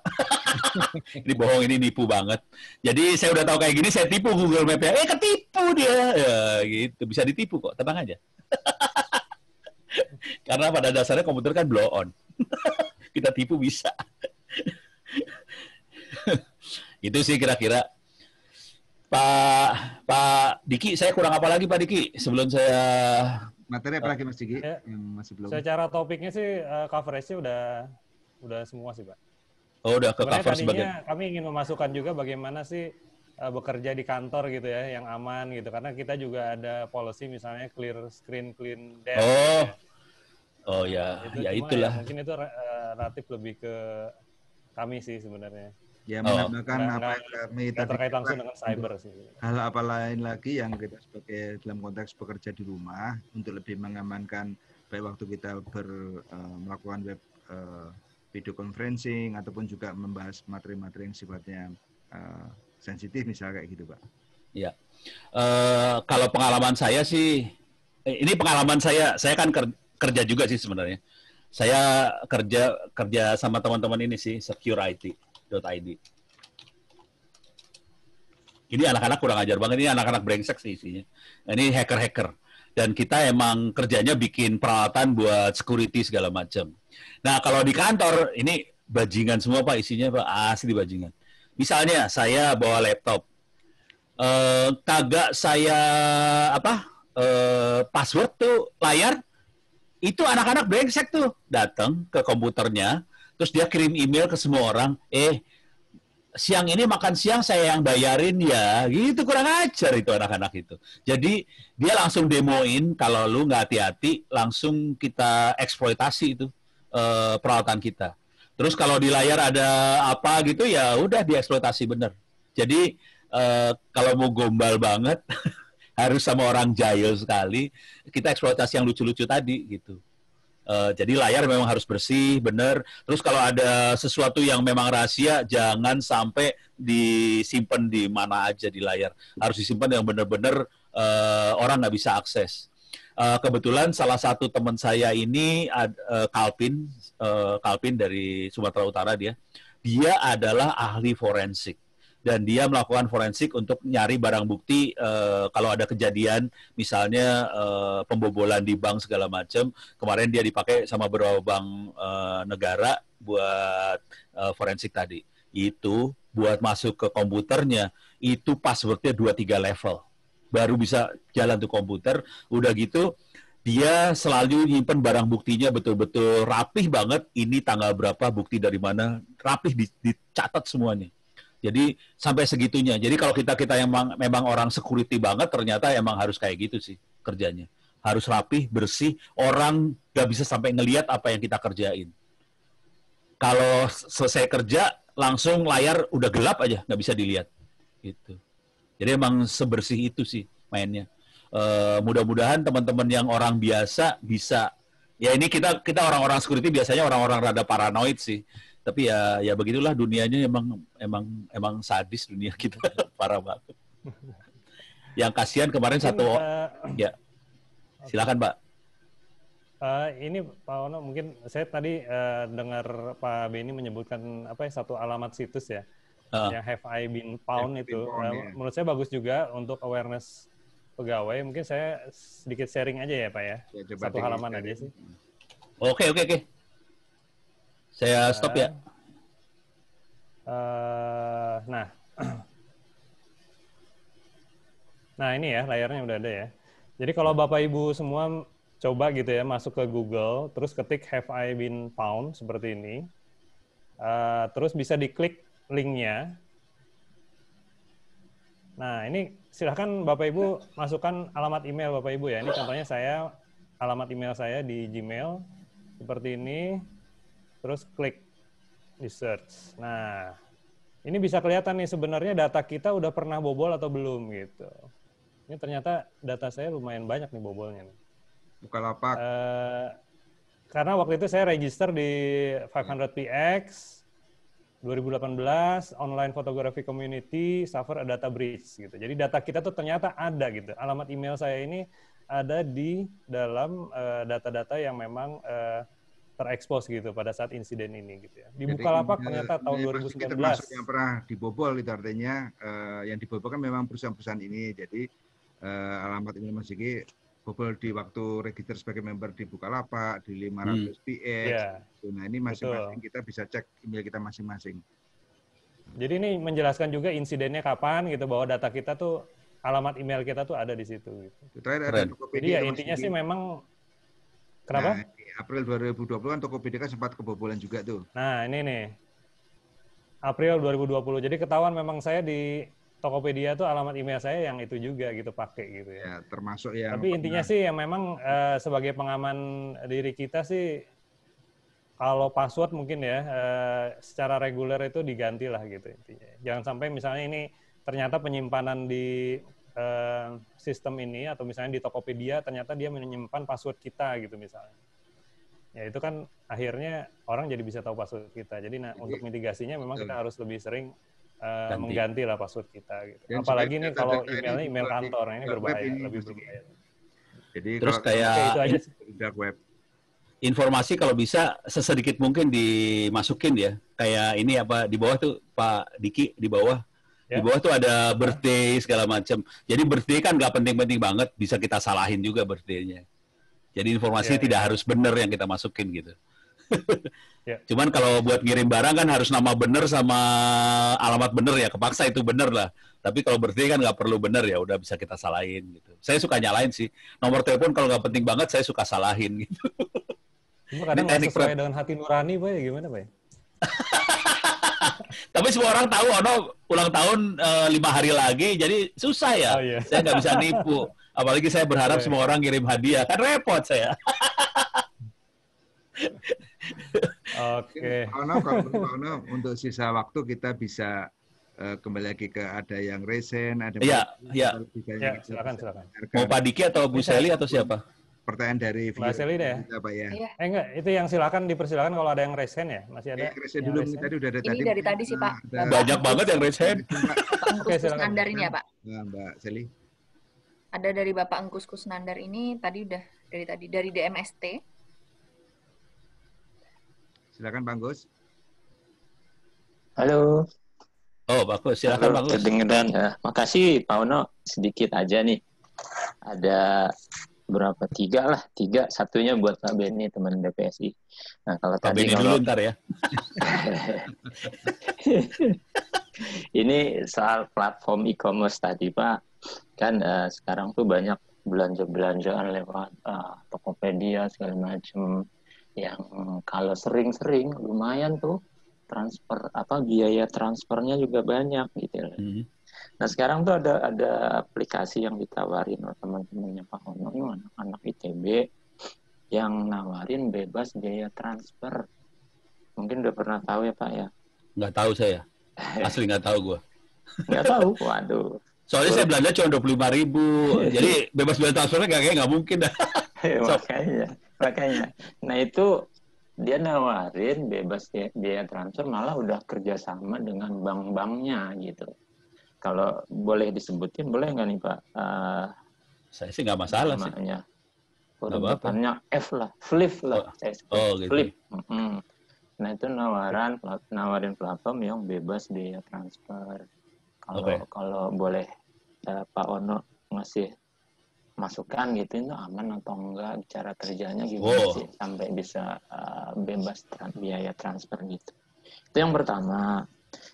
ini bohong, ini nipu banget. Jadi saya udah tahu kayak gini, saya tipu Google Map ya. Eh, ketipu dia. Ya, gitu. Bisa ditipu kok, tenang aja. Karena pada dasarnya komputer kan blow on. Kita tipu bisa. Itu sih kira-kira Pak Pak Diki, saya kurang apa lagi Pak Diki sebelum saya materi apa lagi Mas Diki ya, yang masih belum? Secara topiknya sih uh, coverage-nya udah udah semua sih Pak. Oh, udah ke cover sebagai. Kami ingin memasukkan juga bagaimana sih uh, bekerja di kantor gitu ya, yang aman gitu. Karena kita juga ada policy misalnya clear screen, clean desk. Oh, ya. oh ya, itu, ya, ya itulah. Ya, mungkin itu uh, relatif lebih ke kami sih sebenarnya. Ya oh, menambahkan oh, apa yang kami tadi terkait langsung dengan cyber sih. Hal apa lain lagi yang kita sebagai dalam konteks bekerja di rumah untuk lebih mengamankan baik waktu kita ber, uh, melakukan web uh, video conferencing ataupun juga membahas materi-materi yang sifatnya uh, sensitif misalnya kayak gitu, Pak. Iya. Uh, kalau pengalaman saya sih ini pengalaman saya, saya kan kerja juga sih sebenarnya. Saya kerja kerja sama teman-teman ini sih secure IT id ini anak-anak kurang ajar banget ini anak-anak brengsek sih isinya ini hacker-hacker dan kita emang kerjanya bikin peralatan buat security segala macam. Nah kalau di kantor ini bajingan semua pak isinya pak asli bajingan. Misalnya saya bawa laptop, eh, kagak saya apa eh, password tuh layar itu anak-anak brengsek tuh datang ke komputernya terus dia kirim email ke semua orang, eh siang ini makan siang saya yang bayarin ya, gitu kurang ajar itu anak-anak itu. Jadi dia langsung demoin kalau lu nggak hati-hati langsung kita eksploitasi itu uh, peralatan kita. Terus kalau di layar ada apa gitu ya udah dieksploitasi bener. Jadi uh, kalau mau gombal banget harus sama orang jahil sekali kita eksploitasi yang lucu-lucu tadi gitu. Uh, jadi layar memang harus bersih, benar. Terus kalau ada sesuatu yang memang rahasia, jangan sampai disimpan di mana aja di layar. Harus disimpan yang benar-benar uh, eh, orang nggak bisa akses. Uh, kebetulan salah satu teman saya ini uh, Kalpin, uh, dari Sumatera Utara dia, dia adalah ahli forensik dan dia melakukan forensik untuk nyari barang bukti uh, kalau ada kejadian misalnya uh, pembobolan di bank segala macam kemarin dia dipakai sama beberapa bank uh, negara buat uh, forensik tadi itu buat masuk ke komputernya itu passwordnya dua tiga level baru bisa jalan tuh komputer udah gitu dia selalu nyimpen barang buktinya betul-betul rapih banget ini tanggal berapa bukti dari mana rapih dicatat semuanya jadi sampai segitunya. Jadi kalau kita kita yang memang, memang orang security banget, ternyata emang harus kayak gitu sih kerjanya. Harus rapih, bersih. Orang gak bisa sampai ngelihat apa yang kita kerjain. Kalau selesai kerja, langsung layar udah gelap aja, nggak bisa dilihat. Gitu. Jadi emang sebersih itu sih mainnya. E, mudah-mudahan teman-teman yang orang biasa bisa ya ini kita kita orang-orang security biasanya orang-orang rada paranoid sih tapi ya ya begitulah dunianya emang emang emang sadis dunia kita parah banget yang kasihan kemarin satu uh, ya silakan pak uh, ini pak Ono mungkin saya tadi uh, dengar pak Beni menyebutkan apa ya satu alamat situs ya uh, ah. yang have I been found itu been found, uh, ya. menurut saya bagus juga untuk awareness pegawai mungkin saya sedikit sharing aja ya pak ya, ya satu halaman aja sih oke oke oke saya nah, stop ya. Uh, nah, nah ini ya layarnya udah ada ya. Jadi kalau bapak ibu semua coba gitu ya masuk ke Google, terus ketik Have I Been Found seperti ini, uh, terus bisa diklik linknya. Nah ini silahkan bapak ibu masukkan alamat email bapak ibu ya. Ini contohnya saya alamat email saya di Gmail seperti ini Terus klik di search. Nah, ini bisa kelihatan nih sebenarnya data kita udah pernah bobol atau belum gitu. Ini ternyata data saya lumayan banyak nih bobolnya Bukan apa? Uh, eh, karena waktu itu saya register di 500px 2018 online photography community suffer a data breach gitu. Jadi data kita tuh ternyata ada gitu. Alamat email saya ini ada di dalam eh, data-data uh, yang memang uh, terekspos gitu pada saat insiden ini gitu ya. Di Bukalapak ternyata tahun 2019. Eh, termasuk yang pernah dibobol itu artinya uh, yang dibobol kan memang perusahaan-perusahaan ini. Jadi uh, alamat ini Mas Diki bobol di waktu register sebagai member di Bukalapak di 500 hmm. PX. Yeah. Nah, ini masing-masing kita bisa cek email kita masing-masing. Jadi ini menjelaskan juga insidennya kapan gitu bahwa data kita tuh alamat email kita tuh ada di situ gitu. Terakhir Jadi ya intinya sih memang kenapa? Nah, April 2020 kan toko kan sempat kebobolan juga tuh. Nah, ini nih. April 2020. Jadi ketahuan memang saya di Tokopedia tuh alamat email saya yang itu juga gitu pakai gitu ya. ya termasuk yang Tapi intinya pernah... sih yang memang uh, sebagai pengaman diri kita sih kalau password mungkin ya uh, secara reguler itu diganti lah gitu intinya. Jangan sampai misalnya ini ternyata penyimpanan di uh, sistem ini atau misalnya di Tokopedia ternyata dia menyimpan password kita gitu misalnya ya itu kan akhirnya orang jadi bisa tahu password kita. Jadi nah untuk mitigasinya memang kita harus lebih sering uh, mengganti lah password kita. Gitu. Apalagi nih kalau emailnya email kantor nah, ini berbahaya, ini lebih berbahaya. Jadi terus kayak itu Informasi kalau bisa sesedikit mungkin dimasukin ya. Kayak ini apa di bawah tuh Pak Diki di bawah Ya. Di bawah tuh ada birthday segala macam. Jadi birthday kan nggak penting-penting banget, bisa kita salahin juga birthday-nya. Jadi informasi yeah, tidak yeah. harus benar yang kita masukin gitu. yeah. Cuman kalau buat ngirim barang kan harus nama benar sama alamat benar ya, kepaksa itu benar lah. Tapi kalau berarti kan nggak perlu benar ya, udah bisa kita salahin gitu. Saya suka nyalain sih. Nomor telepon kalau nggak penting banget saya suka salahin gitu. Cuma kadang nggak sesuai dengan hati nurani, ya Gimana, Pak? Ya? Tapi semua orang tahu Ono ulang tahun eh, lima hari lagi, jadi susah ya. Oh, yeah. Saya nggak bisa nipu. Apalagi saya berharap iya. semua orang kirim hadiah. Kan repot saya. Oke. Okay. untuk sisa waktu kita bisa eh, kembali lagi ke ada yang resen, iya, iya. ada yang Iya, iya. Ya, silakan, silakan. Mau Pak Diki atau Bu Seli atau siapa? Pertanyaan dari Mbak Seli deh. Kita, Pak, ya. Iya. Eh enggak, itu yang silakan dipersilakan kalau ada yang resen ya. Masih ada. Eh, resen dulu resen. tadi udah ada Ini tadi. dari tadi sih, Pak. ada... Banyak banget yang resen. Oke, silakan. ya Pak. Nah, Mbak Seli ada dari Bapak Engkus Kusnandar ini tadi udah dari tadi dari DMST. Silakan Bang Gus. Halo. Oh, bagus. Silakan Bang Gus. Kedengeran ya. Makasih Pak Uno sedikit aja nih. Ada berapa tiga lah tiga satunya buat Pak Beni teman DPSI. Nah kalau Pak tadi Beni kalau... dulu ya. ini soal platform e-commerce tadi Pak kan uh, sekarang tuh banyak belanja-belanjaan lewat uh, Tokopedia segala macam yang kalau sering-sering lumayan tuh transfer apa biaya transfernya juga banyak gitu Mm -hmm. Nah sekarang tuh ada ada aplikasi yang ditawarin oleh teman-temannya Pak Ono ini anak-anak ITB yang nawarin bebas biaya transfer. Mungkin udah pernah tahu ya Pak ya? Nggak tahu saya. Asli nggak tahu gue. nggak tahu, waduh. Soalnya saya belanja cuma dua puluh lima ribu, iya, jadi iya. bebas biaya transfernya kayaknya kayak nggak mungkin. Iya, so. makanya, makanya. Nah itu dia nawarin bebas biaya transfer malah udah kerjasama dengan bank-banknya gitu. Kalau boleh disebutin boleh nggak nih Pak? Uh, saya sih nggak masalah namanya. sih. Huruf F lah, flip lah. Oh, saya oh gitu. Flip. Mm -hmm. Nah itu nawaran nawarin platform yang bebas biaya transfer kalau okay. kalau boleh uh, Pak Ono ngasih masukan gitu itu aman atau enggak cara kerjanya gimana wow. Oh. sih sampai bisa uh, bebas tran biaya transfer gitu itu yang pertama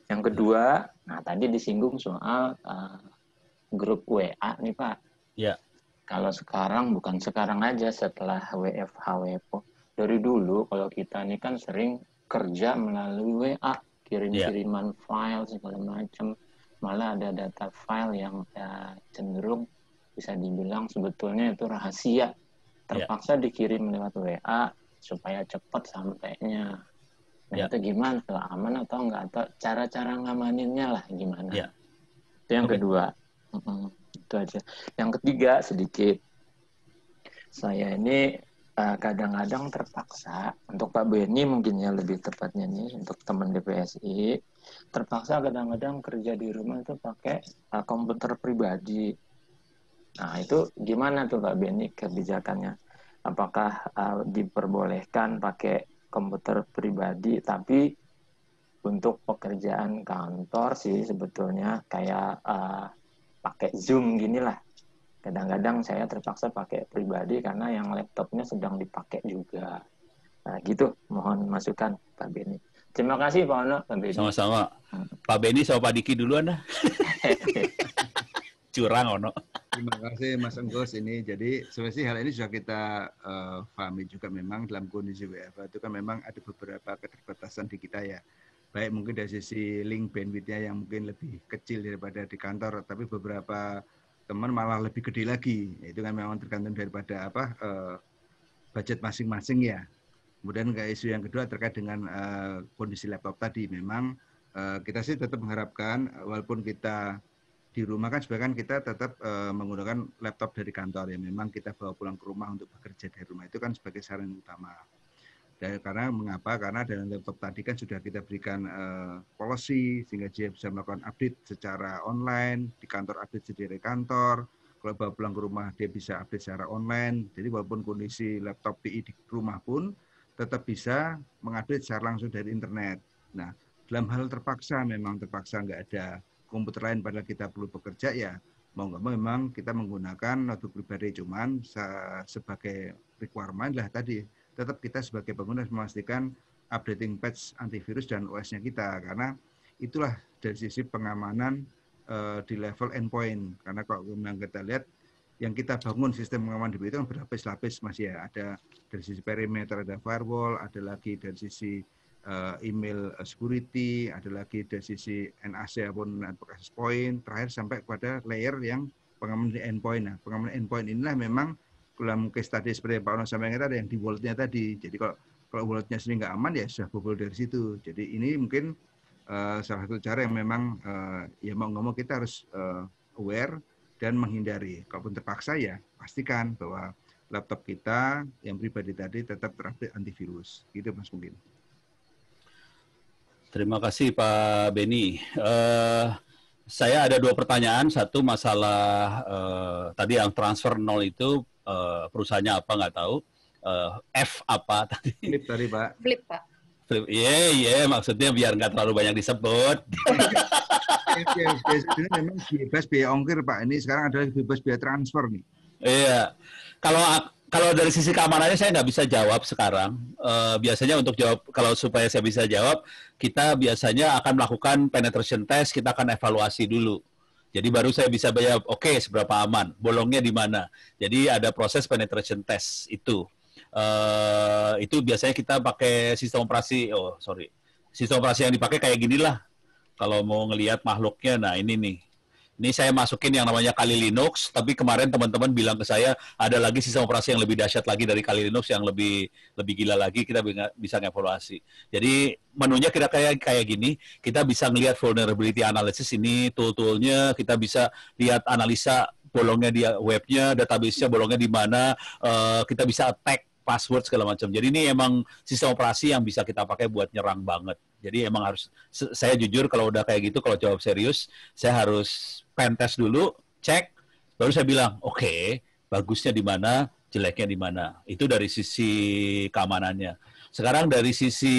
yang kedua nah tadi disinggung soal uh, grup WA nih Pak ya yeah. kalau sekarang bukan sekarang aja setelah WFH WFO e dari dulu kalau kita ini kan sering kerja melalui WA kirim-kiriman ya. yeah. file segala macam malah ada data file yang ya, cenderung bisa dibilang sebetulnya itu rahasia ya. terpaksa yeah. dikirim lewat WA supaya cepat sampainya nah yeah. itu gimana tuh aman atau enggak atau cara-cara ngamaninnya lah gimana yeah. itu yang okay. kedua mm -hmm. itu aja yang ketiga sedikit saya ini Nah, kadang-kadang terpaksa untuk Pak Benny mungkin ya lebih tepatnya nih untuk teman DPSI terpaksa kadang-kadang kerja di rumah itu pakai uh, komputer pribadi. Nah itu gimana tuh Pak Benny kebijakannya? Apakah uh, diperbolehkan pakai komputer pribadi tapi untuk pekerjaan kantor sih sebetulnya kayak uh, pakai Zoom gini lah Kadang-kadang saya terpaksa pakai pribadi karena yang laptopnya sedang dipakai juga. Nah, gitu. Mohon masukan Pak Beni. Terima kasih Pak Ono. Sama-sama. Hmm. Pak Beni sama Pak Diki dulu, dah. Curang Ono. Terima kasih Mas Enggos ini. Jadi sebenarnya hal ini sudah kita uh, pahami juga memang dalam kondisi WFH itu kan memang ada beberapa keterbatasan di kita ya. Baik mungkin dari sisi link bandwidthnya yang mungkin lebih kecil daripada di kantor, tapi beberapa teman malah lebih gede lagi. Itu kan memang tergantung daripada apa uh, budget masing-masing ya. Kemudian ke isu yang kedua terkait dengan uh, kondisi laptop tadi memang uh, kita sih tetap mengharapkan walaupun kita di rumah kan sebagian kita tetap uh, menggunakan laptop dari kantor ya memang kita bawa pulang ke rumah untuk bekerja dari rumah itu kan sebagai saran utama. Ya, karena mengapa karena dalam laptop tadi kan sudah kita berikan uh, policy sehingga dia bisa melakukan update secara online di kantor update sendiri kantor kalau bawa pulang ke rumah dia bisa update secara online jadi walaupun kondisi laptop PI di rumah pun tetap bisa mengupdate secara langsung dari internet nah dalam hal terpaksa memang terpaksa nggak ada komputer lain padahal kita perlu bekerja ya mau nggak mau memang kita menggunakan notebook pribadi cuman sebagai requirement lah tadi tetap kita sebagai pengguna memastikan updating patch antivirus dan OS-nya kita karena itulah dari sisi pengamanan uh, di level endpoint karena kalau memang kita lihat yang kita bangun sistem pengaman di itu kan berlapis-lapis mas ya ada dari sisi perimeter ada firewall ada lagi dari sisi uh, email eh, security ada lagi dari sisi NAC ataupun network access point terakhir sampai kepada layer yang pengaman di endpoint nah pengaman endpoint inilah memang dalam case tadi seperti Pak Ono sampaikan tadi yang di walletnya tadi. Jadi kalau kalau walletnya sendiri nggak aman ya sudah bobol dari situ. Jadi ini mungkin uh, salah satu cara yang memang uh, ya mau nggak mau kita harus uh, aware dan menghindari. Kalaupun terpaksa ya pastikan bahwa laptop kita yang pribadi tadi tetap terupdate antivirus. Gitu Mas mungkin. Terima kasih Pak Beni. Uh, saya ada dua pertanyaan. Satu masalah uh, tadi yang transfer nol itu uh, perusahaannya apa nggak tahu uh, F apa tadi flip tadi pak flip pak flip iya yeah, iya yeah, maksudnya biar nggak terlalu banyak disebut ini memang bebas biaya ongkir pak ini sekarang adalah bebas biaya transfer nih iya kalau kalau dari sisi keamanannya saya nggak bisa jawab sekarang. Uh, biasanya untuk jawab kalau supaya saya bisa jawab, kita biasanya akan melakukan penetration test, kita akan evaluasi dulu jadi baru saya bisa bayar, oke okay, seberapa aman, bolongnya di mana. Jadi ada proses penetration test itu. Uh, itu biasanya kita pakai sistem operasi, oh sorry, sistem operasi yang dipakai kayak gini lah. Kalau mau ngelihat makhluknya, nah ini nih ini saya masukin yang namanya Kali Linux, tapi kemarin teman-teman bilang ke saya ada lagi sistem operasi yang lebih dahsyat lagi dari Kali Linux yang lebih lebih gila lagi kita bisa ngevaluasi. Jadi menunya kira kayak kayak gini, kita bisa ngelihat vulnerability analysis ini tool-toolnya, kita bisa lihat analisa bolongnya di webnya, database-nya bolongnya di mana, eh, kita bisa attack password segala macam. Jadi ini emang sistem operasi yang bisa kita pakai buat nyerang banget. Jadi emang harus saya jujur kalau udah kayak gitu kalau jawab serius, saya harus pen dulu, cek, baru saya bilang, oke, okay, bagusnya di mana, jeleknya di mana. Itu dari sisi keamanannya. Sekarang dari sisi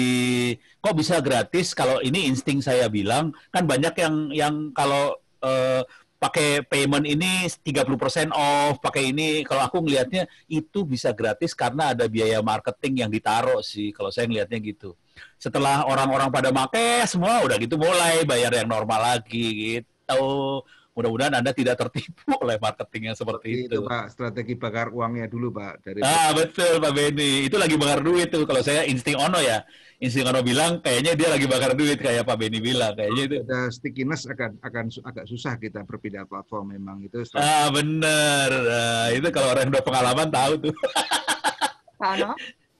kok bisa gratis kalau ini insting saya bilang kan banyak yang yang kalau eh, pakai payment ini 30% off, pakai ini kalau aku ngelihatnya itu bisa gratis karena ada biaya marketing yang ditaruh sih kalau saya ngelihatnya gitu. Setelah orang-orang pada make semua udah gitu mulai bayar yang normal lagi gitu mudah-mudahan Anda tidak tertipu oleh marketing yang seperti itu. Itu Pak, strategi bakar uangnya dulu Pak. Dari ah betul Pak Beni, itu lagi bakar duit tuh. Kalau saya insting Ono ya, insting Ono bilang kayaknya dia lagi bakar duit kayak Pak Beni bilang kayaknya itu. Ada stickiness akan akan agak susah kita berpindah platform memang itu. Strategi. Ah benar, nah, itu kalau orang yang udah pengalaman tahu tuh. Pak Ono,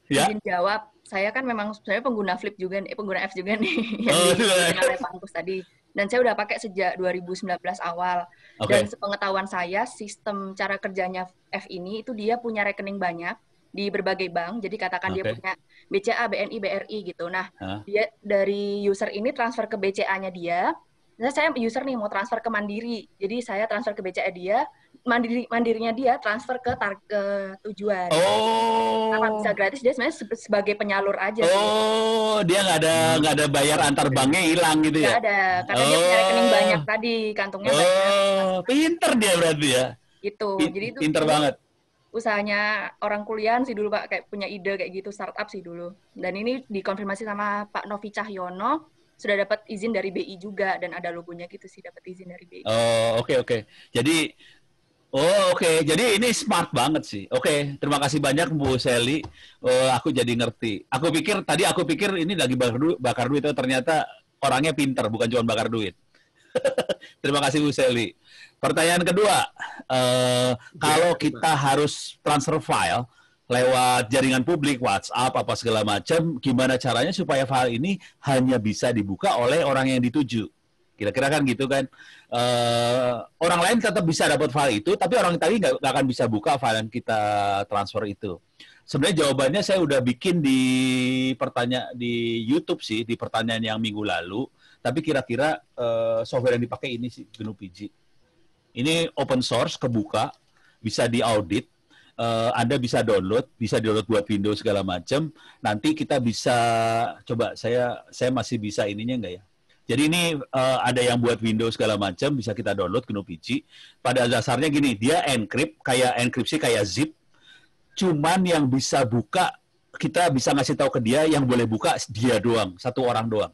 ya? ingin jawab. Saya kan memang sebenarnya pengguna Flip juga, eh, pengguna F juga nih, oh, yang oh, di, oleh Pak tadi dan saya udah pakai sejak 2019 awal. Okay. Dan sepengetahuan saya sistem cara kerjanya F ini itu dia punya rekening banyak di berbagai bank. Jadi katakan okay. dia punya BCA, BNI, BRI gitu. Nah, huh? dia dari user ini transfer ke BCA-nya dia. Nah, saya user nih mau transfer ke Mandiri. Jadi saya transfer ke BCA dia, mandiri mandirinya dia transfer ke tar ke tujuan. Oh. Karena bisa gratis dia sebenarnya sebagai penyalur aja. Oh, sih. dia nggak ada nggak ada bayar antar banknya hilang gitu ya? Nggak ada, karena oh. dia punya rekening oh. banyak tadi kantongnya oh. banyak. Oh, pinter dia berarti ya? Gitu, P jadi itu. Pinter banget. Usahanya orang kuliah sih dulu pak kayak punya ide kayak gitu startup sih dulu. Dan ini dikonfirmasi sama Pak Novi Cahyono sudah dapat izin dari BI juga dan ada logonya gitu sih dapat izin dari BI. Oh oke okay, oke. Okay. Jadi Oh oke, okay. jadi ini smart banget sih. Oke, okay. terima kasih banyak Bu Seli. Oh, aku jadi ngerti. Aku pikir tadi aku pikir ini lagi bakar, du bakar duit, ternyata orangnya pinter, bukan cuma bakar duit. terima kasih Bu Seli. Pertanyaan kedua, uh, kalau iya, kita harus transfer file lewat jaringan publik WhatsApp apa segala macam, gimana caranya supaya file ini hanya bisa dibuka oleh orang yang dituju? Kira-kira kan gitu kan? uh, orang lain tetap bisa dapat file itu, tapi orang tadi nggak akan bisa buka file yang kita transfer itu. Sebenarnya jawabannya saya udah bikin di pertanyaan di YouTube sih di pertanyaan yang minggu lalu, tapi kira-kira uh, software yang dipakai ini sih GNU PG. Ini open source, kebuka, bisa diaudit, uh, Anda bisa download, bisa download buat Windows segala macam. Nanti kita bisa coba saya saya masih bisa ininya nggak ya? Jadi ini uh, ada yang buat Windows segala macam bisa kita download GNU PG. Pada dasarnya gini, dia encrypt kayak enkripsi kayak zip. Cuman yang bisa buka kita bisa ngasih tahu ke dia yang boleh buka dia doang, satu orang doang.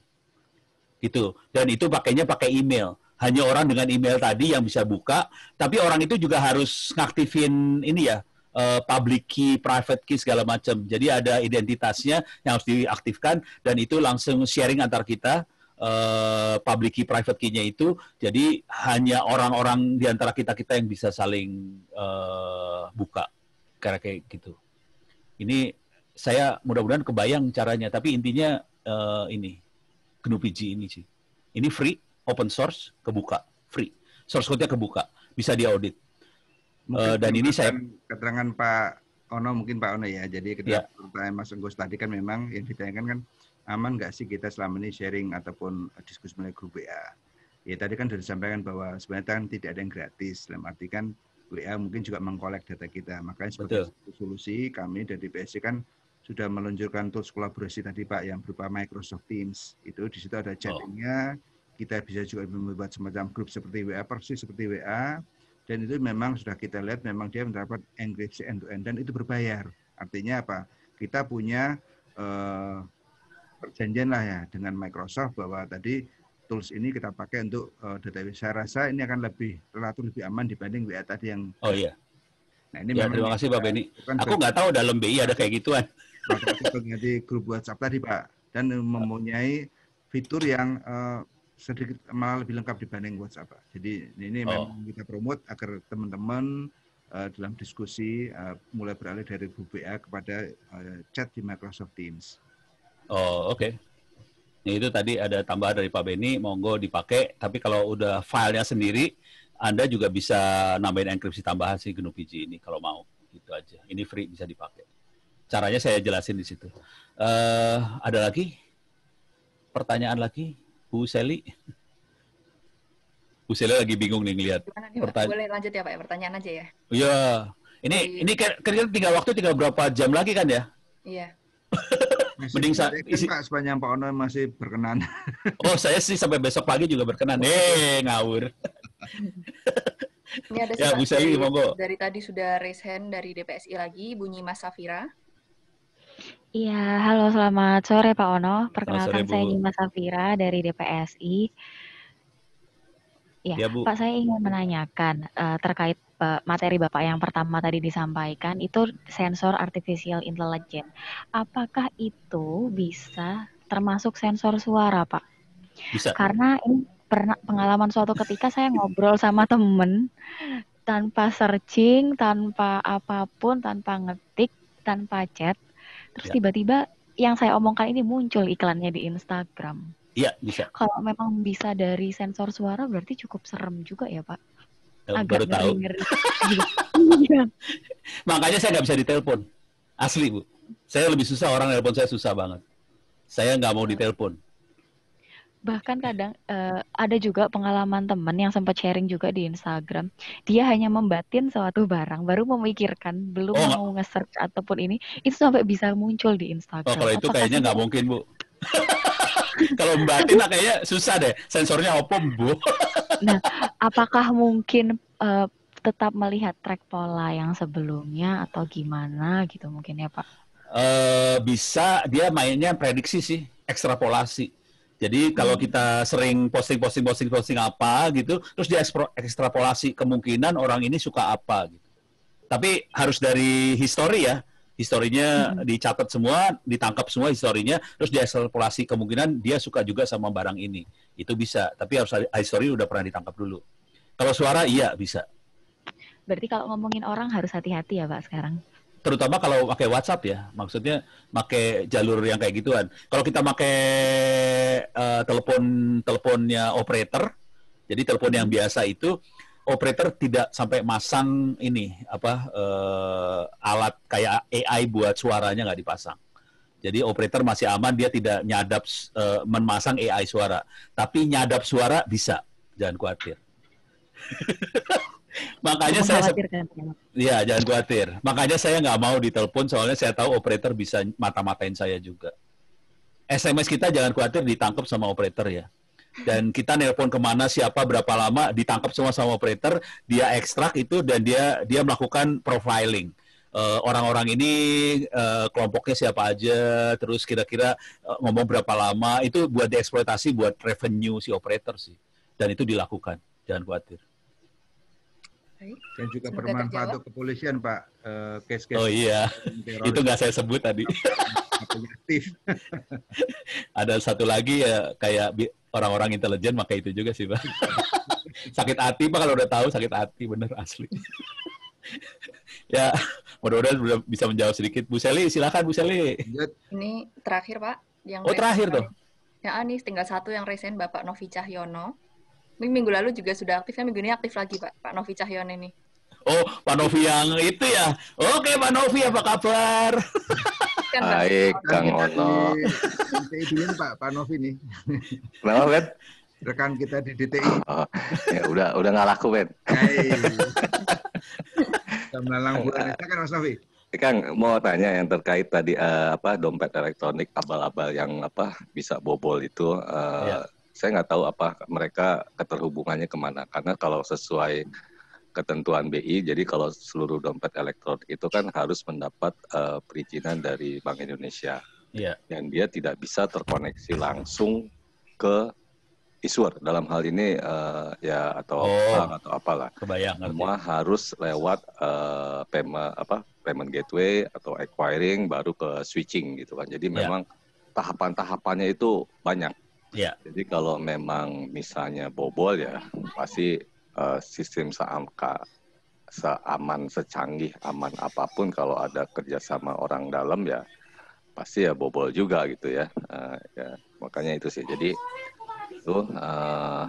Gitu. Dan itu pakainya pakai email. Hanya orang dengan email tadi yang bisa buka, tapi orang itu juga harus ngaktifin ini ya, uh, public key, private key segala macam. Jadi ada identitasnya yang harus diaktifkan dan itu langsung sharing antar kita uh, public key private key-nya itu jadi hanya orang-orang di antara kita-kita yang bisa saling uh, buka kayak kayak gitu. Ini saya mudah-mudahan kebayang caranya tapi intinya uh, ini GNU PG ini sih. Ini free, open source, kebuka, free. Source code-nya kebuka, bisa diaudit. uh, dan ini saya keterangan Pak Ono mungkin Pak Ono ya. Jadi ketika ya. Mas Enggus tadi kan memang yang ditayangkan kan aman nggak sih kita selama ini sharing ataupun diskusi melalui grup WA? Ya tadi kan sudah disampaikan bahwa sebenarnya kan tidak ada yang gratis. Dalam arti kan WA mungkin juga mengkolek data kita. Makanya sebagai Betul. solusi kami dari PSC kan sudah meluncurkan tools kolaborasi tadi Pak yang berupa Microsoft Teams. Itu di situ ada oh. chattingnya. Kita bisa juga membuat semacam grup seperti WA, persis seperti WA. Dan itu memang sudah kita lihat memang dia mendapat engagement end-to-end dan itu berbayar. Artinya apa? Kita punya uh, perjanjian lah ya dengan Microsoft bahwa tadi tools ini kita pakai untuk uh, eh, database. Saya rasa ini akan lebih relatif lebih aman dibanding WA tadi yang Oh iya. Nah, ini ya, terima kasih Pak Beni. Aku nggak tahu dalam BI ada kayak gituan. di grup WhatsApp tadi Pak dan mempunyai fitur yang uh, sedikit malah lebih lengkap dibanding WhatsApp Pak. Jadi ini oh. memang kita promote agar teman-teman uh, dalam diskusi uh, mulai beralih dari WA kepada uh, chat di Microsoft Teams. Oh, oke. Okay. Ya, nah, itu tadi ada tambahan dari Pak Beni, monggo dipakai. Tapi kalau udah filenya sendiri, Anda juga bisa nambahin enkripsi tambahan si GNU PG ini kalau mau. Gitu aja. Ini free, bisa dipakai. Caranya saya jelasin di situ. Uh, ada lagi? Pertanyaan lagi? Bu Seli? Bu Seli lagi bingung nih ngeliat. Pertanya- Boleh lanjut ya Pak, ya? pertanyaan aja ya? Iya. Yeah. Ini, ini kira-kira tinggal waktu tinggal berapa jam lagi kan ya? Iya. mending saya isi... Pak, sepanjang Pak Ono masih berkenan. Oh, saya sih sampai besok pagi juga berkenan. Oh, iya. Eh, ngawur. Ini ada ya, Bu Sally, monggo. Dari tadi sudah raise hand dari DPSI lagi, bunyi Mas Safira. Iya, halo selamat sore Pak Ono. Perkenalkan sore, saya Nima Safira dari DPSI. Ya, ya Bu. Pak saya ingin menanyakan uh, terkait materi Bapak yang pertama tadi disampaikan itu sensor artificial intelligence. Apakah itu bisa termasuk sensor suara, Pak? Bisa. Karena ini pernah pengalaman suatu ketika saya ngobrol sama temen tanpa searching, tanpa apapun, tanpa ngetik, tanpa chat. Terus ya. tiba-tiba yang saya omongkan ini muncul iklannya di Instagram. Iya, bisa. Kalau memang bisa dari sensor suara berarti cukup serem juga ya, Pak. Agak baru tahu. Makanya saya nggak bisa ditelepon. Asli, Bu. Saya lebih susah orang telepon saya susah banget. Saya nggak mau ditelepon. Bahkan kadang uh, ada juga pengalaman teman yang sempat sharing juga di Instagram. Dia hanya membatin suatu barang, baru memikirkan, belum oh, mau nge-search ataupun ini, itu sampai bisa muncul di oh, Instagram. Oh, kalau itu Apakah kayaknya nggak mungkin, Bu. kalau mbak Tina kayaknya susah deh. Sensornya opo, Bu. nah, apakah mungkin uh, tetap melihat track pola yang sebelumnya atau gimana gitu mungkin ya, Pak? Uh, bisa dia mainnya prediksi sih, ekstrapolasi. Jadi kalau hmm. kita sering posting-posting posting-posting apa gitu, terus dia ekstrapolasi kemungkinan orang ini suka apa gitu. Tapi harus dari histori ya historinya hmm. dicatat semua, ditangkap semua historinya, terus diekstrapolasi kemungkinan dia suka juga sama barang ini. Itu bisa, tapi harus history udah pernah ditangkap dulu. Kalau suara iya bisa. Berarti kalau ngomongin orang harus hati-hati ya Pak sekarang. Terutama kalau pakai WhatsApp ya, maksudnya pakai jalur yang kayak gituan. Kalau kita pakai uh, telepon teleponnya operator, jadi telepon yang biasa itu operator tidak sampai masang ini apa uh, alat kayak AI buat suaranya nggak dipasang. Jadi operator masih aman dia tidak nyadap uh, memasang AI suara, tapi nyadap suara bisa. Jangan khawatir. Makanya saya ya. Iya, jangan khawatir. Makanya saya nggak mau ditelepon soalnya saya tahu operator bisa mata-matain saya juga. SMS kita jangan khawatir ditangkap sama operator ya dan kita nelpon kemana siapa berapa lama ditangkap semua sama operator dia ekstrak itu dan dia dia melakukan profiling eh, orang-orang uh, ini uh, kelompoknya siapa aja terus kira-kira uh, ngomong berapa lama itu buat dieksploitasi buat revenue si operator sih dan itu dilakukan jangan khawatir dan juga bermanfaat untuk kepolisian pak case-case uh, case -case oh iya itu nggak saya sebut tadi ada satu lagi ya kayak orang-orang intelijen maka itu juga sih pak sakit hati pak kalau udah tahu sakit hati bener asli ya mudah-mudahan bisa menjawab sedikit Bu Seli silakan Bu Seli ini terakhir pak yang oh terakhir tuh ya nih tinggal satu yang resen Bapak Novi Cahyono ini minggu lalu juga sudah aktif ya minggu ini aktif lagi pak Pak Novi Cahyono ini oh Pak Novi yang itu ya oke Pak Novi apa kabar kan baik Kang Ono DTI Pak Pak Novi nih kenapa Ben rekan kita di DTI oh, oh, ya udah udah nggak laku Ben Kita kan Mas Novi Kang mau tanya yang terkait tadi uh, apa dompet elektronik abal-abal yang apa bisa bobol itu uh, ya. saya nggak tahu apa mereka keterhubungannya kemana karena kalau sesuai ketentuan BI. Jadi kalau seluruh dompet elektronik itu kan harus mendapat uh, perizinan dari Bank Indonesia. Yeah. Dan dia tidak bisa terkoneksi langsung ke issuer dalam hal ini uh, ya atau oh, bank atau apalah. Kebayang. Semua ngerti. harus lewat uh, eh, payment apa payment gateway atau acquiring baru ke switching gitu kan. Jadi yeah. memang tahapan-tahapannya itu banyak. Yeah. Jadi kalau memang misalnya bobol ya pasti Eh, sistem seamka seaman secanggih aman apapun kalau ada kerjasama orang dalam ya pasti ya bobol juga gitu ya, uh, ya makanya itu sih jadi itu uh,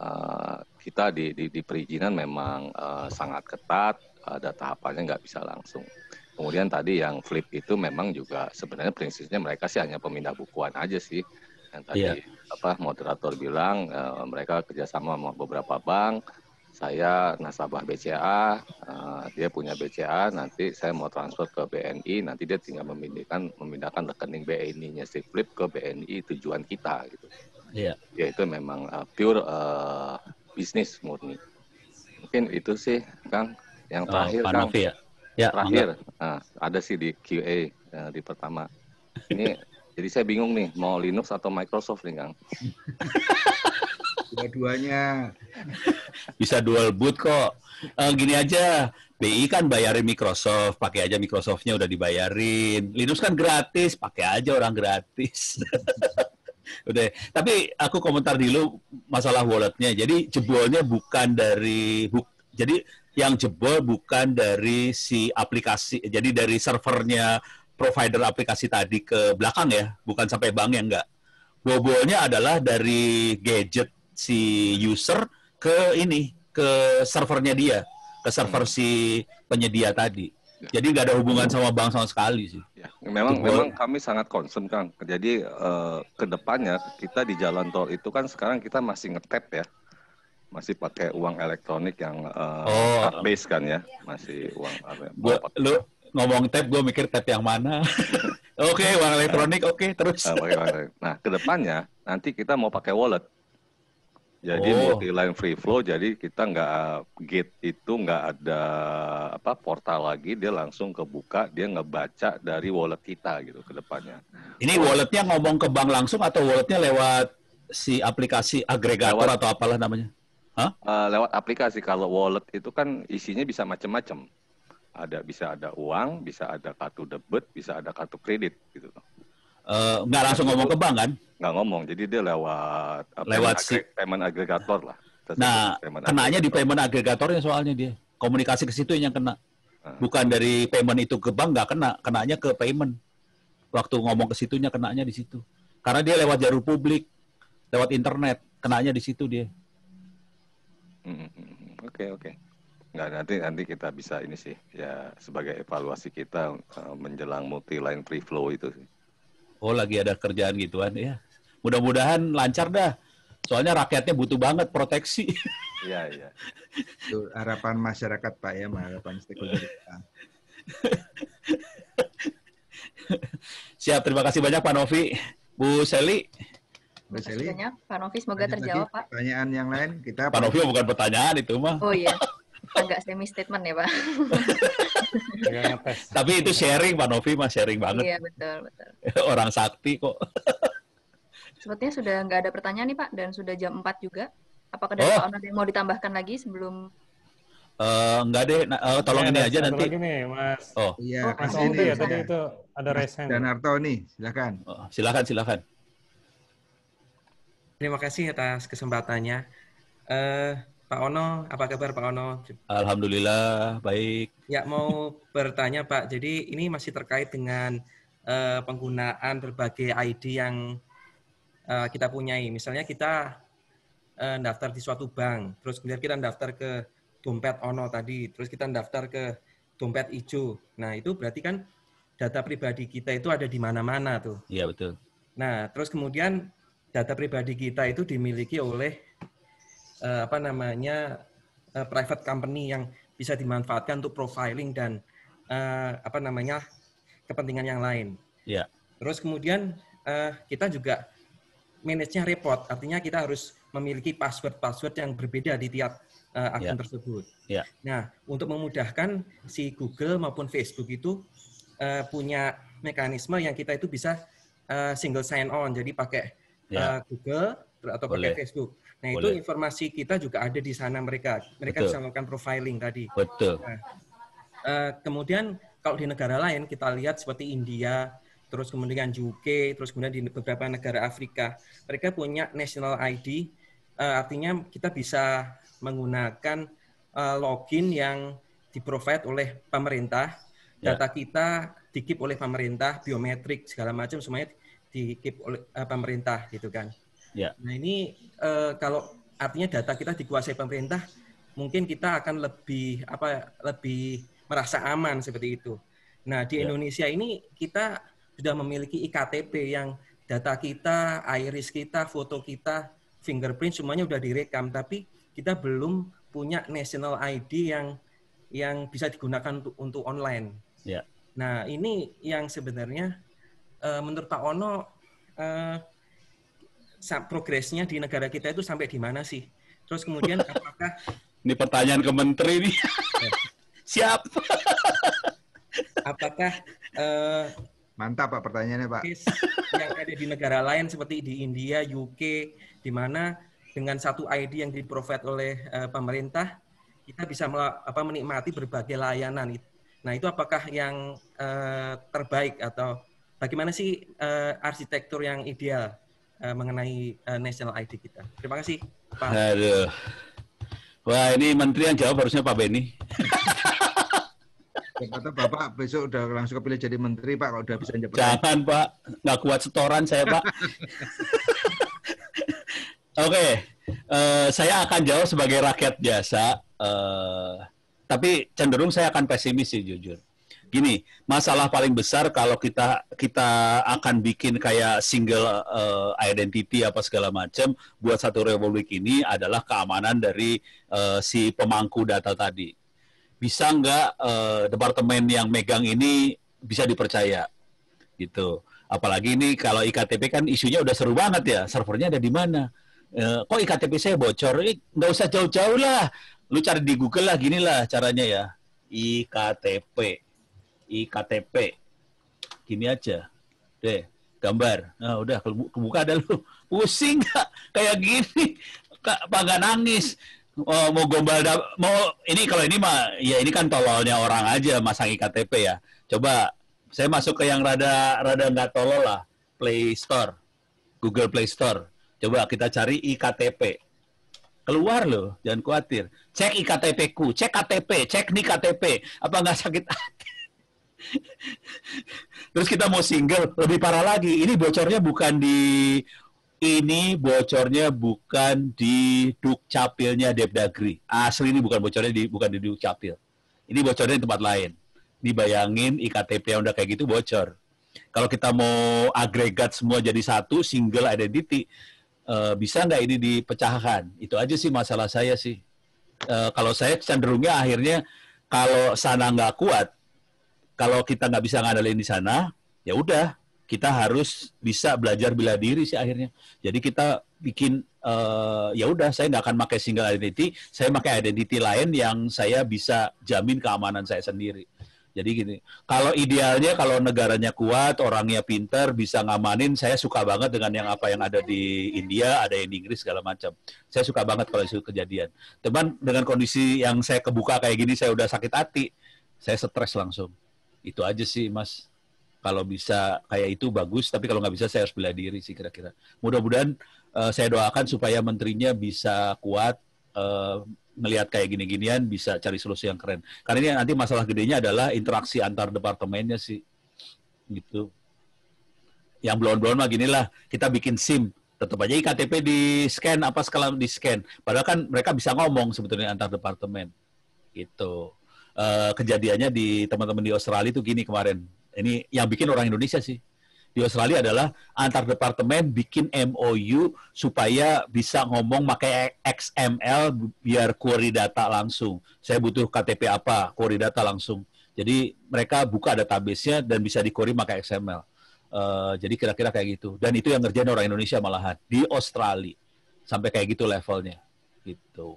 uh, kita di, di, di perizinan memang uh, sangat ketat ada tahapannya nggak bisa langsung kemudian tadi yang flip itu memang juga sebenarnya prinsipnya mereka sih hanya pemindah bukuan aja sih yang iya. tadi yeah. apa moderator bilang uh, mereka kerjasama sama beberapa bank. Saya nasabah BCA, uh, eh, dia punya BCA. Nanti saya mau transfer ke BNI, nanti dia tinggal memindahkan memindahkan rekening BNI-nya si Flip ke BNI tujuan kita gitu. ya Yeah. itu memang uh, pure uh, bisnis murni. Mungkin itu sih Kang yang oh, terakhir oh, kang ya? ya terakhir nah, ada sih di QA uh, di pertama ini Jadi saya bingung nih, mau Linux atau Microsoft nih, Kang? Dua-duanya. Bisa dual boot kok. Uh, gini aja, BI kan bayarin Microsoft, pakai aja Microsoftnya udah dibayarin. Linux kan gratis, pakai aja orang gratis. udah, tapi aku komentar dulu masalah walletnya. Jadi jebolnya bukan dari, bu, jadi yang jebol bukan dari si aplikasi, jadi dari servernya provider aplikasi tadi ke belakang ya, bukan sampai bank yang enggak. Bobolnya adalah dari gadget si user ke ini, ke servernya dia, ke server si penyedia tadi. Ya. Jadi nggak ada hubungan sama bank sama sekali sih. Ya, memang Tuh, memang kami sangat concern Kang. Jadi eh, kedepannya kita di jalan tol itu kan sekarang kita masih ngetep ya, masih pakai uang elektronik yang eh, oh. base kan ya, masih uang apa? Ya? Gua, lu ngomong tap gue mikir tap yang mana oke okay, uang elektronik oke okay, terus ah, nah, kedepannya nanti kita mau pakai wallet jadi oh. multi line free flow jadi kita nggak gate itu nggak ada apa portal lagi dia langsung kebuka dia ngebaca dari wallet kita gitu kedepannya. Ini ini walletnya ngomong ke bank langsung atau walletnya lewat si aplikasi agregator lewat, atau apalah namanya Huh? Uh, eh, lewat aplikasi kalau wallet itu kan isinya bisa macam-macam ada bisa ada uang, bisa ada kartu debit, bisa ada kartu kredit gitu Uh, nggak langsung ngomong ke bank kan? Nggak ngomong, jadi dia lewat apa, lewat si... payment agregator lah. nah, kenanya di payment agregatornya soalnya dia komunikasi ke situ yang kena, ah. bukan dari payment itu ke bank nggak kena, kenanya ke payment. Waktu ngomong ke situnya kenanya di situ, karena dia lewat jalur publik, lewat internet, kenanya di situ dia. Hmm, hmm, hmm, oke oke. okay. Nggak, nanti nanti kita bisa ini sih ya sebagai evaluasi kita uh, menjelang multi line free flow itu sih. Oh lagi ada kerjaan gituan ya. Mudah-mudahan lancar dah. Soalnya rakyatnya butuh banget proteksi. Iya iya. Itu harapan masyarakat Pak ya, harapan stakeholder kita. Siap, terima kasih banyak Pak Novi. Bu Seli, Bu banyak, Pak Novi. Semoga terjawab, Pak. Pertanyaan yang lain kita. Pak Novi bukan pertanyaan itu mah. Oh iya. agak semi statement ya pak. Tapi itu sharing Pak Novi mas sharing banget. Iya betul betul. Orang sakti kok. Sepertinya sudah nggak ada pertanyaan nih Pak dan sudah jam 4 juga. Apakah ada oh. yang mau ditambahkan lagi sebelum? Uh, eh, enggak deh, uh, tolong ya, ini aja nanti. Lagi nih, Mas. Oh, iya, oh, Mas ini, ya tadi itu ada resen. hand. Dan Arto nih, silakan. Oh, silakan, silakan. Terima kasih atas kesempatannya. Uh, Pak Ono, apa kabar Pak Ono? Alhamdulillah baik. Ya mau bertanya Pak, jadi ini masih terkait dengan uh, penggunaan berbagai ID yang uh, kita punyai. Misalnya kita uh, daftar di suatu bank, terus kemudian kita daftar ke dompet Ono tadi, terus kita daftar ke dompet Ijo. Nah itu berarti kan data pribadi kita itu ada di mana-mana tuh. Iya betul. Nah terus kemudian data pribadi kita itu dimiliki oleh uh, apa namanya uh, private company yang bisa dimanfaatkan untuk profiling dan uh, apa namanya kepentingan yang lain. Yeah. Terus kemudian uh, kita juga manage-nya repot, artinya kita harus memiliki password-password yang berbeda di tiap uh, akun yeah. tersebut. Yeah. Nah, untuk memudahkan si Google maupun Facebook itu uh, punya mekanisme yang kita itu bisa uh, single sign on, jadi pakai yeah. Ya. uh, Google atau Boleh. pakai Facebook. Nah Boleh. itu informasi kita juga ada di sana mereka. Mereka Betul. bisa melakukan profiling tadi. Betul. Nah, uh, kemudian kalau di negara lain kita lihat seperti India, terus kemudian UK, terus kemudian di beberapa negara Afrika, mereka punya national ID. Uh, eh, artinya kita bisa menggunakan uh, login yang di provide oleh pemerintah, ya. data yeah. kita dikip oleh pemerintah, biometrik segala macam semuanya dikip oleh uh, pemerintah gitu kan. Ya. Nah ini uh, kalau artinya data kita dikuasai pemerintah, mungkin kita akan lebih apa lebih merasa aman seperti itu. Nah di ya. Indonesia ini kita sudah memiliki iktp yang data kita, iris kita, foto kita, fingerprint semuanya sudah direkam, tapi kita belum punya national ID yang yang bisa digunakan untuk, untuk online. Ya. Nah ini yang sebenarnya uh, menurut Pak Ono uh, progresnya di negara kita itu sampai di mana sih? Terus kemudian apakah ini pertanyaan ke menteri nih. Siap. apakah uh, mantap Pak pertanyaannya Pak. yang ada di negara lain seperti di India, UK, di mana dengan satu ID yang diprovide oleh uh, pemerintah kita bisa apa, menikmati berbagai layanan. itu. Nah itu apakah yang uh, terbaik atau bagaimana sih uh, arsitektur yang ideal uh, mengenai uh, national ID kita. Terima kasih, Pak. Aduh. Wah, ini menteri yang jawab harusnya Pak Beni. Ya, kata Bapak besok udah langsung kepilih jadi menteri, Pak, kalau udah bisa jawab. Jangan, Pak. Nggak kuat setoran saya, Pak. Oke, okay. uh, eh, saya akan jawab sebagai rakyat biasa, uh, tapi cenderung saya akan pesimis sih, jujur gini, masalah paling besar kalau kita kita akan bikin kayak single uh, identity apa segala macam buat satu republik ini adalah keamanan dari uh, si pemangku data tadi. Bisa nggak uh, departemen yang megang ini bisa dipercaya gitu. Apalagi ini kalau IKTP kan isunya udah seru banget ya, servernya ada di mana? Uh, kok IKTP saya bocor? Ini nggak usah jauh-jauh lah, lu cari di Google lah, ginilah caranya ya. IKTP IKTP. Gini aja. Deh, gambar. Nah, udah kebuka ada lu. Pusing gak? kayak gini. Kak, Pak nangis. Oh, mau gombal mau ini kalau ini mah ya ini kan tololnya orang aja masang iktp ya. Coba saya masuk ke yang rada rada nggak tolol lah Play Store, Google Play Store. Coba kita cari iktp. Keluar loh, jangan khawatir. Cek iktp ku, cek KTP, cek nih KTP. Apa nggak sakit Terus kita mau single, lebih parah lagi. Ini bocornya bukan di ini bocornya bukan di Dukcapilnya Depdagri. Asli ini bukan bocornya di bukan di Dukcapil. Ini bocornya di tempat lain. Dibayangin IKTP yang udah kayak gitu bocor. Kalau kita mau agregat semua jadi satu single identity, uh, bisa nggak ini dipecahkan? Itu aja sih masalah saya sih. Uh, kalau saya cenderungnya akhirnya kalau sana nggak kuat, kalau kita nggak bisa ngadalin di sana, ya udah kita harus bisa belajar bela diri sih akhirnya. Jadi kita bikin uh, ya udah saya nggak akan pakai single identity, saya pakai identity lain yang saya bisa jamin keamanan saya sendiri. Jadi gini, kalau idealnya kalau negaranya kuat, orangnya pinter, bisa ngamanin, saya suka banget dengan yang apa yang ada di India, ada yang di Inggris segala macam. Saya suka banget kalau itu kejadian. Cuman dengan kondisi yang saya kebuka kayak gini, saya udah sakit hati, saya stres langsung. Itu aja sih, Mas. Kalau bisa kayak itu bagus, tapi kalau nggak bisa saya harus bela diri sih kira-kira. Mudah-mudahan uh, saya doakan supaya menterinya bisa kuat, uh, eh, melihat kayak gini-ginian, bisa cari solusi yang keren. Karena ini nanti masalah gedenya adalah interaksi antar departemennya sih. Gitu. Yang blon-blon mah lah kita bikin SIM, tetap aja iktp di scan apa skala di scan padahal kan mereka bisa ngomong sebetulnya antar departemen gitu uh, kejadiannya di teman-teman di Australia itu gini kemarin. Ini yang bikin orang Indonesia sih. Di Australia adalah antar departemen bikin MOU supaya bisa ngomong pakai XML biar query data langsung. Saya butuh KTP apa, query data langsung. Jadi mereka buka database-nya dan bisa di-query pakai XML. Uh, eh, jadi kira-kira kayak gitu. Dan itu yang ngerjain orang Indonesia malahan di Australia. Sampai kayak gitu levelnya. Gitu.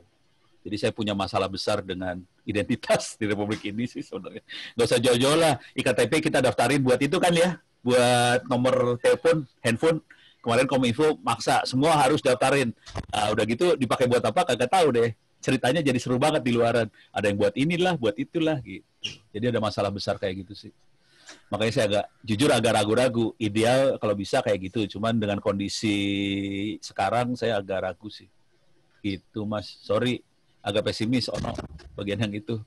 Jadi saya punya masalah besar dengan identitas di Republik ini sih sebenarnya. Gak usah jauh-jauh lah. IKTP kita daftarin buat itu kan ya. Buat nomor telepon, handphone. Kemarin Kominfo maksa semua harus daftarin. Nah, udah gitu dipakai buat apa kagak tahu deh. Ceritanya jadi seru banget di luaran. Ada yang buat inilah, buat itulah gitu. Jadi ada masalah besar kayak gitu sih. Makanya saya agak jujur agak ragu-ragu. Ideal kalau bisa kayak gitu. Cuman dengan kondisi sekarang saya agak ragu sih. Gitu Mas. Sorry agak pesimis ono bagian yang itu.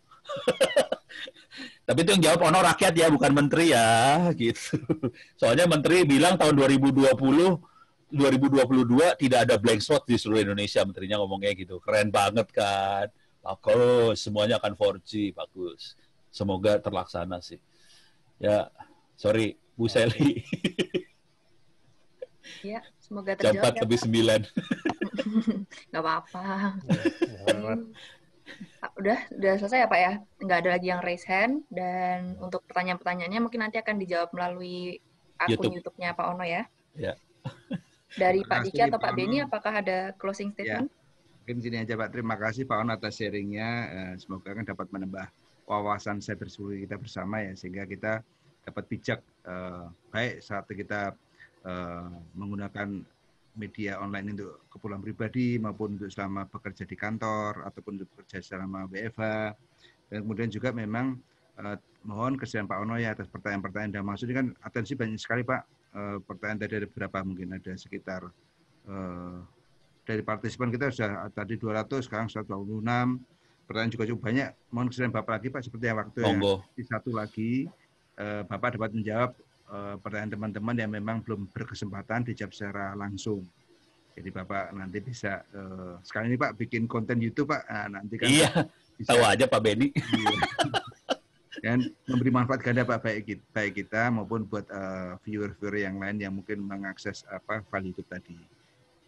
Tapi itu yang jawab ono rakyat ya, bukan menteri ya, gitu. Soalnya menteri bilang tahun 2020 2022 tidak ada blank spot di seluruh Indonesia menterinya ngomongnya gitu. Keren banget kan. Bagus, semuanya akan 4G, bagus. Semoga terlaksana sih. Ya, sorry Bu Seli. Iya, semoga terjawab. Jam ya, lebih sembilan. Gak apa-apa. Ah, udah, udah selesai ya Pak ya? Enggak ada lagi yang raise hand. Dan untuk pertanyaan-pertanyaannya mungkin nanti akan dijawab melalui akun YouTube. YouTube-nya Pak Ono ya. Iya. Dari Pak Diki atau Pak, Beni, apakah ada closing ya, statement? Ya. Mungkin sini aja Pak. Terima kasih Pak Ono atas sharingnya. Eh, semoga kan dapat menambah wawasan security kita bersama ya. Sehingga kita dapat bijak eh, baik saat kita Eh, menggunakan media online untuk keperluan pribadi maupun untuk selama bekerja di kantor ataupun untuk bekerja selama WFH dan kemudian juga memang uh, mohon kesediaan Pak Ono ya atas pertanyaan-pertanyaan yang dan ini kan atensi banyak sekali Pak uh, pertanyaan tadi ada berapa mungkin ada sekitar uh, dari partisipan kita sudah tadi 200 sekarang 126 pertanyaan juga cukup banyak mohon kesediaan Bapak lagi Pak seperti yang waktu yang satu lagi uh, Bapak dapat menjawab Eh, pertanyaan teman-teman yang memang belum berkesempatan dijawab secara langsung. Jadi Bapak nanti bisa uh, eh, sekali ini Pak bikin konten YouTube Pak. Nah, nanti kan Iya. Bisa, tahu aja Pak Beni. Iya. Dan memberi manfaat ganda Pak baik kita, baik kita maupun buat viewer eh, viewer-viewer yang lain yang mungkin mengakses apa file YouTube tadi.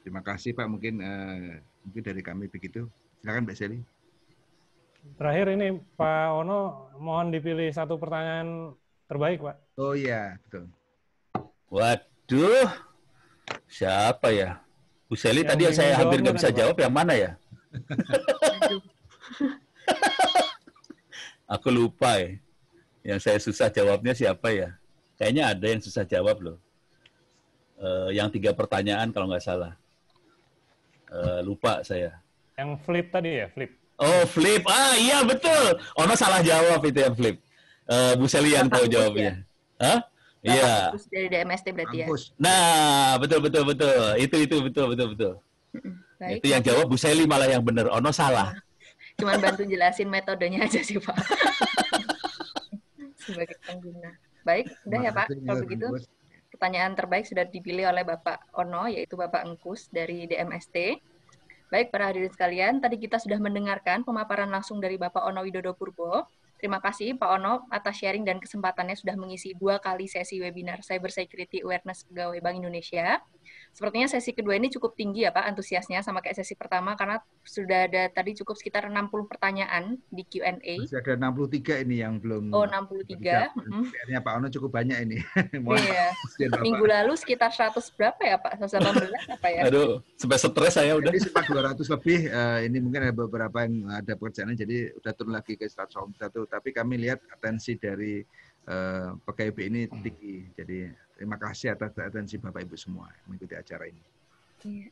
Terima kasih Pak mungkin uh, mungkin dari kami begitu. Silakan Mbak Seli. Terakhir ini Pak Ono mohon dipilih satu pertanyaan terbaik Pak. Oh iya, betul. Waduh, siapa ya? Bu Seli tadi yang saya hampir nggak kan bisa jawab, yang mana ya? Aku lupa ya. Yang saya susah jawabnya siapa ya? Kayaknya ada yang susah jawab loh. Uh, yang tiga pertanyaan kalau nggak salah. Uh, lupa saya. Yang flip tadi ya, flip. Oh, flip. Ah, iya betul. Ono salah jawab itu yang flip. Uh, Bu Seli yang tahu jawabnya. Ya. Hah? Iya. Yeah. Dari DMST berarti ya? Kampus. ya. Nah, betul betul betul. Itu itu betul betul betul. Baik, itu yang jawab Bu Seli malah yang benar. Ono oh, salah. Cuman bantu jelasin metodenya aja sih Pak. Sebagai pengguna. Baik, udah ya Pak. Kalau begitu pertanyaan terbaik sudah dipilih oleh Bapak Ono yaitu Bapak Engkus dari DMST. Baik para hadirin sekalian, tadi kita sudah mendengarkan pemaparan langsung dari Bapak Ono Widodo Purbo Terima kasih Pak Ono atas sharing dan kesempatannya sudah mengisi dua kali sesi webinar Cyber Security Awareness Pegawai Bank Indonesia. Sepertinya sesi kedua ini cukup tinggi ya Pak antusiasnya sama kayak sesi pertama karena sudah ada tadi cukup sekitar 60 pertanyaan di Q&A. Masih ada 63 ini yang belum. Oh, 63. PR-nya Pak Ono cukup banyak ini. iya. Minggu lalu sekitar 100 berapa ya Pak? 118 apa ya? Aduh, sampai stres saya udah. Jadi sekitar 200 lebih uh, ini mungkin ada beberapa yang ada pekerjaan jadi udah turun lagi ke status satu tapi kami lihat atensi dari uh, eh, PKIB ini hmm. tinggi. Jadi Terima kasih atas atensi Bapak Ibu semua mengikuti acara ini. Iya.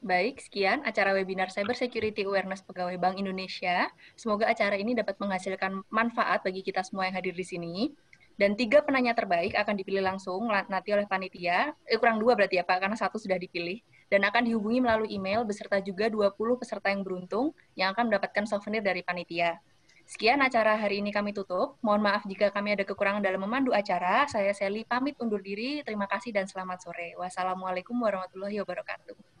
Baik, sekian acara webinar Cyber Security Awareness Pegawai Bank Indonesia. Semoga acara ini dapat menghasilkan manfaat bagi kita semua yang hadir di sini. Dan tiga penanya terbaik akan dipilih langsung nanti oleh panitia. Eh, kurang dua berarti ya Pak, karena satu sudah dipilih. Dan akan dihubungi melalui email beserta juga 20 peserta yang beruntung yang akan mendapatkan souvenir dari panitia. Sekian acara hari ini kami tutup. Mohon maaf jika kami ada kekurangan dalam memandu acara. Saya Sally pamit undur diri. Terima kasih dan selamat sore. Wassalamualaikum warahmatullahi wabarakatuh.